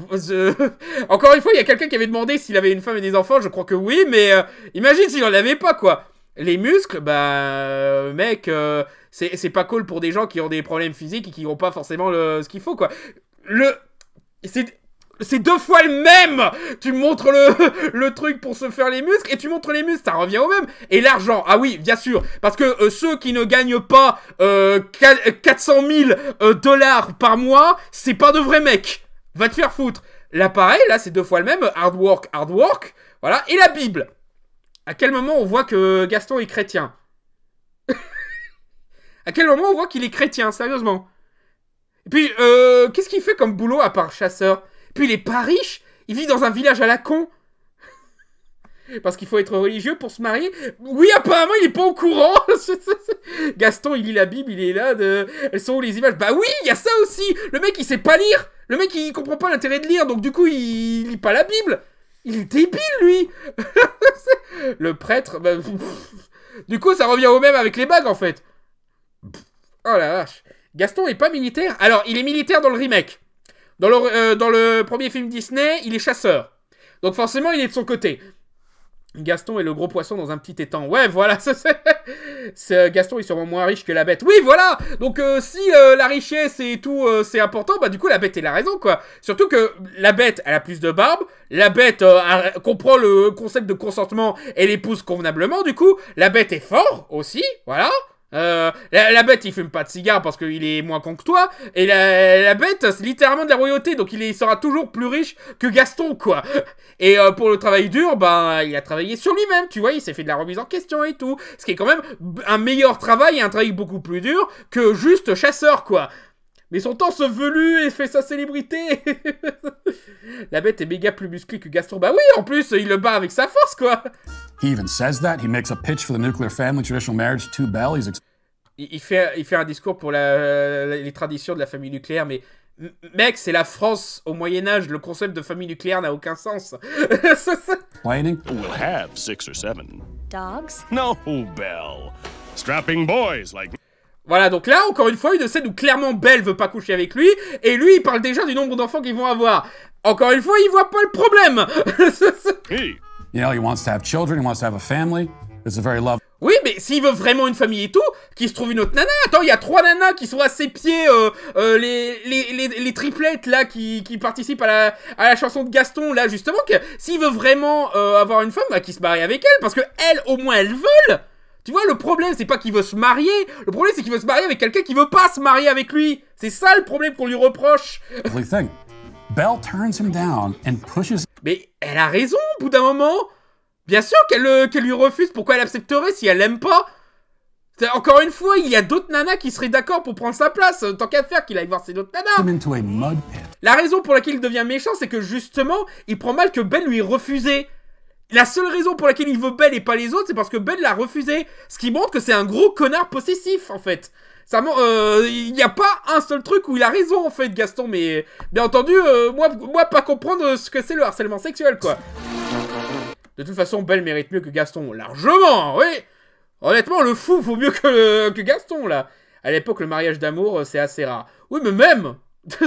Encore une fois, il y a quelqu'un qui avait demandé s'il avait une femme et des enfants, je crois que oui, mais euh, imagine s'il en avait pas, quoi. Les muscles, bah, mec, euh, c'est pas cool pour des gens qui ont des problèmes physiques et qui n'ont pas forcément le, ce qu'il faut, quoi. Le... C'est... C'est deux fois le même Tu montres le, le truc pour se faire les muscles et tu montres les muscles, ça revient au même. Et l'argent, ah oui, bien sûr, parce que euh, ceux qui ne gagnent pas 400 euh, 000 euh, dollars par mois, c'est pas de vrais mecs. Va te faire foutre. L'appareil, là, c'est deux fois le même. Hard work, hard work. Voilà. Et la Bible. À quel moment on voit que Gaston est chrétien à quel moment on voit qu'il est chrétien, sérieusement Et puis, euh, qu'est-ce qu'il fait comme boulot à part chasseur Et Puis il est pas riche, il vit dans un village à la con. Parce qu'il faut être religieux pour se marier. Oui, apparemment, il est pas au courant. Gaston, il lit la Bible, il est là. De... Elles sont où les images Bah oui, il y a ça aussi. Le mec, il sait pas lire. Le mec, il comprend pas l'intérêt de lire. Donc, du coup, il... lit pas la Bible. Il est débile, lui. Le prêtre, bah... Du coup, ça revient au même avec les bagues, en fait. Oh la vache. Gaston est pas militaire Alors, il est militaire dans le remake. Euh, dans le, premier film Disney, il est chasseur. Donc forcément, il est de son côté. Gaston est le gros poisson dans un petit étang. Ouais, voilà, c'est... Euh, Gaston est sûrement moins riche que la bête. Oui, voilà Donc euh, si la richesse et tout, c'est important, bah du coup, la bête, est la raison, quoi. Surtout que la bête, elle a plus de barbe, la bête comprend le concept de consentement et l'épouse convenablement, du coup. La bête est fort, aussi, voilà. Euh, la, bête, il fume pas de cigare parce qu'il est moins con que toi. Et la, bête, c'est littéralement de la royauté, donc il, est, sera toujours plus riche que Gaston, quoi. Et euh, pour le travail dur, ben, il a travaillé sur lui-même, tu vois, il s'est fait de la remise en question et tout. Ce qui est quand même un meilleur travail et un travail beaucoup plus dur que juste chasseur, quoi. Mais son temps se velu et fait sa célébrité La bête est méga plus musclée que Gaston. Bah oui, en plus, il le bat avec sa force, quoi il fait, un discours pour les traditions de la famille nucléaire, mais mec, c'est la France au Moyen Âge. Le concept de famille nucléaire n'a aucun sens. Planning. We'll have six or seven. Dogs. No, Bell. Strapping boys like. Voilà, donc là, encore une fois, une scène où clairement Belle veut pas coucher avec lui, et lui, il parle déjà du nombre d'enfants qu'ils vont avoir. Encore une fois, il voit pas le problème. Oui, mais s'il veut vraiment une famille et tout, qu'il se trouve une autre nana. Attends, il y a trois nanas qui sont à ses pieds, euh, euh, les, les, triplettes là qui, participent à la, chanson de Gaston là justement. Que s'il veut vraiment euh, avoir une femme, bah, qu'il se marie avec elle, parce que elle, au moins, elle veulent. Tu vois, le problème, c'est pas qu'il veut se marier. Le problème, c'est qu'il veut se marier avec quelqu'un qui veut pas se marier avec lui. C'est ça le problème qu'on lui reproche. Mais elle a raison, au bout d'un moment. Bien sûr qu'elle euh, lui refuse. Pourquoi elle accepterait si elle l'aime pas Encore une fois, il y a d'autres nanas qui seraient d'accord pour prendre sa place. Tant qu'à faire qu'il aille voir ces autres nanas. La raison pour laquelle il devient méchant, c'est que justement, il prend mal que Ben lui refusait. La seule raison pour laquelle il veut Belle et pas les autres, c'est parce que Belle l'a refusé. Ce qui montre que c'est un gros connard possessif, en fait. Ça, euh, il n'y a pas un seul truc où il a raison, en fait, Gaston. Mais bien entendu, euh, moi, moi, pas comprendre euh, ce que c'est le harcèlement sexuel, quoi. De toute façon, Belle mérite mieux que Gaston. Largement, oui. Honnêtement, le fou vaut mieux que, que Gaston, là. À l'époque, le mariage d'amour, c'est assez rare. Oui, mais même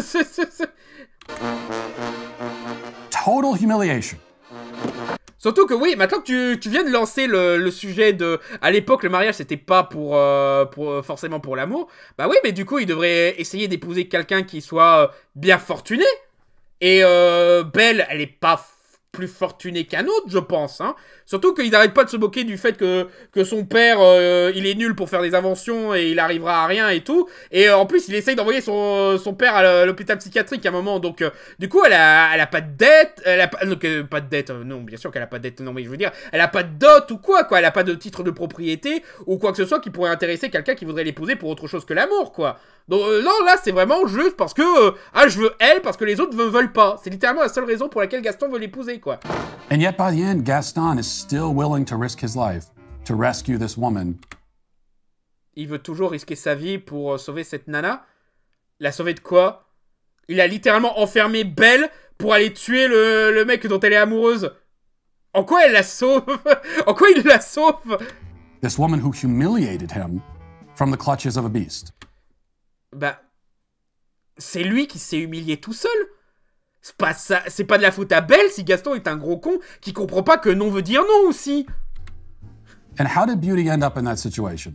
Total humiliation. Surtout que oui, maintenant que tu, viens de lancer le, sujet de... À l'époque, le mariage, c'était pas pour, euh, pour euh, forcément pour l'amour. Bah oui, mais du coup, il devrait essayer d'épouser quelqu'un qui soit bien fortuné. Et euh, Belle, elle est pas plus fortuné qu'un autre, je pense. Hein. Surtout qu'il n'arrête pas de se moquer du fait que, que son père, euh, il est nul pour faire des inventions et il arrivera à rien et tout. Et euh, en plus, il essaye d'envoyer son, son, père à l'hôpital psychiatrique à un moment. Donc, euh, du coup, elle a, elle a pas de dette. Elle a pas, donc, pas de dette. non, bien sûr qu'elle a pas de dette. Non, mais je veux dire, elle a pas de dot ou quoi, quoi. Elle a pas de titre de propriété ou quoi que ce soit qui pourrait intéresser quelqu'un qui voudrait l'épouser pour autre chose que l'amour, quoi. non, là, c'est vraiment juste parce que, ah, je veux elle parce que les autres ne veulent pas. C'est littéralement la seule raison pour laquelle Gaston veut l'épouser, quoi. yet, by the Gaston is still willing to risk his life to rescue this woman. Il veut toujours risquer sa vie pour euh, sauver cette nana. La sauver de quoi Il a littéralement enfermé Belle pour aller tuer le, mec dont elle est amoureuse. En quoi elle la sauve En quoi il la sauve This woman who humiliated him from the Bah, c'est lui qui s'est humilié tout seul. C'est pas ça, c'est pas de la faute à Belle si Gaston est un gros con qui comprend pas que non veut dire non aussi. Beauty situation?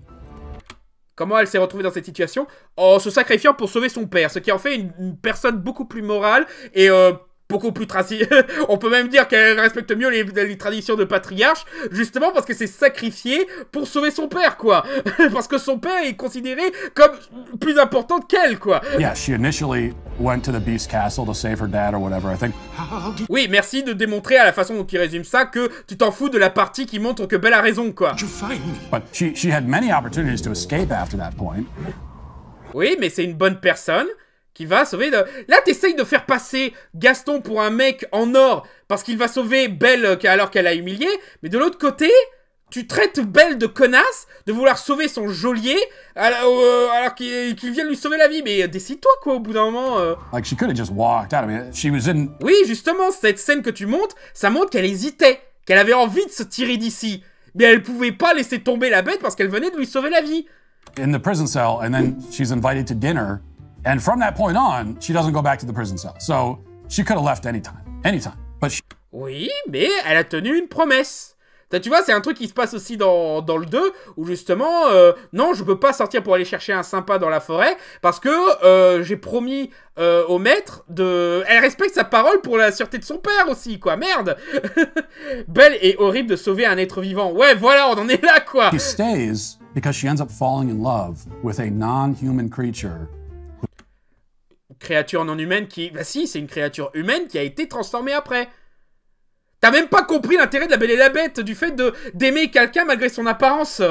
Comment elle s'est retrouvée dans cette situation En se sacrifiant pour sauver son père, ce qui en fait une, personne beaucoup plus morale et euh, beaucoup plus on peut même dire qu'elle respecte mieux les, traditions de patriarche, justement parce que c'est sacrifié pour sauver son père, quoi. parce que son père est considéré comme plus important qu'elle, quoi. Yeah, she initially went to the Beast Castle to save her dad or whatever, I think. Oui, merci de démontrer à la façon dont il résume ça que tu t'en fous de la partie qui montre que Belle a raison, quoi. she, she had many opportunities to escape after that point. Oui, mais c'est une bonne personne qui va sauver... De... Là, t'essayes de faire passer Gaston pour un mec en or parce qu'il va sauver Belle euh, alors qu'elle a humilié. Mais de l'autre côté, tu traites Belle de connasse, de vouloir sauver son geôlier alors, euh, qu'il vient lui sauver la vie. Mais euh, décide-toi, quoi, au bout d'un moment. Oui, justement, cette scène que tu montres, ça montre qu'elle hésitait, qu'elle avait envie de se tirer d'ici. Mais elle pouvait pas laisser tomber la bête parce qu'elle venait de lui sauver la vie. In the prison cell, and then she's invited to dinner. And from that point on, she doesn't go back to the prison cell. So she could have left anytime, anytime. But Oui, mais elle a tenu une promesse. Tu vois, c'est un truc qui se passe aussi dans, dans le 2, où justement, euh, non, je peux pas sortir pour aller chercher un sympa dans la forêt, parce que euh, j'ai promis euh, au maître de... Elle respecte sa parole pour la sûreté de son père aussi, quoi, merde Belle et horrible de sauver un être vivant. Ouais, voilà, on en est là, quoi She stays because she ends up falling in love with a non-human creature créature non humaine qui... Bah si, c'est une créature humaine qui a été transformée après. T'as même pas compris l'intérêt de la Belle et la Bête, du fait de d'aimer quelqu'un malgré son apparence.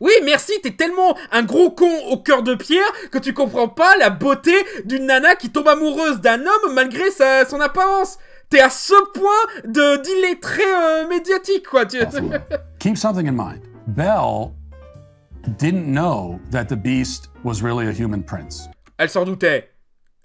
Oui, merci, t'es tellement un gros con au cœur de pierre que tu comprends pas la beauté d'une nana qui tombe amoureuse d'un homme malgré sa, son apparence. T'es à ce point de d'illettré euh, médiatique, quoi. Keep something in mind. Belle didn't know that the beast was really a human prince. Elle s'en doutait.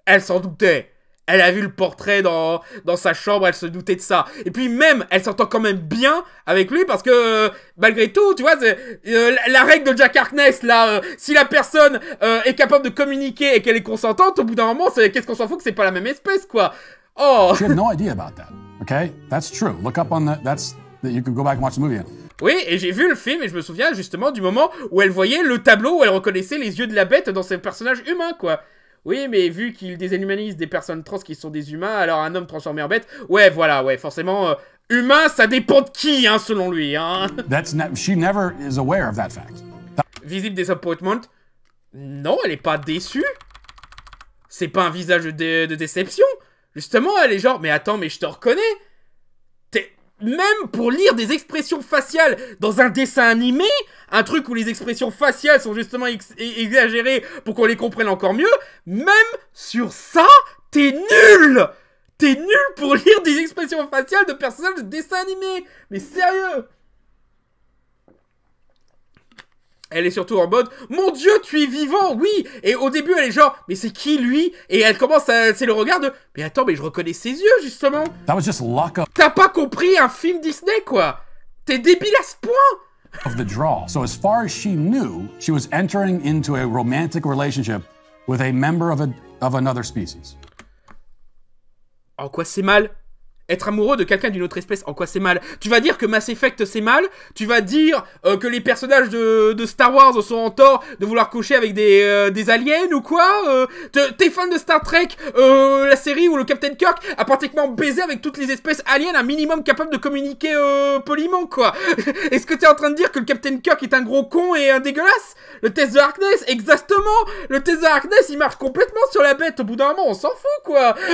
Elle s'en doutait. Elle a vu le portrait dans, dans sa chambre, elle se doutait de ça. Et puis même, elle s'entend quand même bien avec lui parce que euh, malgré tout, tu vois, euh, la règle de Jack Harkness, là, euh, si la personne est capable de communiquer et qu'elle est consentante, au bout d'un moment, qu'est-ce qu'on s'en fout que c'est pas la même espèce, quoi. Oh. idea about that. Okay, that's true. Look up on the. That's you can go back and watch the movie. Oui, et j'ai vu le film et je me souviens justement du moment où elle voyait le tableau où elle reconnaissait les yeux de la bête dans ses personnages humains, quoi. Oui, mais vu qu'il déshumanise des personnes trans qui sont des humains, alors un homme transformé en bête, ouais, voilà, ouais, forcément, euh, humain, ça dépend de qui, hein, selon lui, hein. Visible des she Visible disappointment. Non, elle est pas déçue. C'est pas un visage de déception. Justement, elle est genre, mais attends, mais je te reconnais même pour lire des expressions faciales dans un dessin animé, un truc où les expressions faciales sont justement exagérées pour qu'on les comprenne encore mieux, même sur ça, t'es nul T'es nul pour lire des expressions faciales de personnages de dessin animé Mais sérieux elle est surtout en mode Mon Dieu, tu es vivant, oui Et au début, elle est genre Mais c'est qui lui Et elle commence à. C'est le regard de Mais attends, mais je reconnais ses yeux, justement T'as pas compris un film Disney, quoi T'es débile à ce point En quoi c'est mal être amoureux de quelqu'un d'une autre espèce, en quoi c'est mal Tu vas dire que Mass Effect c'est mal, tu vas dire euh, que les personnages de, Star Wars sont en tort de vouloir coucher avec des, euh, des aliens ou quoi euh, T'es fan de Star Trek, la série où le Captain Kirk a pratiquement baisé avec toutes les espèces aliens un minimum capable de communiquer poliment quoi Est-ce que t'es en train de dire que le Captain Kirk est un gros con et un dégueulasse Le test de Harkness, exactement Le test de Harkness il marche complètement sur la bête, au bout d'un moment on s'en fout quoi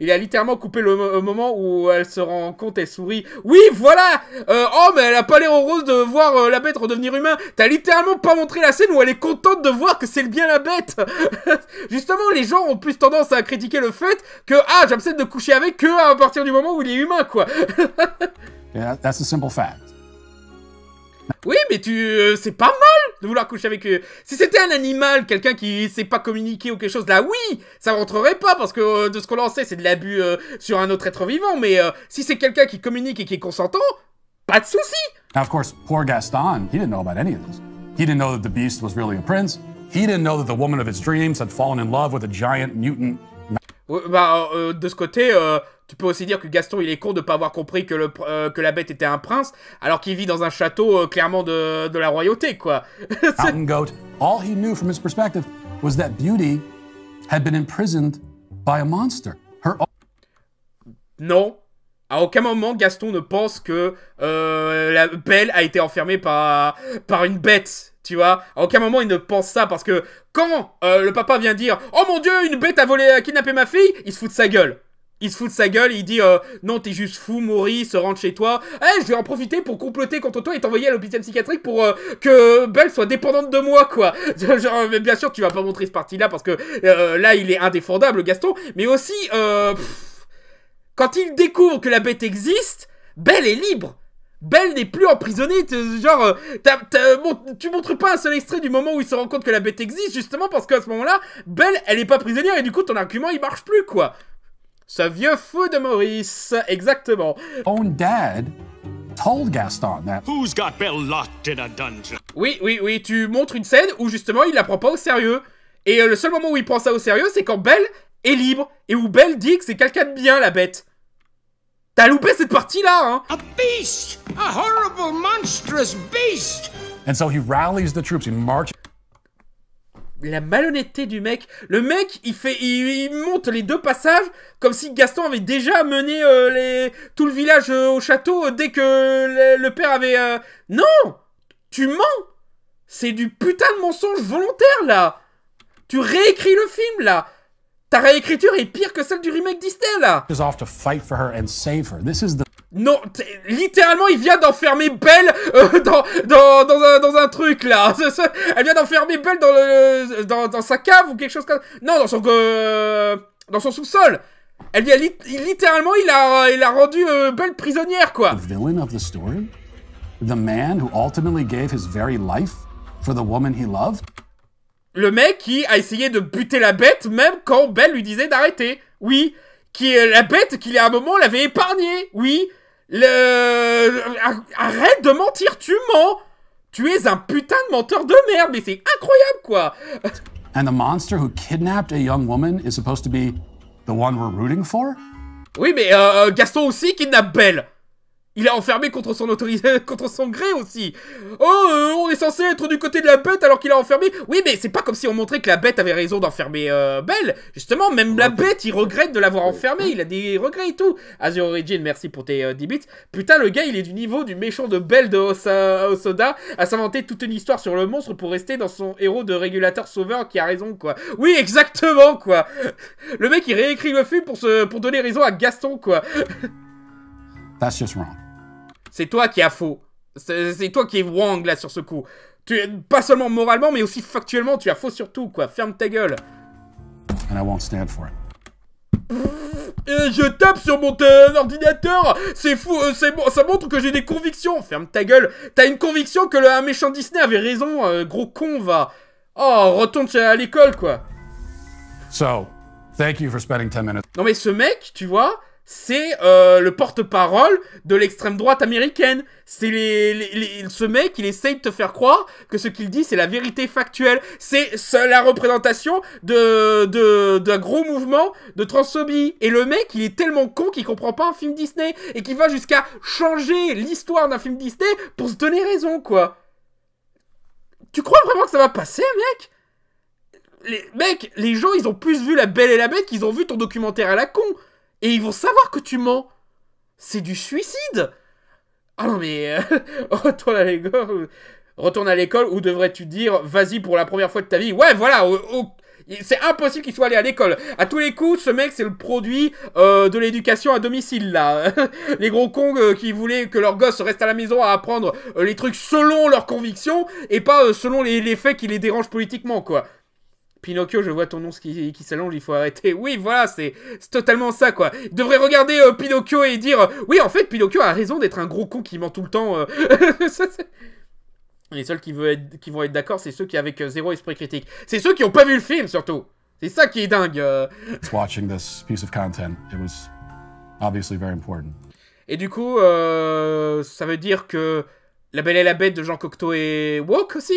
Il a littéralement coupé le moment où elle se rend compte et sourit. Oui, voilà euh, Oh, mais elle a pas l'air heureuse de voir euh, la bête redevenir humain. T'as littéralement pas montré la scène où elle est contente de voir que c'est bien la bête. Justement, les gens ont plus tendance à critiquer le fait que, ah, j'accepte de coucher avec eux à partir du moment où il est humain, quoi. yeah, that's a simple fact. Oui, mais tu, euh, c'est pas mal de vouloir coucher avec. eux si c'était un animal, quelqu'un qui sait pas communiquer ou quelque chose, là, oui, ça rentrerait pas parce que euh, de ce qu'on en sait, c'est de l'abus euh, sur un autre être vivant. Mais si c'est quelqu'un qui communique et qui est consentant, pas de souci. of course, poor Gaston, he didn't know about any of this. He didn't know that the beast was really a prince. He didn't know that the woman of his dreams had fallen in love with a giant mutant. bah, de ce côté. Tu peux aussi dire que Gaston, il est con de ne pas avoir compris que, le, euh, que la bête était un prince, alors qu'il vit dans un château euh, clairement de, de, la royauté, quoi. a Non. À aucun moment, Gaston ne pense que euh, la Belle a été enfermée par, par une bête tu vois. À aucun moment il ne pense ça parce que quand le papa vient dire Oh mon dieu, une bête a volé, a kidnappé ma fille, il se fout de sa gueule il se fout de sa gueule, il dit euh, non t'es juste fou, Maurice, rentre chez toi. Eh, je vais en profiter pour comploter contre toi et t'envoyer à l'hôpital psychiatrique pour euh, que Belle soit dépendante de moi quoi. Genre, euh, mais bien sûr tu vas pas montrer ce parti là parce que euh, là il est indéfendable Gaston, mais aussi quand il découvre que la bête existe, Belle est libre. Belle n'est plus emprisonnée, genre, t tu montres pas un seul extrait du moment où il se rend compte que la bête existe, justement parce qu'à ce moment-là, Belle, elle est pas prisonnière et du coup ton argument il marche plus quoi. Ce vieux fou de Maurice, exactement. Own dad told Gaston that. Who's got Oui, oui, oui, tu montres une scène où justement il la prend pas au sérieux. Et euh, le seul moment où il prend ça au sérieux, c'est quand Belle est libre et où Belle dit que c'est quelqu'un de bien, la bête. T'as loupé cette partie-là, hein A beast! A horrible, monstrous beast! And so he rallies the troops, he marches la malhonnêteté du mec. Le mec, il fait, il, monte les deux passages comme si Gaston avait déjà mené euh, tout le village euh, au château euh, dès que le, père avait. Non, tu mens. C'est du putain de mensonge volontaire là. Tu réécris le film là. Ta réécriture est pire que celle du remake Disney là. Non, littéralement, il vient d'enfermer Belle euh, dans, un, truc, là. Elle vient d'enfermer Belle dans, dans, sa cave ou quelque chose comme ça. Non, dans son, euh, dans son sous-sol. Elle vient littéralement, il a, il a rendu euh, Belle prisonnière, quoi. Le mec qui a essayé de buter la bête même quand Belle lui disait d'arrêter. Oui. Qui est la bête qu'il à un moment l'avait épargnée Oui. Le... Arrête de mentir, tu mens Tu es un putain de menteur de merde, mais c'est incroyable, quoi And the monster who kidnapped a young woman is supposed to be the one we're rooting for Oui, mais euh, euh Gaston aussi kidnappe Belle il a enfermé contre son autorisé, contre son gré aussi. Oh, euh, on est censé être du côté de la bête alors qu'il a enfermé. Oui, mais c'est pas comme si on montrait que la bête avait raison d'enfermer euh, Belle. Justement, même la bête, il regrette de l'avoir enfermé. Il a des regrets et tout. Azure Origin, merci pour tes euh, bits. Putain, le gars, il est du niveau du méchant de Belle de Osoda à s'inventer toute une histoire sur le monstre pour rester dans son héros de régulateur sauveur qui a raison, quoi. Oui, exactement, quoi. Le mec, il réécrit le film pour, pour donner raison à Gaston, quoi. That's just wrong. C'est toi qui as faux. C'est toi qui es wrong là sur ce coup. Tu, pas seulement moralement, mais aussi factuellement, tu as faux sur tout, quoi. Ferme ta gueule. je tape sur mon ordinateur C'est fou, euh, c'est bon, ça montre que j'ai des convictions Ferme ta gueule T'as une conviction que le, un méchant Disney avait raison, euh, gros con, va Oh, retourne à l'école, quoi Non mais ce mec, tu vois, c'est euh, le porte-parole de l'extrême droite américaine. C'est les, ce mec, il essaye de te faire croire que ce qu'il dit, c'est la vérité factuelle. C'est la représentation d'un de, gros mouvement de transphobie. Et le mec, il est tellement con qu'il comprend pas un film Disney et qu'il va jusqu'à changer l'histoire d'un film Disney pour se donner raison, quoi. Tu crois vraiment que ça va passer, mec les, Mec, les gens, ils ont plus vu La Belle et la Bête qu'ils ont vu ton documentaire à la con et ils vont savoir que tu mens. C'est du suicide. Ah non mais euh, retourne à l'école, retourne à l'école ou devrais-tu dire vas-y pour la première fois de ta vie. Ouais voilà. c'est impossible qu'il soit allé à l'école. À tous les coups, ce mec, c'est le produit euh, de l'éducation à domicile, là. les gros cons euh, qui voulaient que leurs gosses restent à la maison à apprendre les trucs selon leurs convictions et pas selon les, les faits qui les dérangent politiquement, quoi. Pinocchio, je vois ton nom qui, s'allonge, il faut arrêter. Oui, voilà, c'est totalement ça, quoi. devrait regarder euh, Pinocchio et dire euh, Oui, en fait, Pinocchio a raison d'être un gros con qui ment tout le temps. Euh. les seuls qui, qui vont être d'accord, c'est ceux qui, avec zéro esprit critique, c'est ceux qui n'ont pas vu le film, surtout. C'est ça qui est dingue. Et du coup, ça veut dire que La Belle et la Bête de Jean Cocteau est woke aussi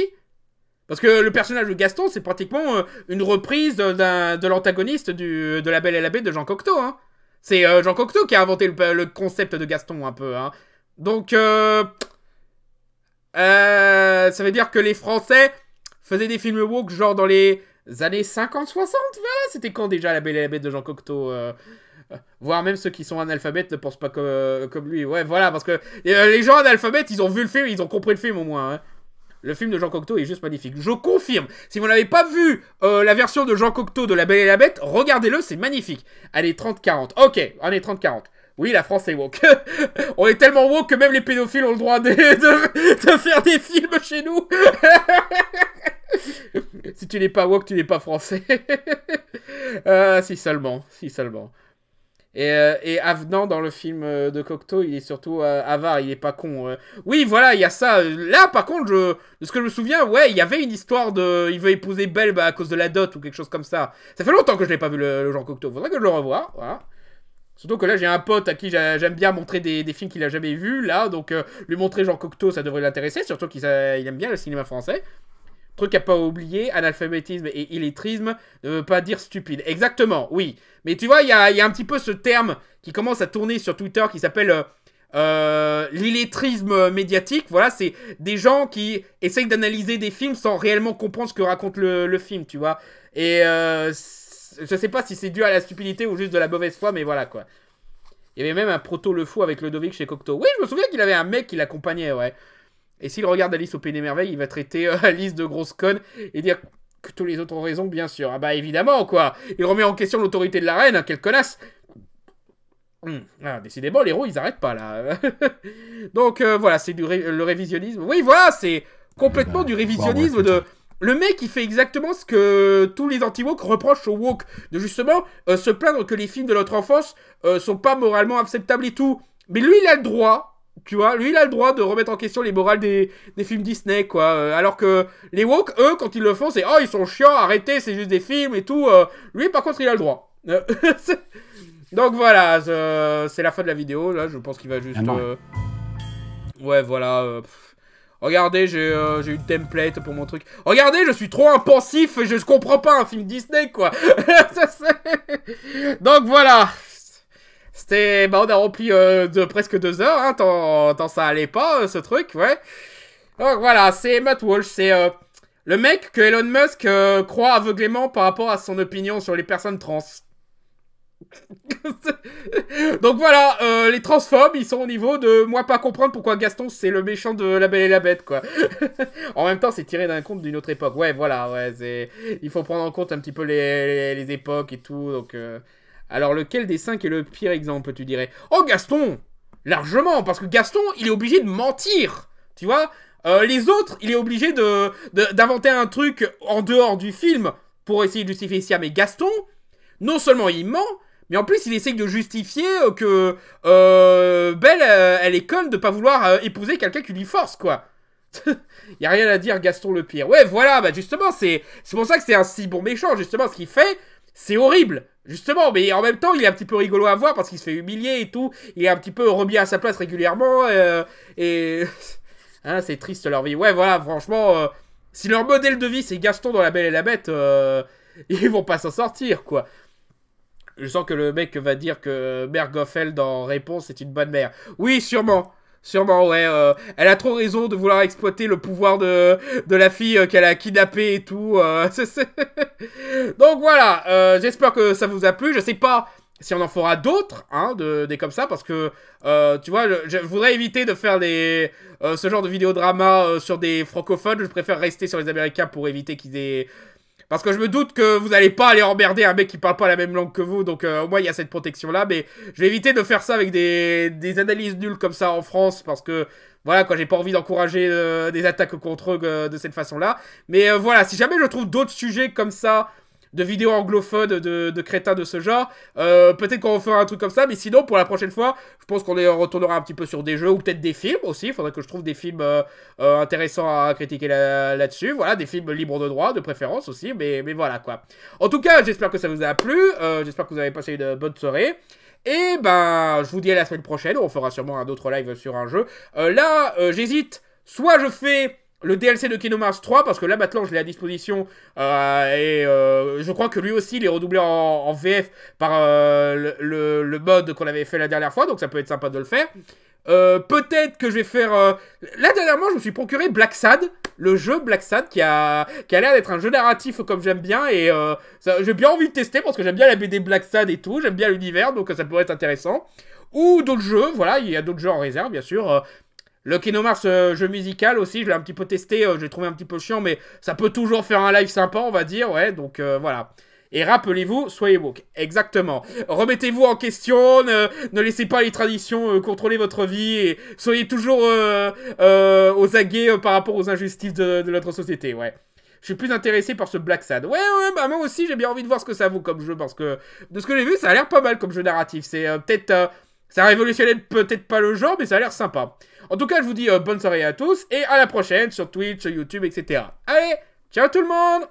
parce que le personnage de Gaston, c'est pratiquement euh, une reprise de, de l'antagoniste de La Belle et la Bête de Jean Cocteau. Hein. C'est euh, Jean Cocteau qui a inventé le, concept de Gaston un peu. Hein. Donc, euh, euh, ça veut dire que les Français faisaient des films woke genre dans les années 50-60. Voilà, c'était quand déjà La Belle et la Bête de Jean Cocteau euh, Voire même ceux qui sont analphabètes ne pensent pas comme, comme lui. Ouais, voilà, parce que les gens analphabètes, ils ont vu le film, ils ont compris le film au moins. Hein. Le film de Jean Cocteau est juste magnifique. Je confirme. Si vous n'avez pas vu euh, la version de Jean Cocteau de La Belle et la Bête, regardez-le, c'est magnifique. Allez, 30-40. Ok, est 30-40. Oui, la France est woke. on est tellement woke que même les pédophiles ont le droit de, faire des films chez nous. si tu n'es pas woke, tu n'es pas français. Euh, si seulement, si seulement. Et, euh, avenant dans le film euh, de Cocteau, il est surtout euh, avare, il est pas con. Oui, voilà, il y a ça. Là, par contre, de ce que je me souviens, ouais, il y avait une histoire de, il veut épouser Belle à cause de la dot ou quelque chose comme ça. Ça fait longtemps que je n'ai pas vu le, Jean Cocteau. Faudrait que je le revoie. Voilà. Surtout que là, j'ai un pote à qui j'aime bien montrer des, des films qu'il a jamais vus, là, donc lui montrer Jean Cocteau, ça devrait l'intéresser, surtout qu'il aime bien le cinéma français. Truc à pas oublier, analphabétisme et illettrisme ne veut pas dire stupide. Exactement, oui. Mais tu vois, il y a, un petit peu ce terme qui commence à tourner sur Twitter qui s'appelle euh, euh, l'illettrisme médiatique. Voilà, c'est des gens qui essayent d'analyser des films sans réellement comprendre ce que raconte le, film, tu vois. Et euh, je sais pas si c'est dû à la stupidité ou juste de la mauvaise foi, mais voilà quoi. Il y avait même un proto le fou avec Ludovic chez Cocteau. Oui, je me souviens qu'il avait un mec qui l'accompagnait, ouais. Et s'il regarde Alice au Pays des Merveilles, il va traiter euh, Alice de grosse conne et dire que tous les autres ont raison, bien sûr. Ah bah évidemment, quoi. Il remet en question l'autorité de la reine, hein, quelle connasse. Hmm. Ah, décidément, les héros, ils arrêtent pas là. Donc euh, voilà, c'est du le révisionnisme. Oui, voilà, c'est complètement du révisionnisme bah, de... Le mec, il fait exactement ce que tous les anti-woke reprochent aux woke. De justement euh, se plaindre que les films de notre enfance sont pas moralement acceptables et tout. Mais lui, il a le droit tu vois, lui, il a le droit de remettre en question les morales des, films Disney, quoi. Euh, alors que les woke, eux, quand ils le font, c'est « Oh, ils sont chiants, arrêtez, c'est juste des films et tout. Euh, lui, par contre, il a le droit. Euh, Donc voilà, c'est la fin de la vidéo. Là, je pense qu'il va juste... Ah ouais, voilà. Regardez, j'ai une template pour mon truc. Regardez, je suis trop impensif, je comprends pas un film Disney, quoi. Donc voilà. C'était, bah, on a rempli de presque deux heures, hein, tant, tant ça allait pas, euh, ce truc, ouais. Donc voilà, c'est Matt Walsh, c'est euh, le mec que Elon Musk euh, croit aveuglément par rapport à son opinion sur les personnes trans. Donc voilà, les transphobes, ils sont au niveau de moi pas comprendre pourquoi Gaston c'est le méchant de La Belle et la Bête, quoi. en même temps, c'est tiré d'un conte d'une autre époque. Ouais, voilà, ouais, c'est... Il faut prendre en compte un petit peu les, les, les époques et tout, donc... Alors lequel des cinq est le pire exemple, tu dirais Oh Gaston Largement, parce que Gaston, il est obligé de mentir, tu vois euh, Les autres, il est obligé de, d'inventer un truc en dehors du film pour essayer de justifier ça. Mais Gaston, non seulement il ment, mais en plus, il essaie de justifier euh, que euh, Belle, elle est conne de pas vouloir épouser quelqu'un qui lui force, quoi. y a rien à dire, Gaston le pire. Ouais, voilà, bah justement, c'est pour ça que c'est un si bon méchant, justement, ce qu'il fait, c'est horrible. Justement, mais en même temps, il est un petit peu rigolo à voir parce qu'il se fait humilier et tout. Il est un petit peu remis à sa place régulièrement. Euh, et. Hein, c'est triste leur vie. Ouais, voilà, franchement, euh, si leur modèle de vie c'est Gaston dans La Belle et la Bête, euh, ils vont pas s'en sortir, quoi. Je sens que le mec va dire que Mère Goffel dans Réponse est une bonne mère. Oui, sûrement. Sûrement, ouais. Euh, elle a trop raison de vouloir exploiter le pouvoir de, la fille euh, qu'elle a kidnappée et tout. Euh, donc voilà, j'espère que ça vous a plu. Je sais pas si on en fera d'autres, hein, de, des comme ça, parce que, tu vois, je, voudrais éviter de faire des, ce genre de vidéodrama sur des francophones. Je préfère rester sur les Américains pour éviter qu'ils aient... Parce que je me doute que vous n'allez pas aller emmerder un mec qui parle pas la même langue que vous, donc euh, au moins il y a cette protection-là, mais je vais éviter de faire ça avec des, analyses nulles comme ça en France, parce que voilà quoi, j'ai pas envie d'encourager euh, des attaques contre eux euh, de cette façon-là. Mais voilà, si jamais je trouve d'autres sujets comme ça de vidéos anglophones de, de crétins de ce genre. Euh, peut-être qu'on fera un truc comme ça, mais sinon, pour la prochaine fois, je pense qu'on retournera un petit peu sur des jeux ou peut-être des films aussi. Il faudrait que je trouve des films euh, euh, intéressants à critiquer là-dessus. voilà, des films libres de droit, de préférence aussi, mais, mais voilà quoi. En tout cas, j'espère que ça vous a plu. j'espère que vous avez passé une bonne soirée. Et ben, je vous dis à la semaine prochaine, on fera sûrement un autre live sur un jeu. là, j'hésite. Soit je fais le DLC de Kinomars 3, parce que là maintenant je l'ai à disposition, euh, et euh, je crois que lui aussi il est redoublé en, VF par euh, le, le, mode qu'on avait fait la dernière fois, donc ça peut être sympa de le faire. Peut-être que je vais faire... Là dernièrement je me suis procuré Black Sad, le jeu Black Sad qui a, qui a l'air d'être un jeu narratif comme j'aime bien, et j'ai bien envie de tester parce que j'aime bien la BD Black Sad et tout, j'aime bien l'univers, donc ça pourrait être intéressant ou d'autres jeux, voilà, il y a d'autres jeux en réserve, bien sûr. Le No Mars, euh, jeu musical aussi, je l'ai un petit peu testé, euh, je l'ai trouvé un petit peu chiant, mais ça peut toujours faire un live sympa, on va dire, ouais, donc euh, voilà. Et rappelez-vous, soyez woke. Exactement. Remettez-vous en question, ne, laissez pas les traditions contrôler votre vie et soyez toujours aux aguets par rapport aux injustices de, notre société, ouais. Je suis plus intéressé par ce Black Sad. Ouais, ouais, bah moi aussi j'ai bien envie de voir ce que ça vaut comme jeu parce que de ce que j'ai vu, ça a l'air pas mal comme jeu narratif. C'est peut-être. ça révolutionnait peut-être pas le genre, mais ça a l'air sympa. En tout cas, je vous dis euh, bonne soirée à tous et à la prochaine sur Twitch, YouTube, etc. Allez, ciao tout le monde